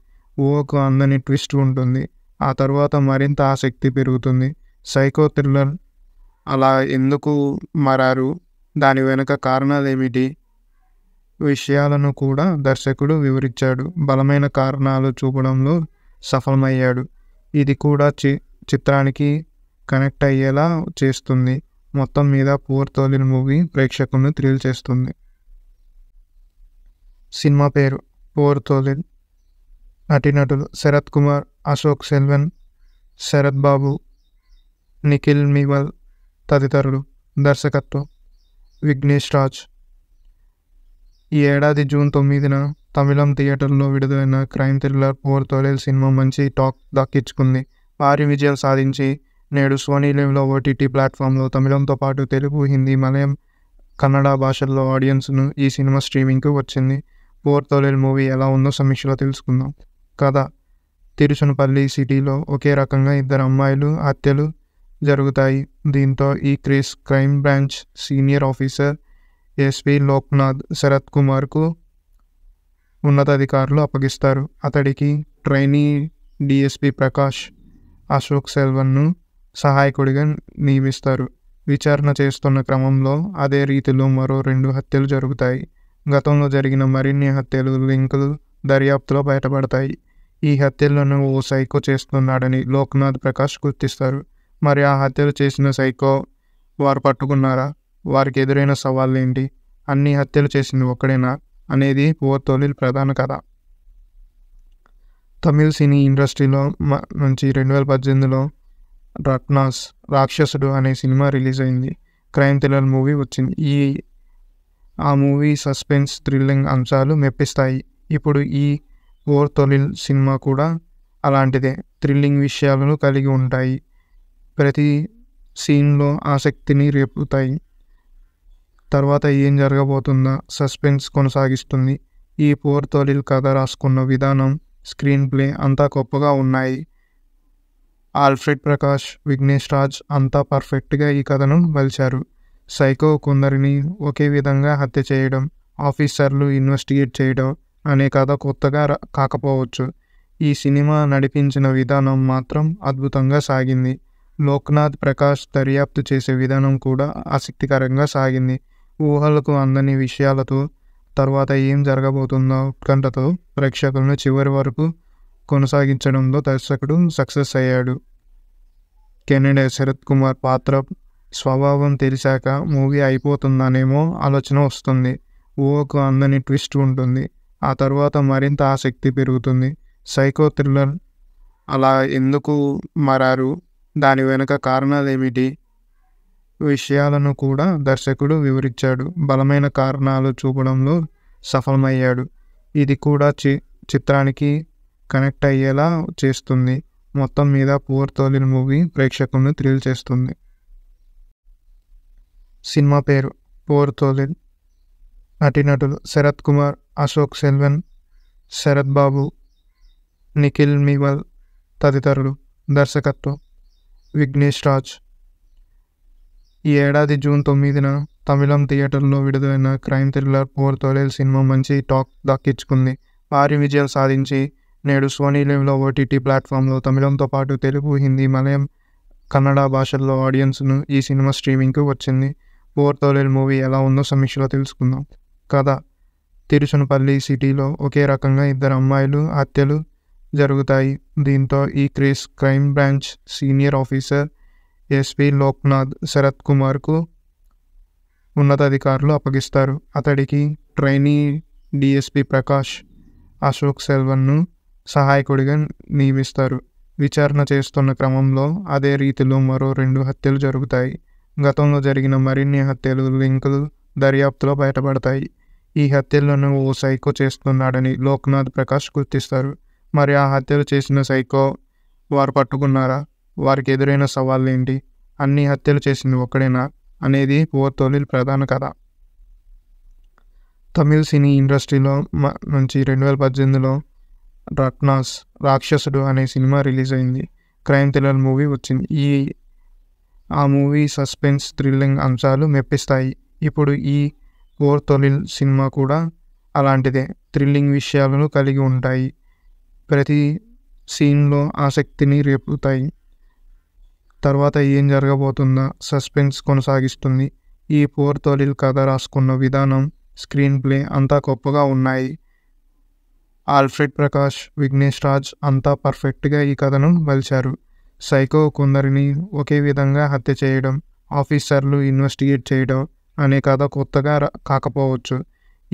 S1: ఓకు అందని ట్విస్ట్ ఉంటుంది ఆ తర్వాత మరింత ఆసక్తి పెరుగుతుంది సైకో థ్రిల్లర్ అలా ఎందుకు మారారు దాని వెనుక కారణాలు ఏమిటి విషయాలను కూడా దర్శకుడు వివరించాడు బలమైన కారణాలు చూపడంలో సఫలమయ్యాడు ఇది కూడా చి చిత్రానికి కనెక్ట్ అయ్యేలా చేస్తుంది మొత్తం మీద పూర్తోలిన మూవీ ప్రేక్షకులను థ్రిల్ చేస్తుంది సినిమా పేరు పోర్ తోలిన్ నటీనటులు శరత్ కుమార్ అశోక్ సెల్వన్ శరత్ బాబు నిఖిల్ మివల్ తదితరులు దర్శకత్వం విఘ్నేష్ రాజ్ ఈ ఏడాది జూన్ తొమ్మిదిన తమిళం థియేటర్లో విడుదలైన crime thriller Por Thozhil cinema మంచి టాక్ దక్కించుకుంది భారీ విజయం సాధించి నేడు సోనీ లైవ్లో ఓటీటీ ప్లాట్ఫామ్లో తమిళంతో పాటు తెలుగు హిందీ మలయం కన్నడ భాషల్లో ఆడియన్స్ను ఈ సినిమా స్ట్రీమింగ్కు వచ్చింది పోర్ లేని మూవీ ఎలా ఉందో సమీక్షలో తెలుసుకుందాం కథ తిరుచునపల్లి సిటీలో ఒకే రకంగా ఇద్దరు అమ్మాయిలు హత్యలు జరుగుతాయి దీంతో ఈ case crime branch senior officer SP Loknath Sarath కుమార్కు ఉన్నతాధికారులు అప్పగిస్తారు అతడికి ట్రైనీ డిఎస్పి ప్రకాష్ అశోక్ సెల్వన్ను సహాయకుడిగా నియమిస్తారు విచారణ చేస్తున్న క్రమంలో అదే రీతిలో మరో రెండు హత్యలు జరుగుతాయి గతంలో జరిగిన మరిన్ని హత్యలు లింకులు దర్యాప్తులో బయటపడతాయి ఈ హత్యలను ఓ సైకో చేస్తున్నాడని లోక్నాథ్ ప్రకాష్ గుర్తిస్తారు మరి ఆ హత్యలు చేసిన సైకో వారు పట్టుకున్నారా వారికి ఎదురైన సవాళ్ళు ఏంటి అన్ని హత్యలు చేసింది ఒక్కడేనా అనేది ఓ తొలి ప్రధాన కథ తమిళ్ సినీ ఇండస్ట్రీలో నుంచి రెండు వేల పద్దెనిమిదిలో రత్నాస్ రాక్షసుడు అనే సినిమా రిలీజ్ అయింది క్రైమ్ థ్రిల్లర్ మూవీ వచ్చింది ఈ ఆ మూవీ సస్పెన్స్ థ్రిల్లింగ్ అంశాలు మెప్పిస్తాయి ఇప్పుడు ఈ ఓర్ తొలిల్ సినిమా కూడా అలాంటిదే థ్రిల్లింగ్ విషయాలను కలిగి ఉంటాయి ప్రతి సీన్లో ఆసక్తిని రేపుతాయి తర్వాత ఏం జరగబోతుందా సస్పెన్స్ కొనసాగిస్తుంది ఈ పోర్ తొలిల్ కథ రాసుకున్న విధానం స్క్రీన్ ప్లే అంతా గొప్పగా ఉన్నాయి ఆల్ఫ్రెడ్ ప్రకాష్ విఘ్నేష్ రాజ్ అంతా పర్ఫెక్ట్గా ఈ కథను మలిచారు సైకో కొందరిని ఒకే విధంగా హత్య చేయడం ఆఫీసర్లు ఇన్వెస్టిగేట్ చేయడం అనే కథ కొత్తగా కాకపోవచ్చు ఈ సినిమా నడిపించిన విధానం మాత్రం అద్భుతంగా సాగింది లోక్నాథ్ ప్రకాష్ దర్యాప్తు చేసే విధానం కూడా ఆసక్తికరంగా సాగింది ఊహలకు అందని విషయాలతో తర్వాత ఏం జరగబోతుందో ఉత్కంఠతో ప్రేక్షకులను చివరి వరకు కొనసాగించడంలో దర్శకుడు సక్సెస్ అయ్యాడు కెనడా శరత్ కుమార్ పాత్ర స్వభావం తెలిసాక మూవీ అయిపోతుందనేమో ఆలోచన వస్తుంది ఊహకు అందని ట్విస్ట్ ఉంటుంది ఆ తర్వాత మరింత ఆసక్తి పెరుగుతుంది సైకో థ్రిల్లర్ అలా ఎందుకు మారారు దాని వెనుక కారణాలు ఏమిటి విషయాలను కూడా దర్శకుడు వివరించాడు బలమైన కారణాలు చూపడంలో సఫలమయ్యాడు ఇది కూడా చి చిత్రానికి కనెక్ట్ అయ్యేలా చేస్తుంది మొత్తం మీద పూర్తోలిన తోలిన మూవీ ప్రేక్షకులను థ్రిల్ చేస్తుంది సినిమా పేరు పోరుతోలిన్ నటీనటులు శరత్ కుమార్ అశోక్ సెల్వన్ శరత్ బాబు నిఖిల్ మివల్ తదితరులు దర్శకత్వం విఘ్నేష్ రాజ్ ఈ ఏడాది జూన్ తొమ్మిదిన తమిళం థియేటర్లో విడుదలైన crime thriller Por Thozhil cinema మంచి టాక్ దక్కించుకుంది భారీ విజయం సాధించి నేడు సోనీ లీవ్లో ఓటీటీ ప్లాట్ఫామ్లో తమిళంతో పాటు తెలుగు హిందీ మలయం కన్నడ భాషల్లో ఆడియన్స్ను ఈ సినిమా స్ట్రీమింగ్కు వచ్చింది పోర్ థౌజండ్ మూవీ ఎలా ఉందో సమీక్షలో తెలుసుకుందాం కథ తిరుచునపల్లి సిటీలో ఒకే రకంగా ఇద్దరు అమ్మాయిలు హత్యలు జరుగుతాయి దీంతో ఈ case crime branch senior officer SP Loknath Sarath కుమార్కు ఉన్నతాధికారులు అప్పగిస్తారు అతడికి ట్రైనీ డిఎస్పి ప్రకాష్ అశోక్ సెల్వన్ను సహాయకుడిగా నియమిస్తారు విచారణ చేస్తున్న క్రమంలో అదే రీతిలో మరో రెండు హత్యలు జరుగుతాయి గతంలో జరిగిన మరిన్ని హత్యలు లింకులు దర్యాప్తులో బయటపడతాయి ఈ హత్యలను ఓ సైకో చేస్తున్నాడని లోక్నాథ్ ప్రకాష్ గుర్తిస్తారు మరి ఆ హత్యలు చేసిన సైకో వారు పట్టుకున్నారా వారికి ఎదురైన సవాళ్ళు ఏంటి అన్ని హత్యలు చేసింది ఒక్కడేనా అనేది ఓ తొలిల్ ప్రధాన కథ తమిళ్ సినీ ఇండస్ట్రీలో నుంచి రెండు వేల పద్దెనిమిదిలో రత్నాస్ రాక్షసుడు అనే సినిమా రిలీజ్ అయింది క్రైమ్ థ్రిల్లర్ మూవీ వచ్చింది ఈ ఆ మూవీ సస్పెన్స్ థ్రిల్లింగ్ అంశాలు మెప్పిస్తాయి ఇప్పుడు ఈ ఓర్ తొలిల్ సినిమా కూడా అలాంటిదే థ్రిల్లింగ్ విషయాలను కలిగి ఉంటాయి ప్రతి సీన్లో ఆసక్తిని రేపుతాయి తర్వాత ఏం జరగబోతుందా సస్పెన్స్ కొనసాగిస్తుంది ఈ పోర్ తొలిల్ కథ రాసుకున్న విధానం స్క్రీన్ ప్లే అంతా గొప్పగా ఉన్నాయి ఆల్ఫ్రెడ్ ప్రకాష్ విఘ్నేష్ రాజ్ అంతా పర్ఫెక్ట్గా ఈ కథను మలిచారు సైకో కొందరిని ఒకే విధంగా హత్య చేయడం ఆఫీసర్లు ఇన్వెస్టిగేట్ చేయడం అనే కథ కొత్తగా కాకపోవచ్చు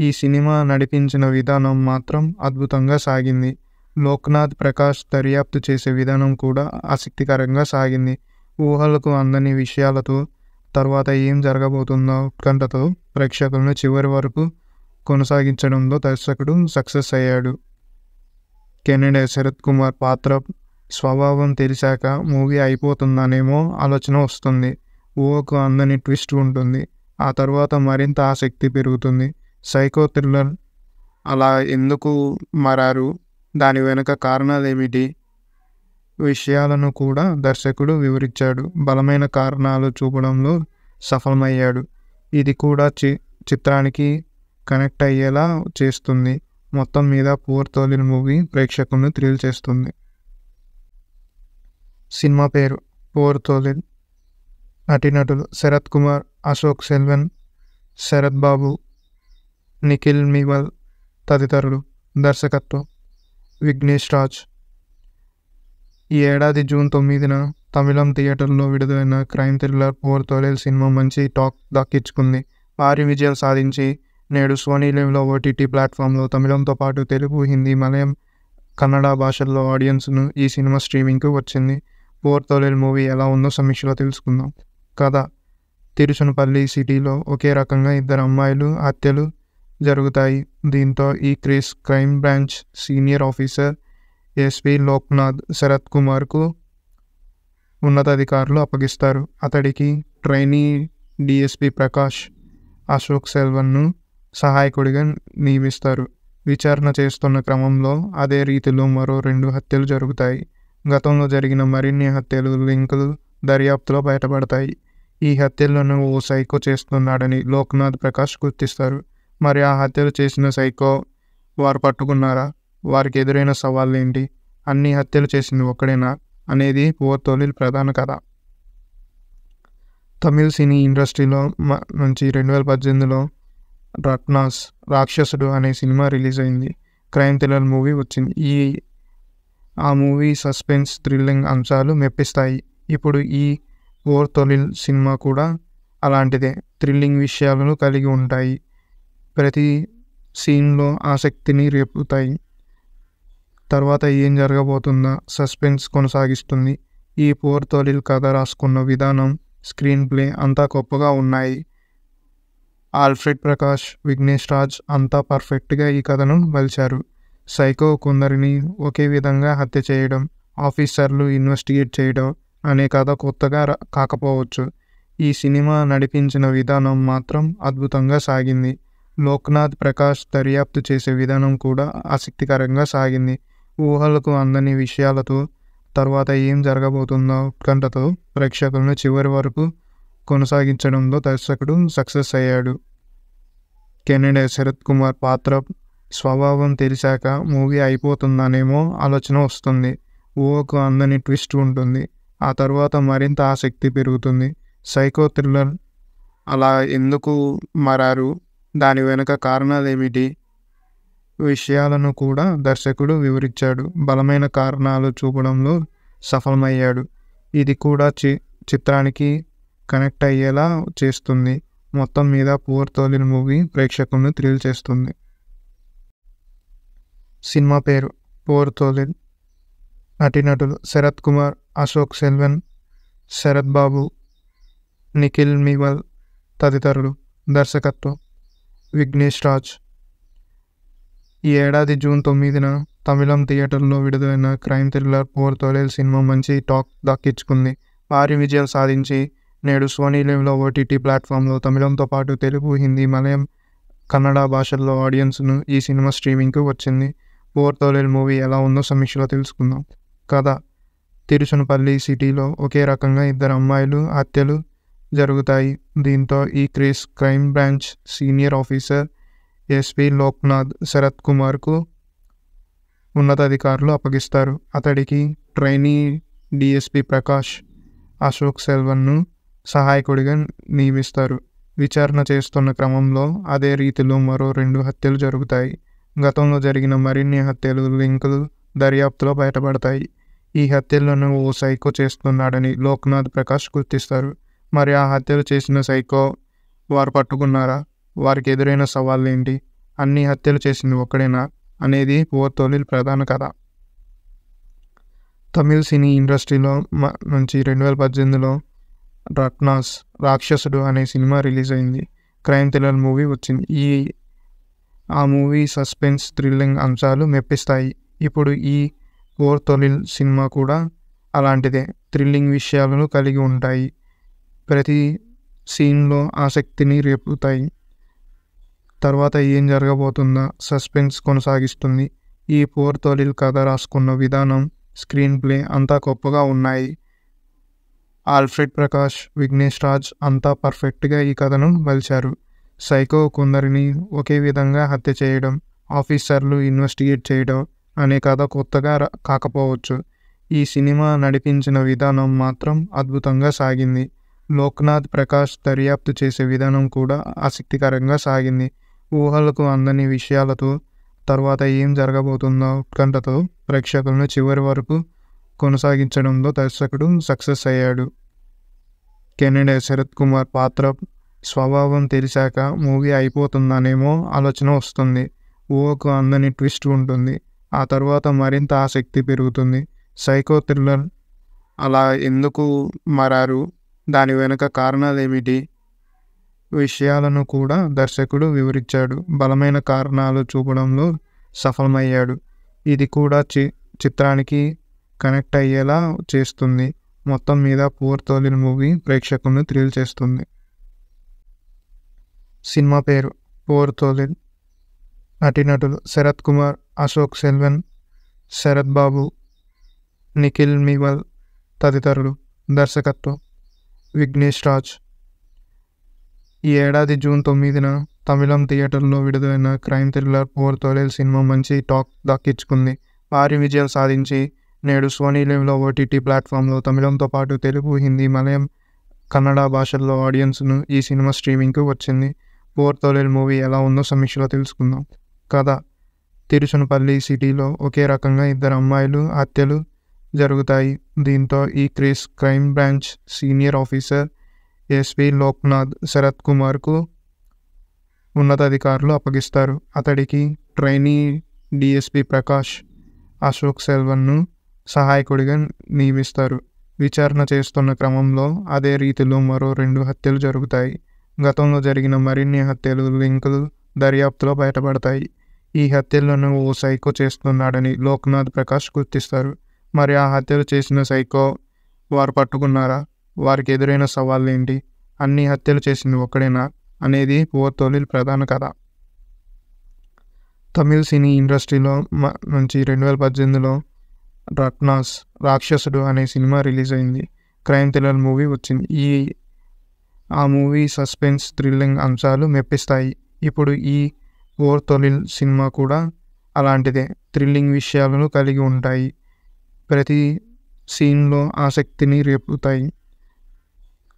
S1: ఈ సినిమా నడిపించిన విధానం మాత్రం అద్భుతంగా సాగింది లోక్నాథ్ ప్రకాష్ దర్యాప్తు చేసే విధానం కూడా ఆసక్తికరంగా సాగింది ఊహలకు అందని విషయాలతో తర్వాత ఏం జరగబోతుందో ఉత్కంఠతో ప్రేక్షకులను చివరి వరకు కొనసాగించడంలో దర్శకుడు సక్సెస్ అయ్యాడు కెనడా శరత్ కుమార్ పాత్ర స్వభావం తెలిసాక మూవీ అయిపోతుందనేమో ఆలోచన వస్తుంది ఓకు అందని ట్విస్ట్ ఉంటుంది ఆ తర్వాత మరింత ఆసక్తి పెరుగుతుంది సైకో థ్రిల్లర్ అలా ఎందుకు మారారు దాని వెనుక కారణాలు ఏమిటి విషయాలను కూడా దర్శకుడు వివరించాడు బలమైన కారణాలు చూపడంలో సఫలమయ్యాడు ఇది కూడా చి చిత్రానికి కనెక్ట్ అయ్యేలా చేస్తుంది మొత్తం మీద పూర్తోలిన మూవీ ప్రేక్షకులను థ్రిల్ చేస్తుంది సినిమా పేరు పోర్ తోలిద్ నటీనటులు శరత్ కుమార్ అశోక్ సెల్వన్ శరత్ బాబు నిఖిల్ మివల్ తదితరులు దర్శకత్వం విఘ్నేష్ రాజ్ ఈ ఏడాది జూన్ తొమ్మిదిన తమిళం థియేటర్లో విడుదలైన crime thriller Por Thozhil cinema మంచి టాక్ దక్కించుకుంది భారీ విజయం సాధించి నేడు సోనీ లైవ్లో ఓటీటీ ప్లాట్ఫామ్లో తమిళంతో పాటు తెలుగు హిందీ మలయం కన్నడ భాషల్లో ఆడియన్స్ను ఈ సినిమా స్ట్రీమింగ్కు వచ్చింది ఫోర్ మూవీ ఎలా ఉందో సమీక్షలో తెలుసుకుందాం కథ తిరుచునపల్లి సిటీలో ఒకే రకంగా ఇద్దరు అమ్మాయిలు హత్యలు జరుగుతాయి దీంతో ఈ case crime branch senior officer SP Loknath Sarath కుమార్కు ఉన్నతాధికారులు అప్పగిస్తారు అతడికి ట్రైనీ డిఎస్పి ప్రకాష్ అశోక్ సెల్వన్ను సహాయకుడిగా నియమిస్తారు విచారణ చేస్తున్న క్రమంలో అదే రీతిలో మరో రెండు హత్యలు జరుగుతాయి గతంలో జరిగిన మరిన్ని హత్యలు లింకులు దర్యాప్తులో బయటపడతాయి ఈ హత్యలను ఓ సైకో చేస్తున్నాడని లోక్నాథ్ ప్రకాష్ గుర్తిస్తారు మరి ఆ హత్యలు చేసిన సైకో వారు పట్టుకున్నారా వారికి ఎదురైన సవాళ్ళు ఏంటి అన్ని హత్యలు చేసింది ఒక్కడేనా అనేది ఓ తొలిల్ ప్రధాన కథ తమిళ సినీ ఇండస్ట్రీలో నుంచి రెండు వేల పద్దెనిమిదిలో రత్నాస్ రాక్షసుడు అనే సినిమా రిలీజ్ అయింది క్రైమ్ థ్రిల్లర్ మూవీ వచ్చింది ఈ ఆ మూవీ సస్పెన్స్ థ్రిల్లింగ్ అంశాలు మెప్పిస్తాయి ఇప్పుడు ఈ ఓర్ తొలిల్ సినిమా కూడా అలాంటిదే థ్రిల్లింగ్ విషయాలను కలిగి ఉంటాయి ప్రతి సీన్లో ఆసక్తిని రేపుతాయి తర్వాత ఏం జరగబోతుందా సస్పెన్స్ కొనసాగిస్తుంది ఈ పోర్ తొలిల్ కథ రాసుకున్న విధానం స్క్రీన్ ప్లే అంతా గొప్పగా ఉన్నాయి ఆల్ఫ్రెడ్ ప్రకాష్ విఘ్నేష్ రాజ్ అంతా పర్ఫెక్ట్గా ఈ కథను మలిచారు సైకో కొందరిని ఒకే విధంగా హత్య చేయడం ఆఫీసర్లు ఇన్వెస్టిగేట్ చేయడం అనే కథ కొత్తగా కాకపోవచ్చు ఈ సినిమా నడిపించిన విధానం మాత్రం అద్భుతంగా సాగింది లోక్నాథ్ ప్రకాష్ దర్యాప్తు చేసే విధానం కూడా ఆసక్తికరంగా సాగింది ఊహలకు అందని విషయాలతో తర్వాత ఏం జరగబోతుందో ఉత్కంఠతో ప్రేక్షకులను చివరి వరకు కొనసాగించడంలో దర్శకుడు సక్సెస్ అయ్యాడు కెనడా శరత్ కుమార్ పాత్ర స్వభావం తెలిసాక మూవీ అయిపోతుందనేమో ఆలోచన వస్తుంది ఓకు అందని ట్విస్ట్ ఉంటుంది ఆ తర్వాత మరింత ఆసక్తి పెరుగుతుంది సైకో థ్రిల్లర్ అలా ఎందుకు మారారు దాని వెనుక కారణాలు ఏమిటి విషయాలను కూడా దర్శకుడు వివరించాడు బలమైన కారణాలు చూపడంలో సఫలమయ్యాడు ఇది కూడా చి చిత్రానికి కనెక్ట్ అయ్యేలా చేస్తుంది మొత్తం మీద పూర్తోలిన మూవీ ప్రేక్షకులను థ్రిల్ చేస్తుంది సినిమా పేరు పోర్ తోలిల్ నటీనటులు శరత్ కుమార్ అశోక్ సెల్వన్ శరత్ బాబు నిఖిల్ మివల్ తదితరులు దర్శకత్వం విఘ్నేష్ రాజ్ ఈ ఏడాది జూన్ తొమ్మిదిన తమిళం థియేటర్లో విడుదలైన crime thriller Por Thozhil cinema మంచి టాక్ దక్కించుకుంది భారీ విజయం సాధించి నేడు సోనీ లైవ్లో ఓటీటీ ప్లాట్ఫామ్లో తమిళంతో పాటు తెలుగు హిందీ మలయం కన్నడ భాషల్లో ఆడియన్స్ను ఈ సినిమా స్ట్రీమింగ్కు వచ్చింది పువర్ తోలేరు మూవీ ఎలా ఉందో సమీక్షలో తెలుసుకుందాం కథ తిరుచునపల్లి సిటీలో ఒకే రకంగా ఇద్దరు అమ్మాయిలు హత్యలు జరుగుతాయి దీంతో ఈ case crime branch senior officer SP Loknath Sarath కుమార్కు ఉన్నతాధికారులు అప్పగిస్తారు అతడికి ట్రైనీ డిఎస్పి ప్రకాష్ అశోక్ సెల్వన్ను సహాయకుడిగా నియమిస్తారు విచారణ చేస్తున్న క్రమంలో అదే రీతిలో మరో రెండు హత్యలు జరుగుతాయి గతంలో జరిగిన మరిన్ని హత్యలు లింకులు దర్యాప్తులో బయటపడతాయి ఈ హత్యలను ఓ సైకో చేస్తున్నాడని లోక్నాథ్ ప్రకాష్ గుర్తిస్తారు మరి ఆ హత్యలు చేసిన సైకో వారు పట్టుకున్నారా వారికి ఎదురైన సవాళ్ళు ఏంటి అన్ని హత్యలు చేసింది ఒక్కడేనా అనేది ఓర్తోలిల్ ప్రధాన కథ తమిళ్ సినీ ఇండస్ట్రీలో నుంచి రెండు వేల పద్దెనిమిదిలో రత్నాస్ రాక్షసుడు అనే సినిమా రిలీజ్ అయింది క్రైమ్ థ్రిల్లర్ మూవీ వచ్చింది ఈ ఆ మూవీ సస్పెన్స్ థ్రిల్లింగ్ అంశాలు మెప్పిస్తాయి ఇప్పుడు ఈ ఓర్ తొలిల్ సినిమా కూడా అలాంటిదే థ్రిల్లింగ్ విషయాలను కలిగి ఉంటాయి ప్రతి సీన్లో ఆసక్తిని రేపుతాయి తర్వాత ఏం జరగబోతుందా సస్పెన్స్ కొనసాగిస్తుంది ఈ పోర్ తొలిల్ కథ రాసుకున్న విధానం స్క్రీన్ ప్లే అంతా గొప్పగా ఉన్నాయి ఆల్ఫ్రెడ్ ప్రకాష్ విఘ్నేష్ రాజ్ అంతా పర్ఫెక్ట్గా ఈ కథను మలిచారు సైకో కొందరిని ఒకే విధంగా హత్య చేయడం ఆఫీసర్లు ఇన్వెస్టిగేట్ చేయడం అనే కథ కొత్తగా కాకపోవచ్చు ఈ సినిమా నడిపించిన విధానం మాత్రం అద్భుతంగా సాగింది లోక్నాథ్ ప్రకాష్ దర్యాప్తు చేసే విధానం కూడా ఆసక్తికరంగా సాగింది ఊహలకు అందని విషయాలతో తర్వాత ఏం జరగబోతుందో ఉత్కంఠతో ప్రేక్షకులను చివరి వరకు కొనసాగించడంలో దర్శకుడు సక్సెస్ అయ్యాడు కెనడా శరత్ కుమార్ పాత్ర స్వభావం తెలిసాక మూవీ అయిపోతుందనేమో ఆలోచన వస్తుంది ఓక అందని ట్విస్ట్ ఉంటుంది ఆ తర్వాత మరింత ఆసక్తి పెరుగుతుంది సైకో థ్రిల్లర్ అలా ఎందుకు మారారు దాని వెనుక కారణాలు ఏమిటి విషయాలను కూడా దర్శకుడు వివరించాడు బలమైన కారణాలు చూపడంలో సఫలమయ్యాడు ఇది కూడా చి చిత్రానికి కనెక్ట్ అయ్యేలా చేస్తుంది మొత్తం మీద పూర్తోలిన మూవీ ప్రేక్షకులను థ్రిల్ చేస్తుంది సినిమా పేరు పోర్ తోలిల్ నటీనటులు శరత్ కుమార్ అశోక్ సెల్వన్ శరత్ బాబు నిఖిల్ మివల్ తదితరులు దర్శకత్వం విఘ్నేష్ రాజ్ ఈ ఏడాది జూన్ తొమ్మిదిన తమిళం థియేటర్లో విడుదలైన crime thriller Por Thozhil cinema మంచి టాక్ దక్కించుకుంది భారీ విజయం సాధించి నేడు సోనీ లైవ్లో ఓటీటీ ప్లాట్ఫామ్లో తమిళంతో పాటు తెలుగు హిందీ మలయం కన్నడ భాషల్లో ఆడియన్స్ను ఈ సినిమా స్ట్రీమింగ్కు వచ్చింది పువర్ తోలేరు మూవీ ఎలా ఉందో సమీక్షలో తెలుసుకుందాం కథ తిరుచునపల్లి సిటీలో ఒకే రకంగా ఇద్దరు అమ్మాయిలు హత్యలు జరుగుతాయి దీంతో ఈ case crime branch senior officer SP Loknath Sarath కుమార్కు ఉన్నతాధికారులు అప్పగిస్తారు అతడికి ట్రైనీ డిఎస్పి ప్రకాష్ అశోక్ సెల్వన్ను సహాయకుడిగా నియమిస్తారు విచారణ చేస్తున్న క్రమంలో అదే రీతిలో మరో రెండు హత్యలు జరుగుతాయి గతంలో జరిగిన మరిన్ని హత్యలు లింకులు దర్యాప్తులో బయటపడతాయి ఈ హత్యలను ఓ సైకో చేస్తున్నాడని లోక్నాథ్ ప్రకాష్ గుర్తిస్తారు మరి ఆ హత్యలు చేసిన సైకో వారు పట్టుకున్నారా వారికి ఎదురైన సవాళ్ళు ఏంటి అన్ని హత్యలు చేసింది ఒక్కడేనా అనేది తొలి ప్రధాన కథ తమిళ్ సినీ ఇండస్ట్రీలో నుంచి రెండు వేల పద్దెనిమిదిలో రత్నాస్ రాక్షసుడు అనే సినిమా రిలీజ్ అయింది క్రైమ్ థ్రిల్లర్ మూవీ వచ్చింది ఈ ఆ మూవీ సస్పెన్స్ థ్రిల్లింగ్ అంశాలు మెప్పిస్తాయి ఇప్పుడు ఈ ఓర్ తొలిల్ సినిమా కూడా అలాంటిదే థ్రిల్లింగ్ విషయాలను కలిగి ఉంటాయి ప్రతి సీన్లో ఆసక్తిని రేపుతాయి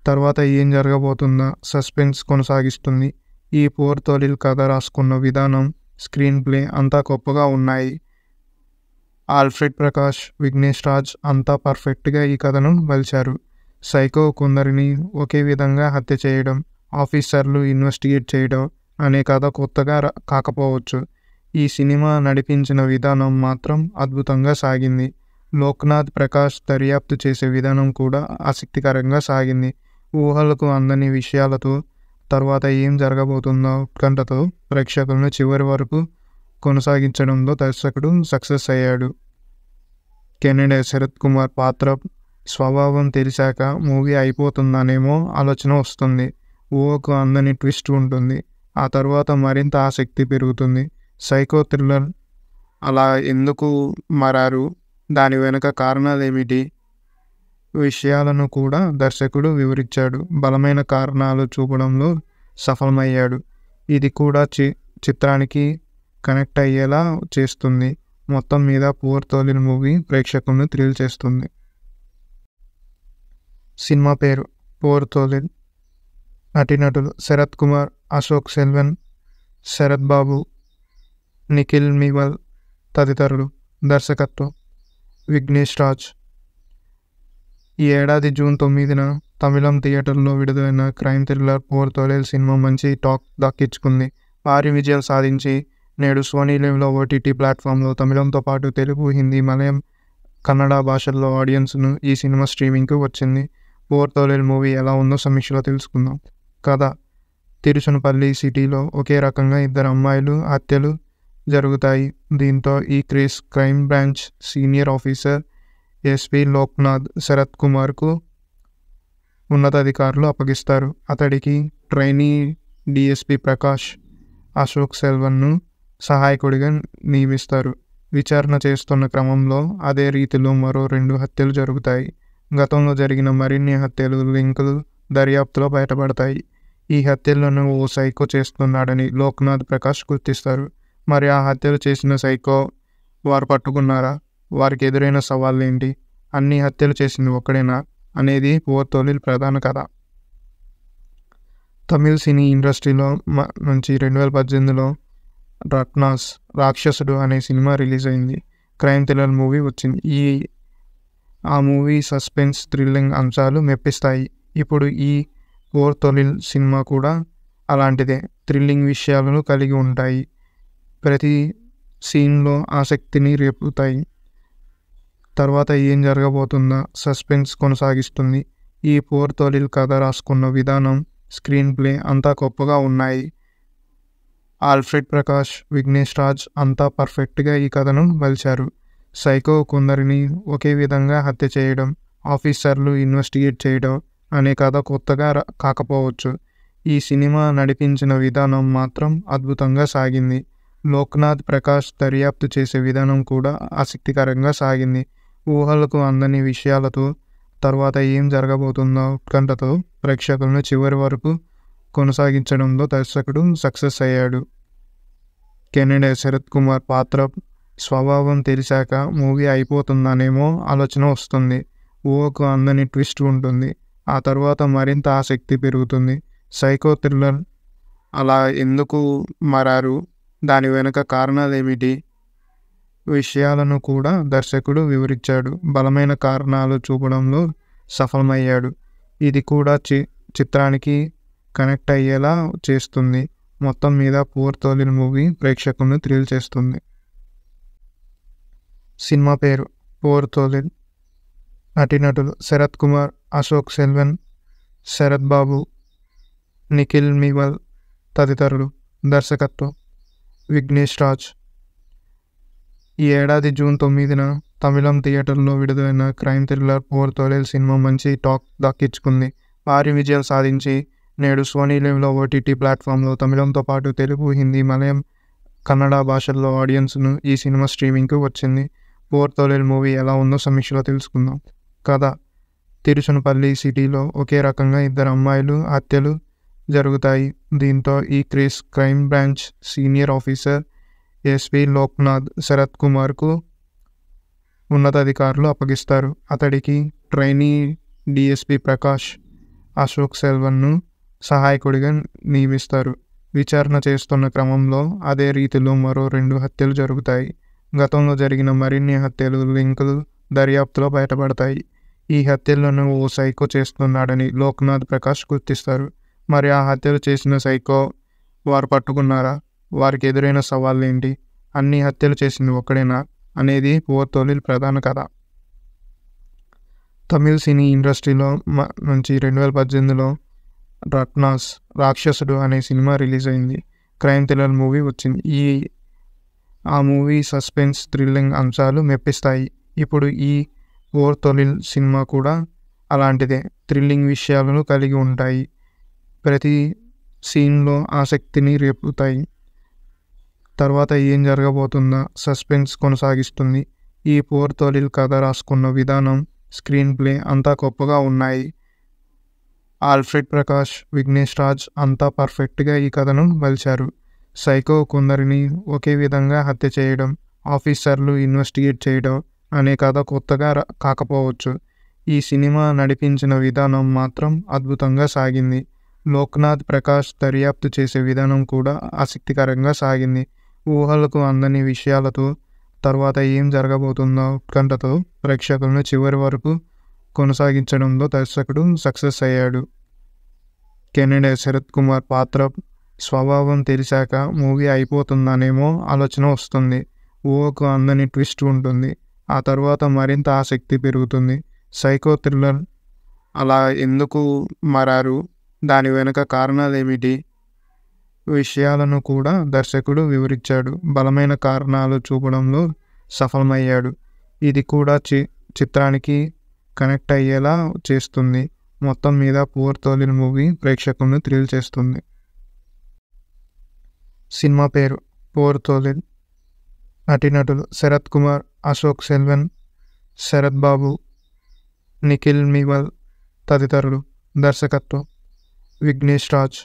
S1: తర్వాత ఏం జరగబోతుందా సస్పెన్స్ కొనసాగిస్తుంది ఈ పోర్ తొలిల్ కథ రాసుకున్న విధానం స్క్రీన్ ప్లే అంతా గొప్పగా ఉన్నాయి ఆల్ఫ్రెడ్ ప్రకాష్ విఘ్నేష్ రాజ్ అంతా పర్ఫెక్ట్గా ఈ కథను మలిచారు సైకో కొందరిని ఒకే విధంగా హత్య చేయడం ఆఫీసర్లు ఇన్వెస్టిగేట్ చేయడం అనే కథ కొత్తగా కాకపోవచ్చు ఈ సినిమా నడిపించిన విధానం మాత్రం అద్భుతంగా సాగింది లోక్నాథ్ ప్రకాష్ దర్యాప్తు చేసే విధానం కూడా ఆసక్తికరంగా సాగింది ఊహలకు అందని విషయాలతో తర్వాత ఏం జరగబోతుందో ఉత్కంఠతో ప్రేక్షకులను చివరి వరకు కొనసాగించడంలో దర్శకుడు సక్సెస్ అయ్యాడు కెనడా శరత్ కుమార్ పాత్ర స్వభావం తెలిసాక మూవీ అయిపోతుందనేమో ఆలోచన వస్తుంది ఓక అందని ట్విస్ట్ ఉంటుంది ఆ తర్వాత మరింత ఆసక్తి పెరుగుతుంది సైకో థ్రిల్లర్ అలా ఎందుకు మారారు దాని వెనుక కారణాలు ఏమిటి విషయాలను కూడా దర్శకుడు వివరించాడు బలమైన కారణాలు చూపడంలో సఫలమయ్యాడు ఇది కూడా చి చిత్రానికి కనెక్ట్ అయ్యేలా చేస్తుంది మొత్తం మీద పూర్తోలిన మూవీ ప్రేక్షకులను థ్రిల్ చేస్తుంది సినిమా పేరు పోర్ తోలిల్ నటీనటులు శరత్ కుమార్ అశోక్ సెల్వన్ శరత్ బాబు నిఖిల్ మివల్ తదితరులు దర్శకత్వం విఘ్నేష్ రాజ్ ఈ ఏడాది జూన్ తొమ్మిదిన తమిళం థియేటర్లో విడుదలైన crime thriller Por Thozhil cinema మంచి టాక్ దక్కించుకుంది భారీ విజయం సాధించి నేడు సోనీ లైవ్లో ఓటీటీ ప్లాట్ఫామ్లో తమిళంతో పాటు తెలుగు హిందీ మలయం కన్నడ భాషల్లో ఆడియన్స్ను ఈ సినిమా స్ట్రీమింగ్కు వచ్చింది ఫోర్ థౌజండ్ మూవీ ఎలా ఉందో సమీక్షలో తెలుసుకుందాం కథ తిరుచునపల్లి సిటీలో ఒకే రకంగా ఇద్దరు అమ్మాయిలు హత్యలు జరుగుతాయి దీంతో ఈ case crime branch senior officer SP Loknath Sarath కుమార్కు ఉన్నతాధికారులు అప్పగిస్తారు అతడికి ట్రైనీ డిఎస్పి ప్రకాష్ అశోక్ సెల్వన్ను సహాయకుడిగా నియమిస్తారు విచారణ చేస్తున్న క్రమంలో అదే రీతిలో మరో రెండు హత్యలు జరుగుతాయి గతంలో జరిగిన మరిన్ని హత్యలు లింకులు దర్యాప్తులో బయటపడతాయి ఈ హత్యలను ఓ సైకో చేస్తున్నాడని లోక్నాథ్ ప్రకాష్ గుర్తిస్తారు మరి ఆ హత్యలు చేసిన సైకో వారు పట్టుకున్నారా వారికి ఎదురైన సవాళ్ళు ఏంటి అన్ని హత్యలు చేసింది ఒక్కడేనా అనేది తొలిల్ ప్రధాన కథ తమిళ సినీ ఇండస్ట్రీలో నుంచి రెండు వేల పద్దెనిమిదిలో రత్నాస్ రాక్షసుడు అనే సినిమా రిలీజ్ అయింది క్రైమ్ థ్రిల్లర్ మూవీ వచ్చింది ఈ ఆ మూవీ సస్పెన్స్ థ్రిల్లింగ్ అంశాలు మెప్పిస్తాయి ఇప్పుడు ఈ ఓర్ తొలిల్ సినిమా కూడా అలాంటిదే థ్రిల్లింగ్ విషయాలను కలిగి ఉంటాయి ప్రతి సీన్లో ఆసక్తిని రేపుతాయి తర్వాత ఏం జరగబోతుందా సస్పెన్స్ కొనసాగిస్తుంది ఈ పోర్ తొలిల్ కథ రాసుకున్న విధానం స్క్రీన్ ప్లే అంతా గొప్పగా ఉన్నాయి ఆల్ఫ్రెడ్ ప్రకాష్ విఘ్నేష్ రాజ్ అంతా పర్ఫెక్ట్గా ఈ కథను మలిచారు సైకో కొందరిని ఒకే విధంగా హత్య చేయడం ఆఫీసర్లు ఇన్వెస్టిగేట్ చేయడం అనే కథ కొత్తగా కాకపోవచ్చు ఈ సినిమా నడిపించిన విధానం మాత్రం అద్భుతంగా సాగింది లోక్నాథ్ ప్రకాష్ దర్యాప్తు చేసే విధానం కూడా ఆసక్తికరంగా సాగింది ఊహలకు అందని విషయాలతో తర్వాత ఏం జరగబోతుందో ఉత్కంఠతో ప్రేక్షకులను చివరి వరకు కొనసాగించడంలో దర్శకుడు సక్సెస్ అయ్యాడు కెనడా శరత్ కుమార్ పాత్ర స్వభావం తెలిసాక మూవీ అయిపోతుందనేమో ఆలోచన వస్తుంది ఊహకు అందని ట్విస్ట్ ఉంటుంది ఆ తర్వాత మరింత ఆసక్తి పెరుగుతుంది సైకో థ్రిల్లర్ అలా ఎందుకు మారారు దాని వెనుక కారణాలు ఏమిటి విషయాలను కూడా దర్శకుడు వివరించాడు బలమైన కారణాలు చూపడంలో సఫలమయ్యాడు ఇది కూడా చి చిత్రానికి కనెక్ట్ అయ్యేలా చేస్తుంది మొత్తం మీద పూర్తోలిన మూవీ ప్రేక్షకులను థ్రిల్ చేస్తుంది సినిమా పేరు పోర్ తోలిల్ నటీనటులు శరత్ కుమార్ అశోక్ సెల్వన్ శరత్ బాబు నిఖిల్ మివల్ తదితరులు దర్శకత్వం విఘ్నేష్ రాజ్ ఈ ఏడాది జూన్ తొమ్మిదిన తమిళం థియేటర్లో విడుదలైన crime thriller Por Thozhil cinema మంచి టాక్ దక్కించుకుంది భారీ విజయం సాధించి నేడు సోనీ లైవ్లో ఓటీటీ ప్లాట్ఫామ్లో తమిళంతో పాటు తెలుగు హిందీ మలయం కన్నడ భాషల్లో ఆడియన్స్ను ఈ సినిమా స్ట్రీమింగ్కు వచ్చింది ఫోర్ థౌజండ్ మూవీ ఎలా ఉందో సమీక్షలో తెలుసుకుందాం కథ తిరుచునపల్లి సిటీలో ఒకే రకంగా ఇద్దరు అమ్మాయిలు హత్యలు జరుగుతాయి దీంతో ఈ case crime branch senior officer SP Loknath Sarath కుమార్కు ఉన్నతాధికారులు అప్పగిస్తారు అతడికి ట్రైనీ డిఎస్పి ప్రకాష్ అశోక్ సెల్వన్ను సహాయకుడిగా నియమిస్తారు విచారణ చేస్తున్న క్రమంలో అదే రీతిలో మరో రెండు హత్యలు జరుగుతాయి గతంలో జరిగిన మరిన్ని హత్యలు లింకులు దర్యాప్తులో బయటపడతాయి ఈ హత్యలను ఓ సైకో చేస్తున్నాడని లోక్నాథ్ ప్రకాష్ గుర్తిస్తారు మరి ఆ హత్యలు చేసిన సైకో వారు పట్టుకున్నారా వారికి ఎదురైన సవాళ్ళు ఏంటి అన్ని హత్యలు చేసింది ఒక్కడేనా అనేది ఓ తొలిల్ ప్రధాన కథ తమిళ సినీ ఇండస్ట్రీలో నుంచి రెండు వేల పద్దెనిమిదిలో రత్నాస్ రాక్షసుడు అనే సినిమా రిలీజ్ అయింది క్రైమ్ థ్రిల్లర్ మూవీ వచ్చింది ఈ ఆ మూవీ సస్పెన్స్ థ్రిల్లింగ్ అంశాలు మెప్పిస్తాయి ఇప్పుడు ఈ ఓర్ తొలిల్ సినిమా కూడా అలాంటిదే థ్రిల్లింగ్ విషయాలను కలిగి ఉంటాయి ప్రతి సీన్లో ఆసక్తిని రేపుతాయి తర్వాత ఏం జరగబోతుందా సస్పెన్స్ కొనసాగిస్తుంది ఈ పోర్ తొలిల్ కథ రాసుకున్న విధానం స్క్రీన్ ప్లే అంతా గొప్పగా ఉన్నాయి ఆల్ఫ్రెడ్ ప్రకాష్ విఘ్నేష్ రాజ్ అంతా పర్ఫెక్ట్గా ఈ కథను మలిచారు సైకో కొందరిని ఒకే విధంగా హత్య చేయడం ఆఫీసర్లు ఇన్వెస్టిగేట్ చేయడం అనే కథ కొత్తగా కాకపోవచ్చు ఈ సినిమా నడిపించిన విధానం మాత్రం అద్భుతంగా సాగింది లోక్నాథ్ ప్రకాష్ దర్యాప్తు చేసే విధానం కూడా ఆసక్తికరంగా సాగింది ఊహలకు అందని విషయాలతో తర్వాత ఏం జరగబోతుందో ఉత్కంఠతో ప్రేక్షకులను చివరి వరకు కొనసాగించడంలో దర్శకుడు సక్సెస్ అయ్యాడు కెనడా శరత్ కుమార్ పాత్ర స్వభావం తెలిసాక మూవీ అయిపోతుందనేమో ఆలోచన వస్తుంది ఓకు అందని ట్విస్ట్ ఉంటుంది ఆ తర్వాత మరింత ఆసక్తి పెరుగుతుంది సైకో థ్రిల్లర్ అలా ఎందుకు మారారు దాని వెనుక కారణాలు ఏమిటి విషయాలను కూడా దర్శకుడు వివరించాడు బలమైన కారణాలు చూపడంలో సఫలమయ్యాడు ఇది కూడా చి చిత్రానికి కనెక్ట్ అయ్యేలా చేస్తుంది మొత్తం మీద పూర్తోలిన తోలిన మూవీ ప్రేక్షకులను థ్రిల్ చేస్తుంది సినిమా పేరు పోర్ తోలిల్ నటీనటులు శరత్ కుమార్ అశోక్ సెల్వన్ శరత్ బాబు నిఖిల్ మివల్ తదితరులు దర్శకత్వం విఘ్నేష్ రాజ్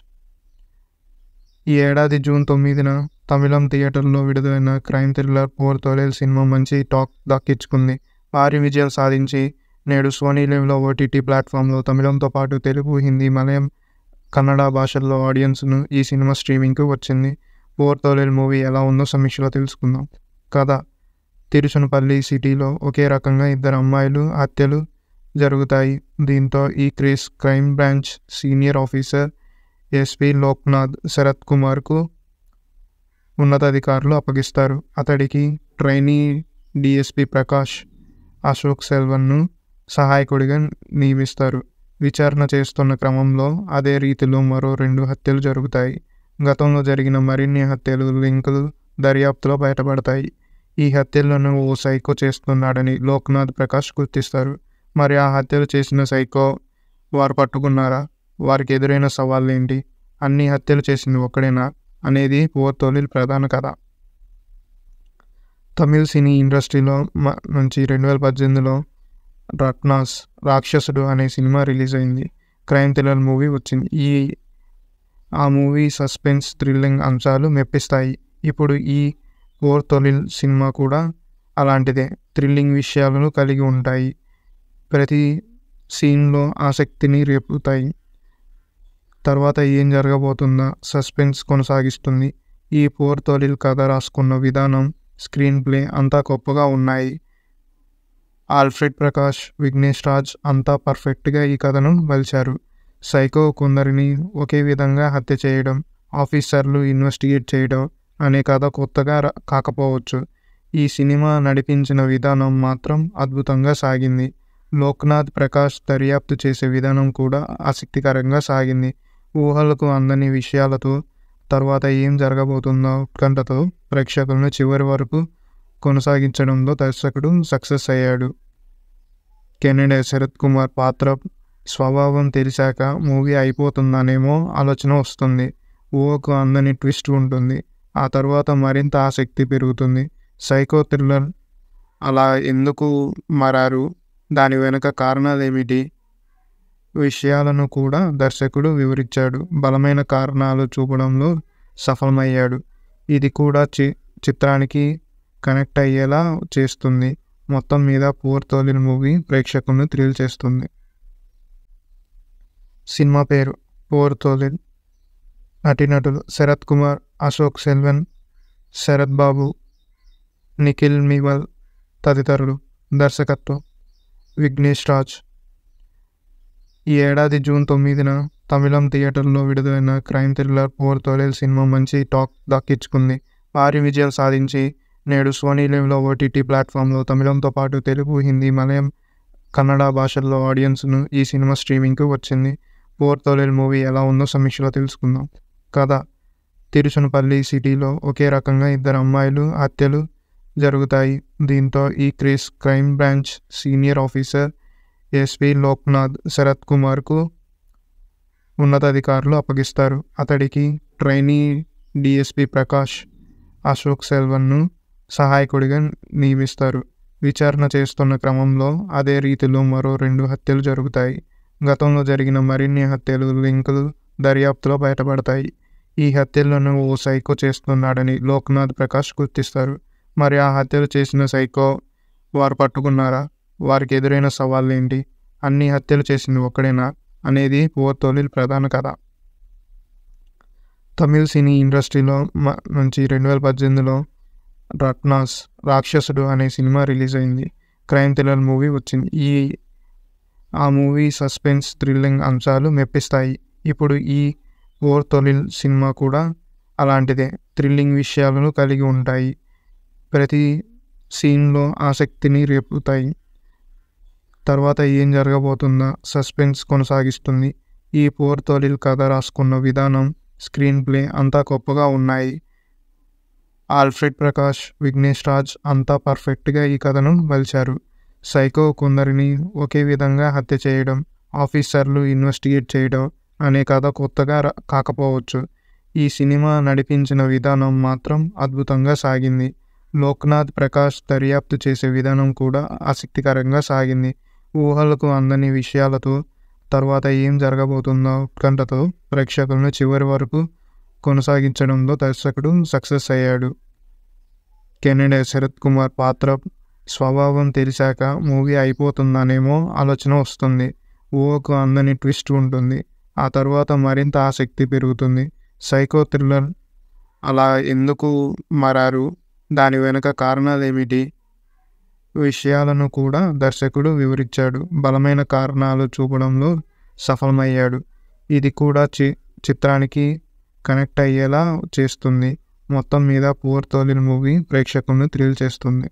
S1: ఈ ఏడాది జూన్ తొమ్మిదిన తమిళం థియేటర్లో విడుదలైన crime thriller Por Thozhil cinema మంచి టాక్ దక్కించుకుంది భారీ విజయం సాధించి నేడు సోనీ లెవ్లో ఓటీటీ ప్లాట్ఫామ్లో తమిళంతో పాటు తెలుగు హిందీ మలయం కన్నడ భాషల్లో ఆడియన్స్ను ఈ సినిమా స్ట్రీమింగ్కు వచ్చింది ఫోర్ థౌజండ్ మూవీ ఎలా ఉందో సమీక్షలో తెలుసుకుందాం కథ తిరుచునపల్లి సిటీలో ఒకే రకంగా ఇద్దరు అమ్మాయిలు హత్యలు జరుగుతాయి దీంతో ఈ case crime branch senior officer SP Loknath Sarath కుమార్కు ఉన్నతాధికారులు అప్పగిస్తారు అతడికి ట్రైనీ డిఎస్పి ప్రకాష్ అశోక్ సెల్వన్ను సహాయకుడిగా నియమిస్తారు విచారణ చేస్తున్న క్రమంలో అదే రీతిలో మరో రెండు హత్యలు జరుగుతాయి గతంలో జరిగిన మరిన్ని హత్యలు లింకులు దర్యాప్తులో బయటపడతాయి ఈ హత్యలను ఓ సైకో చేస్తున్నాడని లోక్నాథ్ ప్రకాష్ గుర్తిస్తారు మరి ఆ హత్యలు చేసిన సైకో వారు పట్టుకున్నారా వారికి ఎదురైన సవాళ్ళు ఏంటి అన్ని హత్యలు చేసింది ఒక్కడేనా అనేది ఓ తొలి ప్రధాన కథ తమిళ సినీ ఇండస్ట్రీలో నుంచి రెండు వేల పద్దెనిమిదిలో రత్నాస్ రాక్షసుడు అనే సినిమా రిలీజ్ అయింది క్రైమ్ థ్రిల్లర్ మూవీ వచ్చింది ఈ ఆ మూవీ సస్పెన్స్ థ్రిల్లింగ్ అంశాలు మెప్పిస్తాయి ఇప్పుడు ఈ ఓర్ తొలిల్ సినిమా కూడా అలాంటిదే థ్రిల్లింగ్ విషయాలను కలిగి ఉంటాయి ప్రతి సీన్లో ఆసక్తిని రేపుతాయి తర్వాత ఏం జరగబోతుందా సస్పెన్స్ కొనసాగిస్తుంది ఈ పోర్ తొలిల్ కథ రాసుకున్న విధానం స్క్రీన్ ప్లే అంతా గొప్పగా ఉన్నాయి ఆల్ఫ్రెడ్ ప్రకాష్ విఘ్నేష్ రాజ్ అంతా పర్ఫెక్ట్గా ఈ కథను మలిచారు సైకో కొందరిని ఒకే విధంగా హత్య చేయడం ఆఫీసర్లు ఇన్వెస్టిగేట్ చేయడం అనే కథ కొత్తగా కాకపోవచ్చు ఈ సినిమా నడిపించిన విధానం మాత్రం అద్భుతంగా సాగింది లోక్నాథ్ ప్రకాష్ దర్యాప్తు చేసే విధానం కూడా ఆసక్తికరంగా సాగింది ఊహలకు అందని విషయాలతో తర్వాత ఏం జరగబోతుందో ఉత్కంఠతో ప్రేక్షకులను చివరి వరకు కొనసాగించడంలో దర్శకుడు సక్సెస్ అయ్యాడు కెనడా శరత్ కుమార్ పాత్ర స్వభావం తెలిసాక మూవీ అయిపోతుందనేమో ఆలోచన వస్తుంది ఓకు అందని ట్విస్ట్ ఉంటుంది ఆ తర్వాత మరింత ఆసక్తి పెరుగుతుంది సైకో థ్రిల్లర్ అలా ఎందుకు మారారు దాని వెనుక కారణాలేమిటి విషయాలను కూడా దర్శకుడు వివరించాడు బలమైన కారణాలు చూపడంలో సఫలమయ్యాడు ఇది కూడా చి చిత్రానికి కనెక్ట్ అయ్యేలా చేస్తుంది మొత్తం మీద పూర్తోలిన మూవీ ప్రేక్షకులను థ్రిల్ చేస్తుంది సినిమా పేరు పోర్ తోలిద్ నటీనటులు శరత్ కుమార్ అశోక్ సెల్వన్ శరత్ బాబు నిఖిల్ మివల్ తదితరులు దర్శకత్వం విఘ్నేష్ రాజ్ ఈ ఏడాది జూన్ తొమ్మిదిన తమిళం థియేటర్లో విడుదలైన crime thriller Por Thozhil cinema మంచి టాక్ దక్కించుకుంది భారీ విజయం సాధించి నేడు సోనీ లివ్లో ఓటీటీ ప్లాట్ఫామ్లో తమిళంతో పాటు తెలుగు హిందీ మలయం కన్నడ భాషల్లో ఆడియన్స్ను ఈ సినిమా స్ట్రీమింగ్కు వచ్చింది ఫోర్ తోలేల్ మూవీ ఎలా ఉందో సమీక్షలో తెలుసుకుందాం కథ తిరుచునపల్లి సిటీలో ఒకే రకంగా ఇద్దరు అమ్మాయిలు హత్యలు జరుగుతాయి దీంతో ఈ case crime branch senior officer SP Loknath Sarath కుమార్కు ఉన్నతాధికారులు అప్పగిస్తారు అతడికి ట్రైనీ డిఎస్పి ప్రకాష్ అశోక్ సెల్వన్ను సహాయకుడిగా నియమిస్తారు విచారణ చేస్తున్న క్రమంలో అదే రీతిలో మరో రెండు హత్యలు జరుగుతాయి గతంలో జరిగిన మరిన్ని హత్యలు లింకులు దర్యాప్తులో బయటపడతాయి ఈ హత్యలను ఓ సైకో చేస్తున్నాడని లోక్నాథ్ ప్రకాష్ గుర్తిస్తారు మరి ఆ హత్యలు చేసిన సైకో వారు పట్టుకున్నారా వారికి ఎదురైన సవాళ్ళు ఏంటి అన్ని హత్యలు చేసింది ఒక్కడేనా అనేది ఓ తొలిల్ ప్రధాన కథ తమిళ సినీ ఇండస్ట్రీలో నుంచి రెండు వేల పద్దెనిమిదిలో రత్నాస్ రాక్షసుడు అనే సినిమా రిలీజ్ అయింది క్రైమ్ థ్రిల్లర్ మూవీ వచ్చింది ఈ ఆ మూవీ సస్పెన్స్ థ్రిల్లింగ్ అంశాలు మెప్పిస్తాయి ఇప్పుడు ఈ ఓర్ తొలిల్ సినిమా కూడా అలాంటిదే థ్రిల్లింగ్ విషయాలను కలిగి ఉంటాయి ప్రతి సీన్లో ఆసక్తిని రేపుతాయి తర్వాత ఏం జరగబోతుందా సస్పెన్స్ కొనసాగిస్తుంది ఈ పోర్ తొలిల్ కథ రాసుకున్న విధానం స్క్రీన్ ప్లే అంతా గొప్పగా ఉన్నాయి ఆల్ఫ్రెడ్ ప్రకాష్ విఘ్నేష్ రాజ్ అంతా పర్ఫెక్ట్గా ఈ కథను మలిచారు సైకో కొందరిని ఒకే విధంగా హత్య చేయడం ఆఫీసర్లు ఇన్వెస్టిగేట్ చేయడం అనే కథ కొత్తగా కాకపోవచ్చు ఈ సినిమా నడిపించిన విధానం మాత్రం అద్భుతంగా సాగింది లోక్నాథ్ ప్రకాష్ దర్యాప్తు చేసే విధానం కూడా ఆసక్తికరంగా సాగింది ఊహలకు అందని విషయాలతో తర్వాత ఏం జరగబోతుందో ఉత్కంఠతో ప్రేక్షకులను చివరి వరకు కొనసాగించడంలో దర్శకుడు సక్సెస్ అయ్యాడు కెనడా శరత్ కుమార్ పాత్ర స్వభావం తెలిసాక మూవీ అయిపోతుందనేమో ఆలోచన వస్తుంది ఓకు అందని ట్విస్ట్ ఉంటుంది ఆ తర్వాత మరింత ఆసక్తి పెరుగుతుంది సైకో థ్రిల్లర్ అలా ఎందుకు మారారు దాని వెనుక కారణాలు ఏమిటి విషయాలను కూడా దర్శకుడు వివరించాడు బలమైన కారణాలు చూపడంలో సఫలమయ్యాడు ఇది కూడా చి చిత్రానికి కనెక్ట్ అయ్యేలా చేస్తుంది మొత్తం మీద పూర్తోలిన మూవీ ప్రేక్షకులను థ్రిల్ చేస్తుంది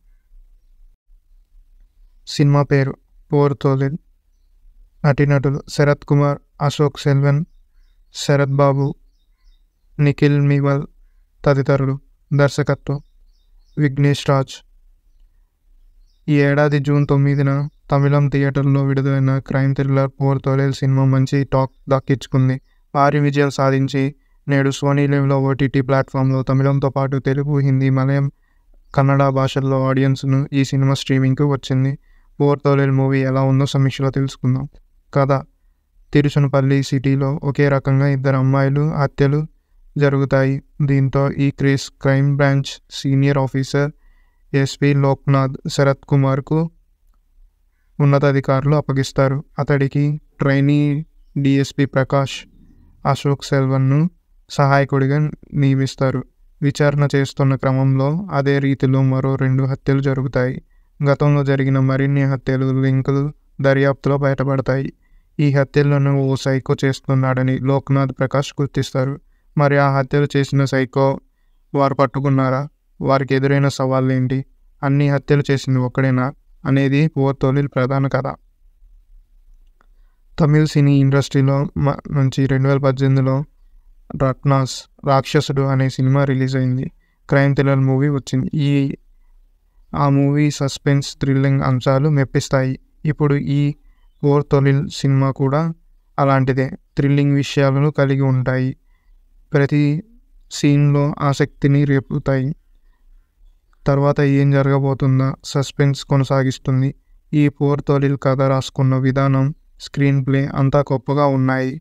S1: సినిమా పేరు పోర్ తోలిద్ నటీనటులు శరత్ కుమార్ అశోక్ సెల్వన్ శరత్ బాబు నిఖిల్ మివల్ తదితరులు దర్శకత్వం విఘ్నేష్ రాజ్ ఈ ఏడాది జూన్ తొమ్మిదిన తమిళం థియేటర్లో విడుదలైన crime thriller Por Thozhil cinema మంచి టాక్ దక్కించుకుంది భారీ విజయం సాధించి నేడు సోనీ లివ్లో ఓటీటీ ప్లాట్ఫామ్లో తమిళంతో పాటు తెలుగు హిందీ మలయం కన్నడ భాషల్లో ఆడియన్స్ను ఈ సినిమా స్ట్రీమింగ్కు వచ్చింది పువర్ తోలేల్ మూవీ ఎలా ఉందో సమీక్షలో తెలుసుకుందాం కథ తిరుచునపల్లి సిటీలో ఒకే రకంగా ఇద్దరు అమ్మాయిలు హత్యలు జరుగుతాయి దీంతో ఈ case crime branch senior officer SP Loknath Sarath కుమార్కు ఉన్నతాధికారులు అప్పగిస్తారు అతడికి ట్రైనీ డిఎస్పి ప్రకాష్ అశోక్ సెల్వన్ను సహాయకుడిగా నియమిస్తారు విచారణ చేస్తున్న క్రమంలో అదే రీతిలో మరో రెండు హత్యలు జరుగుతాయి గతంలో జరిగిన మరిన్ని హత్యలు లింకులు దర్యాప్తులో బయటపడతాయి ఈ హత్యలను ఓ సైకో చేస్తున్నాడని లోక్నాథ్ ప్రకాష్ గుర్తిస్తారు మరి ఆ హత్యలు చేసిన సైకో వారు పట్టుకున్నారా వారికి ఎదురైన సవాళ్ళు ఏంటి అన్ని హత్యలు చేసింది ఒక్కడేనా అనేది ఓ తొలిల్ ప్రధాన కథ తమిళ సినీ ఇండస్ట్రీలో నుంచి రెండు వేల పద్దెనిమిదిలో రత్నాస్ రాక్షసుడు అనే సినిమా రిలీజ్ అయింది క్రైమ్ థ్రిల్లర్ మూవీ వచ్చింది ఈ ఆ మూవీ సస్పెన్స్ థ్రిల్లింగ్ అంశాలు మెప్పిస్తాయి ఇప్పుడు ఈ ఓర్ తొలిల్ సినిమా కూడా అలాంటిదే థ్రిల్లింగ్ విషయాలను కలిగి ఉంటాయి ప్రతి సీన్లో ఆసక్తిని రేపుతాయి తర్వాత ఏం జరగబోతుందా సస్పెన్స్ కొనసాగిస్తుంది ఈ పోర్ తొలిల్ కథ రాసుకున్న విధానం స్క్రీన్ ప్లే అంతా గొప్పగా ఉన్నాయి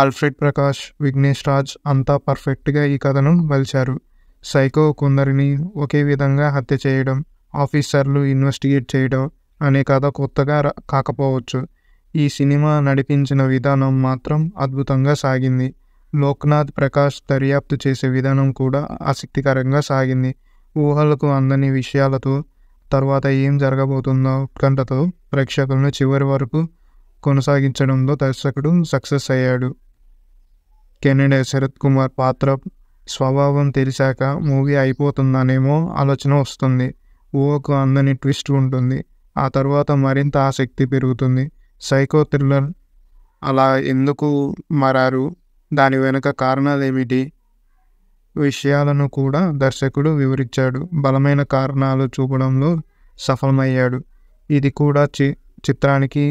S1: ఆల్ఫ్రెడ్ ప్రకాష్ విఘ్నేష్ రాజ్ అంతా పర్ఫెక్ట్గా ఈ కథను మలిచారు సైకో కొందరిని ఒకే విధంగా హత్య చేయడం ఆఫీసర్లు ఇన్వెస్టిగేట్ చేయడం అనే కథ కొత్తగా కాకపోవచ్చు ఈ సినిమా నడిపించిన విధానం మాత్రం అద్భుతంగా సాగింది లోక్నాథ్ ప్రకాష్ దర్యాప్తు చేసే విధానం కూడా ఆసక్తికరంగా సాగింది ఊహలకు అందని విషయాలతో తర్వాత ఏం జరగబోతుందో ఉత్కంఠతో ప్రేక్షకులను చివరి వరకు కొనసాగించడంలో దర్శకుడు సక్సెస్ అయ్యాడు కెనడా శరత్ కుమార్ పాత్ర స్వభావం తెలిసాక మూవీ అయిపోతుందనేమో ఆలోచన వస్తుంది ఓకు అందని ట్విస్ట్ ఉంటుంది ఆ తర్వాత మరింత ఆసక్తి పెరుగుతుంది సైకో థ్రిల్లర్ అలా ఎందుకు మారారు దాని వెనుక కారణాలు ఏమిటి విషయాలను కూడా దర్శకుడు వివరించాడు బలమైన కారణాలు చూపడంలో సఫలమయ్యాడు ఇది కూడా చి చిత్రానికి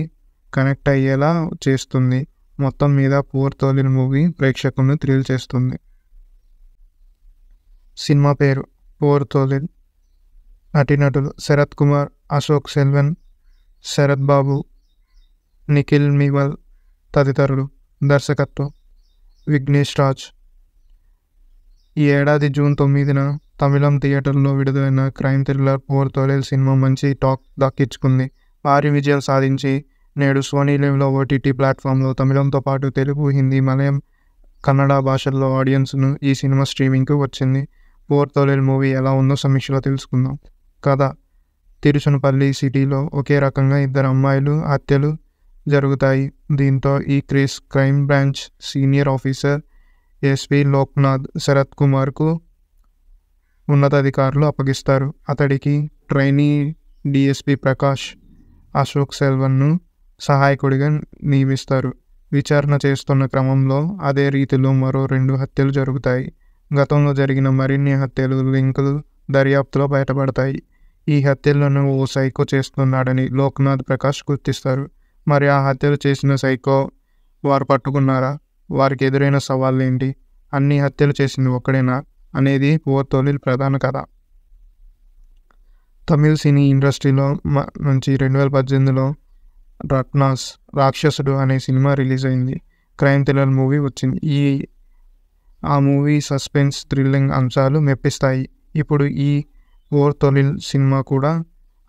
S1: కనెక్ట్ అయ్యేలా చేస్తుంది మొత్తం మీద పూర్తోలిన మూవీ ప్రేక్షకులను థ్రిల్ చేస్తుంది సినిమా పేరు పోర్ తోలిల్ నటీనటులు శరత్ కుమార్ అశోక్ సెల్వన్ శరత్ బాబు నిఖిల్ మివల్ తదితరులు దర్శకత్వం విఘ్నేష్ రాజ్ ఈ ఏడాది జూన్ తొమ్మిదిన తమిళం థియేటర్లో విడుదలైన crime thriller Por Thozhil cinema మంచి టాక్ దక్కించుకుంది భారీ విజయం సాధించి నేడు సోనీ లైవ్లో ఓటీటీ ప్లాట్ఫామ్లో తమిళంతో పాటు తెలుగు హిందీ మలయం కన్నడ భాషల్లో ఆడియన్స్ను ఈ సినిమా స్ట్రీమింగ్కు వచ్చింది పువర్ తోలేరు మూవీ ఎలా ఉందో సమీక్షలో తెలుసుకుందాం కథ తిరుచునపల్లి సిటీలో ఒకే రకంగా ఇద్దరు అమ్మాయిలు హత్యలు జరుగుతాయి దీంతో ఈ case crime branch senior officer SP Loknath Sarath కుమార్కు ఉన్నతాధికారులు అప్పగిస్తారు అతడికి ట్రైనీ డిఎస్పి ప్రకాష్ అశోక్ సెల్వన్ను సహాయకుడిగా నియమిస్తారు విచారణ చేస్తున్న క్రమంలో అదే రీతిలో మరో రెండు హత్యలు జరుగుతాయి గతంలో జరిగిన మరిన్ని హత్యలు లింకులు దర్యాప్తులో బయటపడతాయి ఈ హత్యలను ఓ సైకో చేస్తున్నాడని లోక్నాథ్ ప్రకాష్ గుర్తిస్తారు మరి ఆ హత్యలు చేసిన సైకో వారు పట్టుకున్నారా వారికి ఎదురైన సవాళ్ళు ఏంటి అన్ని హత్యలు చేసింది ఒక్కడేనా అనేది ఓ తొలిల్ ప్రధాన కథ తమిళ్ సినీ ఇండస్ట్రీలో నుంచి రెండు వేల పద్దెనిమిదిలో రత్నాస్ రాక్షసుడు అనే సినిమా రిలీజ్ అయింది క్రైమ్ థ్రిల్లర్ మూవీ వచ్చింది ఈ ఆ మూవీ సస్పెన్స్ థ్రిల్లింగ్ అంశాలు మెప్పిస్తాయి ఇప్పుడు ఈ ఓర్ తొలిల్ సినిమా కూడా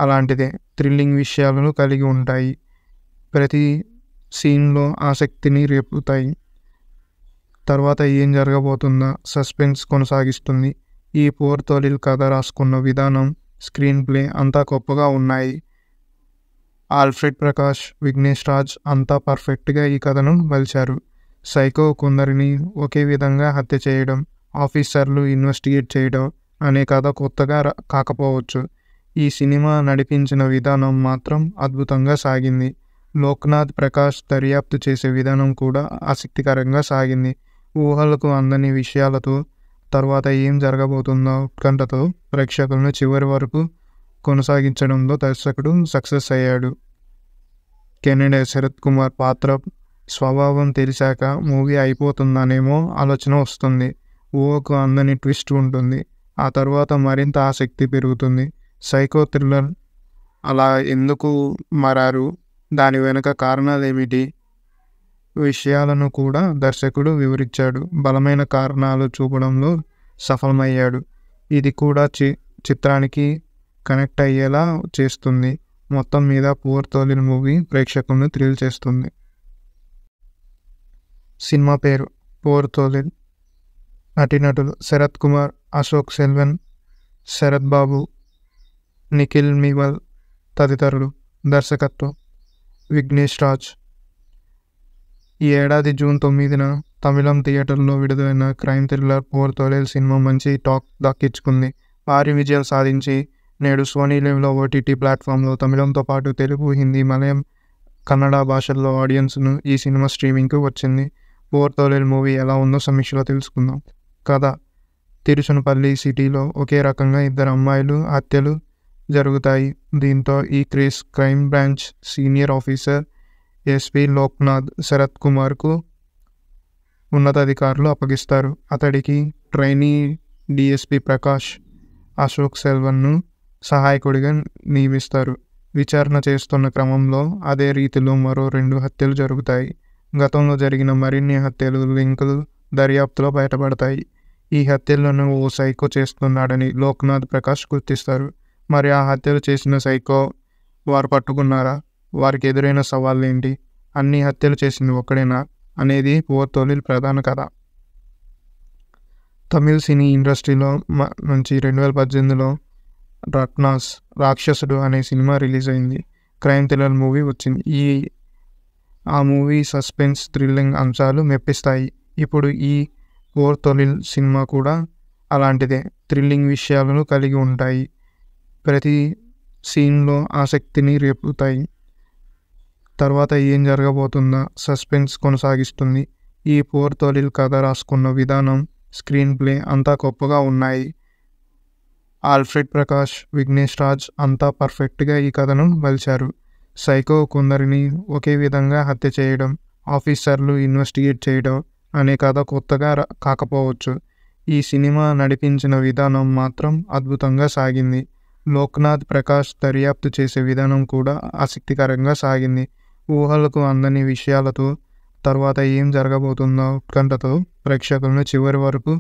S1: అలాంటిదే థ్రిల్లింగ్ విషయాలను కలిగి ఉంటాయి ప్రతి సీన్లో ఆసక్తిని రేపుతాయి తర్వాత ఏం జరగబోతుందా సస్పెన్స్ కొనసాగిస్తుంది ఈ పోర్ తొలిల్ కథ రాసుకున్న విధానం స్క్రీన్ ప్లే అంతా గొప్పగా ఉన్నాయి ఆల్ఫ్రెడ్ ప్రకాష్ విఘ్నేష్ రాజ్ అంతా పర్ఫెక్ట్గా ఈ కథను మలిచారు సైకో కొందరిని ఒకే విధంగా హత్య చేయడం ఆఫీసర్లు ఇన్వెస్టిగేట్ చేయడం అనే కథ కొత్తగా కాకపోవచ్చు ఈ సినిమా నడిపించిన విధానం మాత్రం అద్భుతంగా సాగింది లోక్నాథ్ ప్రకాష్ దర్యాప్తు చేసే విధానం కూడా ఆసక్తికరంగా సాగింది ఊహలకు అందని విషయాలతో తర్వాత ఏం జరగబోతుందో ఉత్కంఠతో ప్రేక్షకులను చివరి వరకు కొనసాగించడంలో దర్శకుడు సక్సెస్ అయ్యాడు కెనడా శరత్ కుమార్ పాత్ర స్వభావం తెలిసాక మూవీ అయిపోతుందనేమో ఆలోచన వస్తుంది ఊహకు అందని ట్విస్ట్ ఉంటుంది ఆ తర్వాత మరింత ఆసక్తి పెరుగుతుంది సైకో థ్రిల్లర్ అలా ఎందుకు మారారు దాని వెనుక కారణాలు ఏమిటి విషయాలను కూడా దర్శకుడు వివరించాడు బలమైన కారణాలు చూపడంలో సఫలమయ్యాడు ఇది కూడా చి చిత్రానికి కనెక్ట్ అయ్యేలా చేస్తుంది మొత్తం మీద పూర్తోలిన మూవీ ప్రేక్షకులను థ్రిల్ చేస్తుంది సినిమా పేరు పోర్ తోలిల్ నటీనటులు శరత్ కుమార్ అశోక్ సెల్వన్ శరత్ బాబు నిఖిల్ మివల్ తదితరులు దర్శకత్వం విఘ్నేష్ రాజ్ ఈ ఏడాది జూన్ తొమ్మిదిన తమిళం థియేటర్లో విడుదలైన crime thriller Por Thozhil cinema మంచి టాక్ దక్కించుకుంది భారీ విజయం సాధించి నేడు సోనీ లైవ్లో ఓటీటీ ప్లాట్ఫామ్లో తమిళంతో పాటు తెలుగు హిందీ మలయం కన్నడ భాషల్లో ఆడియన్స్ను ఈ సినిమా స్ట్రీమింగ్కు వచ్చింది పువర్ తోలేరు మూవీ ఎలా ఉందో సమీక్షలో తెలుసుకుందాం కథ తిరుచునపల్లి సిటీలో ఒకే రకంగా ఇద్దరు అమ్మాయిలు హత్యలు జరుగుతాయి దీంతో ఈ case crime branch senior officer SP Loknath Sarath కుమార్కు ఉన్నతాధికారులు అప్పగిస్తారు అతడికి ట్రైనీ డిఎస్పి ప్రకాష్ అశోక్ సెల్వన్ను సహాయకుడిగా నియమిస్తారు విచారణ చేస్తున్న క్రమంలో అదే రీతిలో మరో రెండు హత్యలు జరుగుతాయి గతంలో జరిగిన మరిన్ని హత్యలు లింకులు దర్యాప్తులో బయటపడతాయి ఈ హత్యలను ఓ సైకో చేస్తున్నాడని లోక్నాథ్ ప్రకాష్ గుర్తిస్తారు మరి ఆ హత్యలు చేసిన సైకో వారు పట్టుకున్నారా వారికి ఎదురైన సవాళ్ళు ఏంటి అన్ని హత్యలు చేసింది ఒక్కడేనా అనేది పోర్తోలిల్ ప్రధాన కథ తమిళ్ సినీ ఇండస్ట్రీలో నుంచి రెండు వేల పద్దెనిమిదిలో రత్నాస్ రాక్షసుడు అనే సినిమా రిలీజ్ అయింది క్రైమ్ థ్రిల్లర్ మూవీ వచ్చింది ఈ ఆ మూవీ సస్పెన్స్ థ్రిల్లింగ్ అంశాలు మెప్పిస్తాయి ఇప్పుడు ఈ ఓర్ తొలిల్ సినిమా కూడా అలాంటిదే థ్రిల్లింగ్ విషయాలను కలిగి ఉంటాయి ప్రతి సీన్లో ఆసక్తిని రేపుతాయి తర్వాత ఏం జరగబోతుందా సస్పెన్స్ కొనసాగిస్తుంది ఈ పోర్ తొలిల్ కథ రాసుకున్న విధానం స్క్రీన్ ప్లే అంతా గొప్పగా ఉన్నాయి ఆల్ఫ్రెడ్ ప్రకాష్ విఘ్నేష్ రాజ్ అంతా పర్ఫెక్ట్గా ఈ కథను మలిచారు సైకో కొందరిని ఒకే విధంగా హత్య చేయడం ఆఫీసర్లు ఇన్వెస్టిగేట్ చేయడం అనే కథ కొత్తగా కాకపోవచ్చు ఈ సినిమా నడిపించిన విధానం మాత్రం అద్భుతంగా సాగింది లోక్నాథ్ ప్రకాష్ దర్యాప్తు చేసే విధానం కూడా ఆసక్తికరంగా సాగింది ఊహలకు అందని విషయాలతో తర్వాత ఏం జరగబోతుందో ఉత్కంఠతో ప్రేక్షకులను చివరి వరకు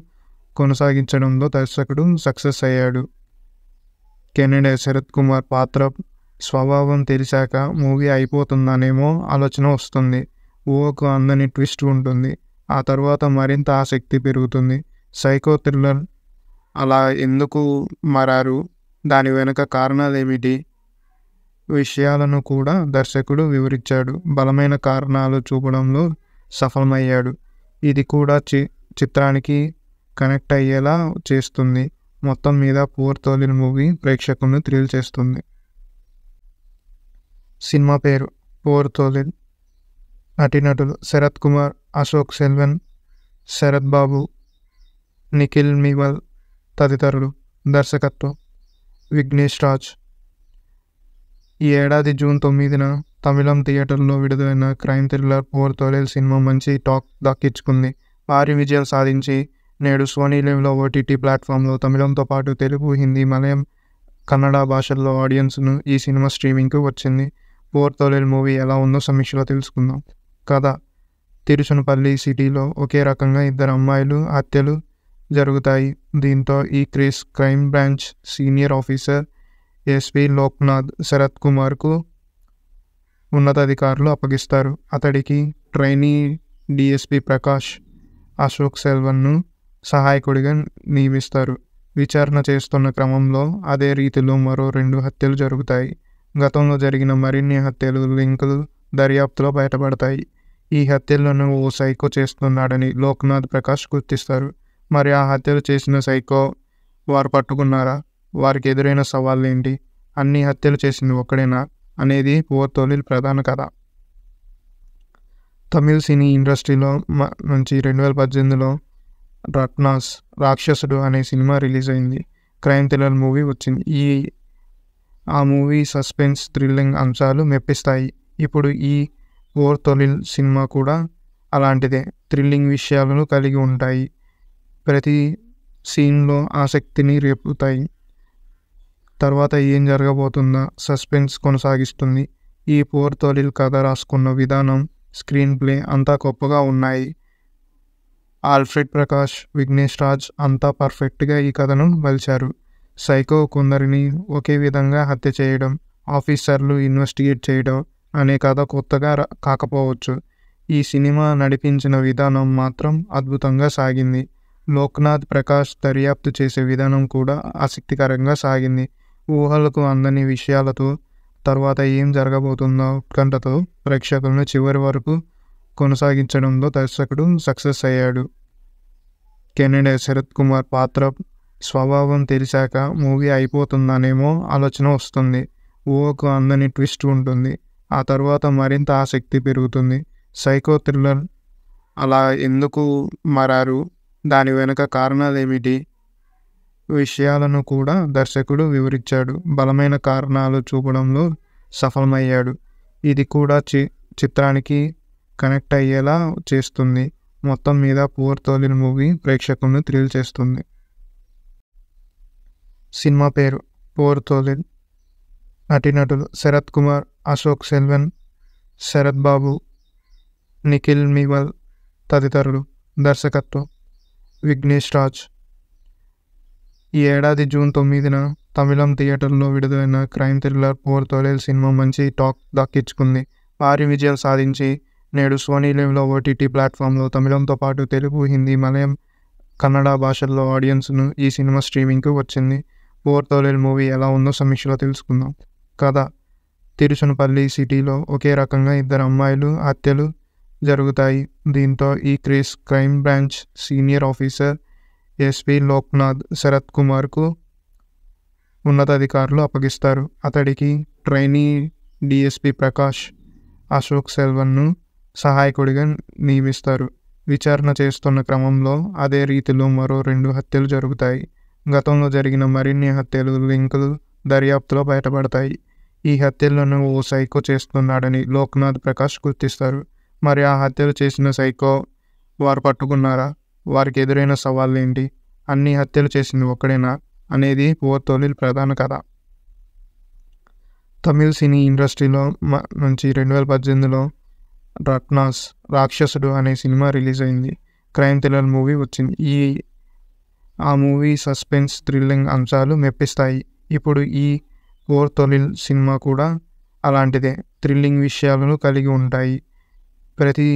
S1: కొనసాగించడంలో దర్శకుడు సక్సెస్ అయ్యాడు కెనడా శరత్ కుమార్ పాత్ర స్వభావం తెలిసాక మూవీ అయిపోతుందనేమో ఆలోచన వస్తుంది ఓక అందని ట్విస్ట్ ఉంటుంది ఆ తర్వాత మరింత ఆసక్తి పెరుగుతుంది సైకో థ్రిల్లర్ అలా ఎందుకు మారారు దాని వెనుక కారణాలు ఏమిటి విషయాలను కూడా దర్శకుడు వివరించాడు బలమైన కారణాలు చూపడంలో సఫలమయ్యాడు ఇది కూడా చి చిత్రానికి కనెక్ట్ అయ్యేలా చేస్తుంది మొత్తం మీద పూర్తోలిన మూవీ ప్రేక్షకులను థ్రిల్ చేస్తుంది సినిమా పేరు పోర్ తోలిద్ నటీనటులు శరత్ కుమార్ అశోక్ సెల్వన్ శరత్ బాబు నిఖిల్ మివల్ తదితరులు దర్శకత్వం విఘ్నేష్ రాజ్ ఈ ఏడాది జూన్ తొమ్మిదిన తమిళం థియేటర్లో విడుదలైన crime thriller Por Thozhil cinema మంచి టాక్ దక్కించుకుంది భారీ విజయం సాధించి నేడు సోనీ లెవ్లో ఓటీటీ ప్లాట్ఫామ్లో తమిళంతో పాటు తెలుగు హిందీ మలయం కన్నడ భాషల్లో ఆడియన్స్ను ఈ సినిమా స్ట్రీమింగ్కు వచ్చింది పోర్ తోలేల్ మూవీ ఎలా ఉందో సమీక్షలో తెలుసుకుందాం కథ తిరుచునపల్లి సిటీలో ఒకే రకంగా ఇద్దరు అమ్మాయిలు హత్యలు జరుగుతాయి దీంతో ఈ case crime branch senior officer SV Loknath Sarath కుమార్కు ఉన్నతాధికారులు అప్పగిస్తారు అతడికి ట్రైనీ డిఎస్పి ప్రకాష్ అశోక్ సెల్వన్ను సహాయకుడిగా నియమిస్తారు విచారణ చేస్తున్న క్రమంలో అదే రీతిలో మరో రెండు హత్యలు జరుగుతాయి గతంలో జరిగిన మరిన్ని హత్యలు లింకులు దర్యాప్తులో బయటపడతాయి ఈ హత్యలను ఓ సైకో చేస్తున్నాడని లోక్నాథ్ ప్రకాష్ గుర్తిస్తారు మరి ఆ హత్యలు చేసిన సైకో వారు పట్టుకున్నారా వారికి ఎదురైన సవాళ్ళు ఏంటి అన్ని హత్యలు చేసింది ఒక్కడేనా అనేది ఓ తొలిల్ ప్రధాన కథ తమిళ సినీ ఇండస్ట్రీలో నుంచి రెండు వేల పద్దెనిమిదిలో రత్నాస్ రాక్షసుడు అనే సినిమా రిలీజ్ అయింది క్రైమ్ థ్రిల్లర్ మూవీ వచ్చింది ఈ ఆ మూవీ సస్పెన్స్ థ్రిల్లింగ్ అంశాలు మెప్పిస్తాయి ఇప్పుడు ఈ ఓర్ తొలిల్ సినిమా కూడా అలాంటిదే థ్రిల్లింగ్ విషయాలను కలిగి ఉంటాయి ప్రతి సీన్లో ఆసక్తిని రేపుతాయి తర్వాత ఏం జరగబోతుందా సస్పెన్స్ కొనసాగిస్తుంది ఈ పోర్ తొలిల్ కథ రాసుకున్న విధానం స్క్రీన్ ప్లే అంతా గొప్పగా ఉన్నాయి ఆల్ఫ్రెడ్ ప్రకాష్ విఘ్నేష్ రాజ్ అంతా పర్ఫెక్ట్గా ఈ కథను మలిచారు సైకో కొందరిని ఒకే విధంగా హత్య చేయడం ఆఫీసర్లు ఇన్వెస్టిగేట్ చేయడం అనే కథ కొత్తగా కాకపోవచ్చు ఈ సినిమా నడిపించిన విధానం మాత్రం అద్భుతంగా సాగింది లోక్నాథ్ ప్రకాష్ దర్యాప్తు చేసే విధానం కూడా ఆసక్తికరంగా సాగింది ఊహలకు అందని విషయాలతో తర్వాత ఏం జరగబోతుందో ఉత్కంఠతో ప్రేక్షకులను చివరి వరకు కొనసాగించడంలో దర్శకుడు సక్సెస్ అయ్యాడు కెనడా శరత్ కుమార్ పాత్ర స్వభావం తెలిసాక మూవీ అయిపోతుందనేమో ఆలోచన వస్తుంది ఊహకు అందని ట్విస్ట్ ఉంటుంది ఆ తర్వాత మరింత ఆసక్తి పెరుగుతుంది సైకో థ్రిల్లర్ అలా ఎందుకు మారారు దాని వెనుక కారణాలు ఏమిటి విషయాలను కూడా దర్శకుడు వివరించాడు బలమైన కారణాలు చూపడంలో సఫలమయ్యాడు ఇది కూడా చి చిత్రానికి కనెక్ట్ అయ్యేలా చేస్తుంది మొత్తం మీద పూర్తోలిన తోలిన మూవీ ప్రేక్షకులను థ్రిల్ చేస్తుంది సినిమా పేరు పోర్ తోలిల్ నటీనటులు శరత్ కుమార్ అశోక్ సెల్వన్ శరత్ బాబు నిఖిల్ మివల్ తదితరులు దర్శకత్వం విఘ్నేష్ రాజ్ ఈ ఏడాది జూన్ తొమ్మిదిన తమిళం థియేటర్లో విడుదలైన crime thriller Por Thozhil cinema మంచి టాక్ దక్కించుకుంది భారీ విజయం సాధించి నేడు సోనీ లైవ్లో ఓటీటీ ప్లాట్ఫామ్లో తమిళంతో పాటు తెలుగు హిందీ మలయం కన్నడ భాషల్లో ఆడియన్స్ను ఈ సినిమా స్ట్రీమింగ్కు వచ్చింది ఫోర్ థౌజండ్ మూవీ ఎలా ఉందో సమీక్షలో తెలుసుకుందాం కథ తిరుచునపల్లి సిటీలో ఒకే రకంగా ఇద్దరు అమ్మాయిలు హత్యలు జరుగుతాయి దీంతో ఈ case crime branch senior officer SP Loknath Sarath కుమార్కు ఉన్నతాధికారులు అప్పగిస్తారు అతడికి ట్రైనీ డిఎస్పి ప్రకాష్ అశోక్ సెల్వన్ను సహాయకుడిగా నియమిస్తారు విచారణ చేస్తున్న క్రమంలో అదే రీతిలో మరో రెండు హత్యలు జరుగుతాయి గతంలో జరిగిన మరిన్ని హత్యలు లింకులు దర్యాప్తులో బయటపడతాయి ఈ హత్యలను ఓ సైకో చేస్తున్నాడని లోక్నాథ్ ప్రకాష్ గుర్తిస్తారు మరి ఆ హత్యలు చేసిన సైకో వారు పట్టుకున్నారా వారికి ఎదురైన సవాళ్ళు ఏంటి అన్ని హత్యలు చేసింది ఒక్కడేనా అనేది ఓ తొలిల్ ప్రధాన కథ తమిళ్ సినీ ఇండస్ట్రీలో నుంచి రెండు వేల పద్దెనిమిదిలో రత్నాస్ రాక్షసుడు అనే సినిమా రిలీజ్ అయింది క్రైమ్ థ్రిల్లర్ మూవీ వచ్చింది ఈ ఆ మూవీ సస్పెన్స్ థ్రిల్లింగ్ అంశాలు మెప్పిస్తాయి ఇప్పుడు ఈ ఓర్ తొలిల్ సినిమా కూడా అలాంటిదే థ్రిల్లింగ్ విషయాలను కలిగి ఉంటాయి ప్రతి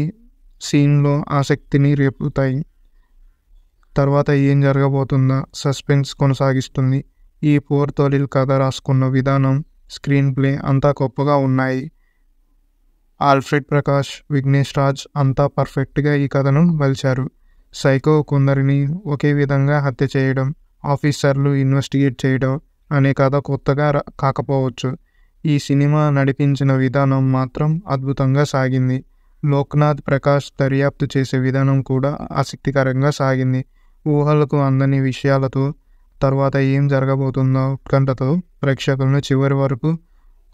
S1: సీన్లో ఆసక్తిని రేపుతాయి తర్వాత ఏం జరగబోతుందా సస్పెన్స్ కొనసాగిస్తుంది ఈ పోర్ తొలిల్ కథ రాసుకున్న విధానం స్క్రీన్ ప్లే అంతా గొప్పగా ఉన్నాయి ఆల్ఫ్రెడ్ ప్రకాష్ విఘ్నేష్ రాజ్ అంతా పర్ఫెక్ట్గా ఈ కథను మలిచారు సైకో కొందరిని ఒకే విధంగా హత్య చేయడం ఆఫీసర్లు ఇన్వెస్టిగేట్ చేయడం అనే కథ కొత్తగా కాకపోవచ్చు ఈ సినిమా నడిపించిన విధానం మాత్రం అద్భుతంగా సాగింది లోక్నాథ్ ప్రకాష్ దర్యాప్తు చేసే విధానం కూడా ఆసక్తికరంగా సాగింది ఊహలకు అందని విషయాలతో తర్వాత ఏం జరగబోతుందో ఉత్కంఠతో ప్రేక్షకులను చివరి వరకు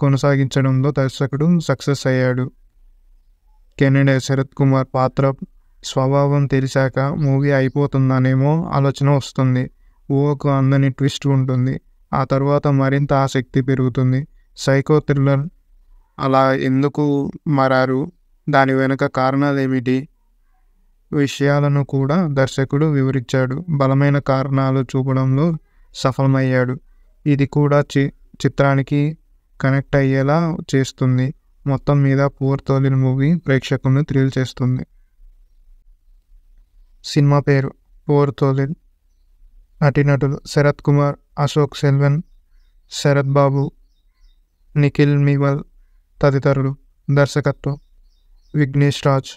S1: కొనసాగించడంలో దర్శకుడు సక్సెస్ అయ్యాడు కెనడా శరత్ కుమార్ పాత్ర స్వభావం తెలిసాక మూవీ అయిపోతుందనేమో ఆలోచన వస్తుంది ఓకు అందని ట్విస్ట్ ఉంటుంది ఆ తర్వాత మరింత ఆసక్తి పెరుగుతుంది సైకో థ్రిల్లర్ అలా ఎందుకు మారారు దాని వెనుక కారణాలు ఏమిటి విషయాలను కూడా దర్శకుడు వివరించాడు బలమైన కారణాలు చూపడంలో సఫలమయ్యాడు ఇది కూడా చి చిత్రానికి కనెక్ట్ అయ్యేలా చేస్తుంది మొత్తం మీద పూర్తోలిన మూవీ ప్రేక్షకులను థ్రిల్ చేస్తుంది సినిమా పేరు పోర్ తోలిద్ నటీనటులు శరత్ కుమార్ అశోక్ సెల్వన్ శరత్ బాబు నిఖిల్ మివల్ తదితరులు దర్శకత్వం విఘ్నేష్ రాజ్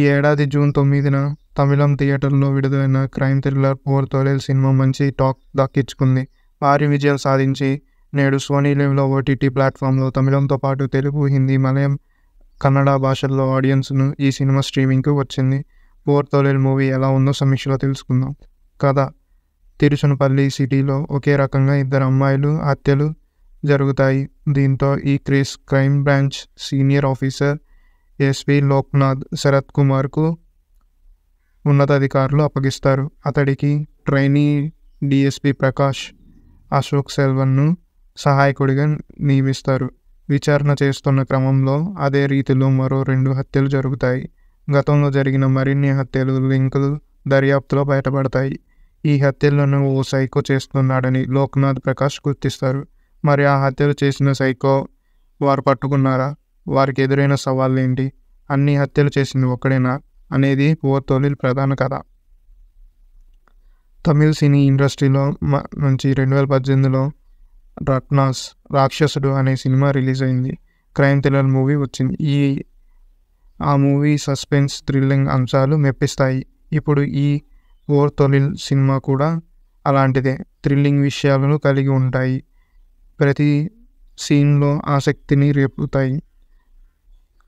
S1: ఈ ఏడాది జూన్ తొమ్మిదిన తమిళం థియేటర్లో విడుదలైన crime thriller Por Thozhil cinema మంచి టాక్ దక్కించుకుంది భారీ విజయం సాధించి నేడు సోనీ లైవ్లో ఓటీటీ ప్లాట్ఫామ్లో తమిళంతో పాటు తెలుగు హిందీ మలయం కన్నడ భాషల్లో ఆడియన్స్ను ఈ సినిమా స్ట్రీమింగ్కు వచ్చింది ఫోర్ థౌలెడ్ మూవీ ఎలా ఉందో సమీక్షలో తెలుసుకుందాం కథ తిరుచునపల్లి సిటీలో ఒకే రకంగా ఇద్దరు అమ్మాయిలు హత్యలు జరుగుతాయి దీంతో ఈ case crime branch senior officer SP Loknath Sarath కుమార్కు ఉన్నతాధికారులు అప్పగిస్తారు అతడికి ట్రైనీ డిఎస్పి ప్రకాష్ అశోక్ సెల్వన్ను సహాయకుడిగా నియమిస్తారు విచారణ చేస్తున్న క్రమంలో అదే రీతిలో మరో రెండు హత్యలు జరుగుతాయి గతంలో జరిగిన మరిన్ని హత్యలు లింకులు దర్యాప్తులో బయటపడతాయి ఈ హత్యలను ఓ సైకో చేస్తున్నాడని లోక్నాథ్ ప్రకాష్ గుర్తిస్తారు మరి ఆ హత్యలు చేసిన సైకో వారు పట్టుకున్నారా వారికి ఎదురైన సవాళ్ళు ఏంటి అన్ని హత్యలు చేసింది ఒక్కడేనా అనేది ఓ తొలి ప్రధాన కథ తమిళ సినీ ఇండస్ట్రీలో నుంచి రెండు వేల పద్దెనిమిదిలో రత్నాస్ రాక్షసుడు అనే సినిమా రిలీజ్ అయింది క్రైమ్ థ్రిల్లర్ మూవీ వచ్చింది ఈ ఆ మూవీ సస్పెన్స్ థ్రిల్లింగ్ అంశాలు మెప్పిస్తాయి ఇప్పుడు ఈ ఓర్ తొలిల్ సినిమా కూడా అలాంటిదే థ్రిల్లింగ్ విషయాలను కలిగి ఉంటాయి ప్రతి సీన్లో ఆసక్తిని రేపుతాయి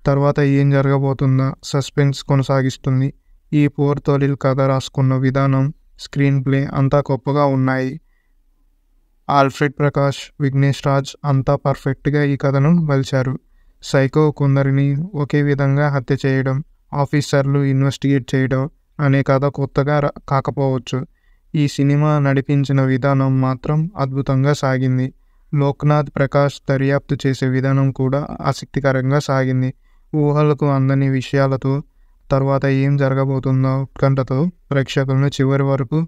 S1: తర్వాత ఏం జరగబోతుందా సస్పెన్స్ కొనసాగిస్తుంది ఈ పోర్ తొలిల్ కథ రాసుకున్న విధానం స్క్రీన్ ప్లే అంతా గొప్పగా ఉన్నాయి ఆల్ఫ్రెడ్ ప్రకాష్ విఘ్నేష్ రాజ్ అంతా పర్ఫెక్ట్గా ఈ కథను మలిచారు సైకో కొందరిని ఒకే విధంగా హత్య చేయడం ఆఫీసర్లు ఇన్వెస్టిగేట్ చేయడం అనే కథ కొత్తగా కాకపోవచ్చు ఈ సినిమా నడిపించిన విధానం మాత్రం అద్భుతంగా సాగింది లోక్నాథ్ ప్రకాష్ దర్యాప్తు చేసే విధానం కూడా ఆసక్తికరంగా సాగింది ఊహలకు అందని విషయాలతో తర్వాత ఏం జరగబోతుందో ఉత్కంఠతో ప్రేక్షకులను చివరి వరకు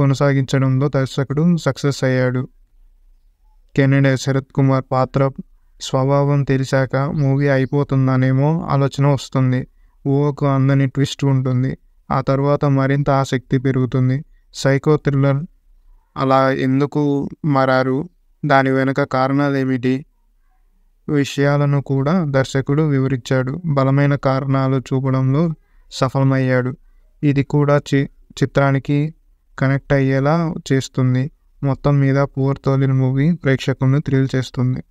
S1: కొనసాగించడంలో దర్శకుడు సక్సెస్ అయ్యాడు కెనడా శరత్ కుమార్ పాత్ర స్వభావం తెలిసాక మూవీ అయిపోతుందనేమో ఆలోచన వస్తుంది ఓకు అందని ట్విస్ట్ ఉంటుంది ఆ తర్వాత మరింత ఆసక్తి పెరుగుతుంది సైకో థ్రిల్లర్ అలా ఎందుకు మారారు దాని వెనుక కారణాలేమిటి విషయాలను కూడా దర్శకుడు వివరించాడు బలమైన కారణాలు చూపడంలో సఫలమయ్యాడు ఇది కూడా చి చిత్రానికి కనెక్ట్ అయ్యేలా చేస్తుంది మొత్తం మీద పూర్తోలిన మూవీ ప్రేక్షకులను థ్రిల్ చేస్తుంది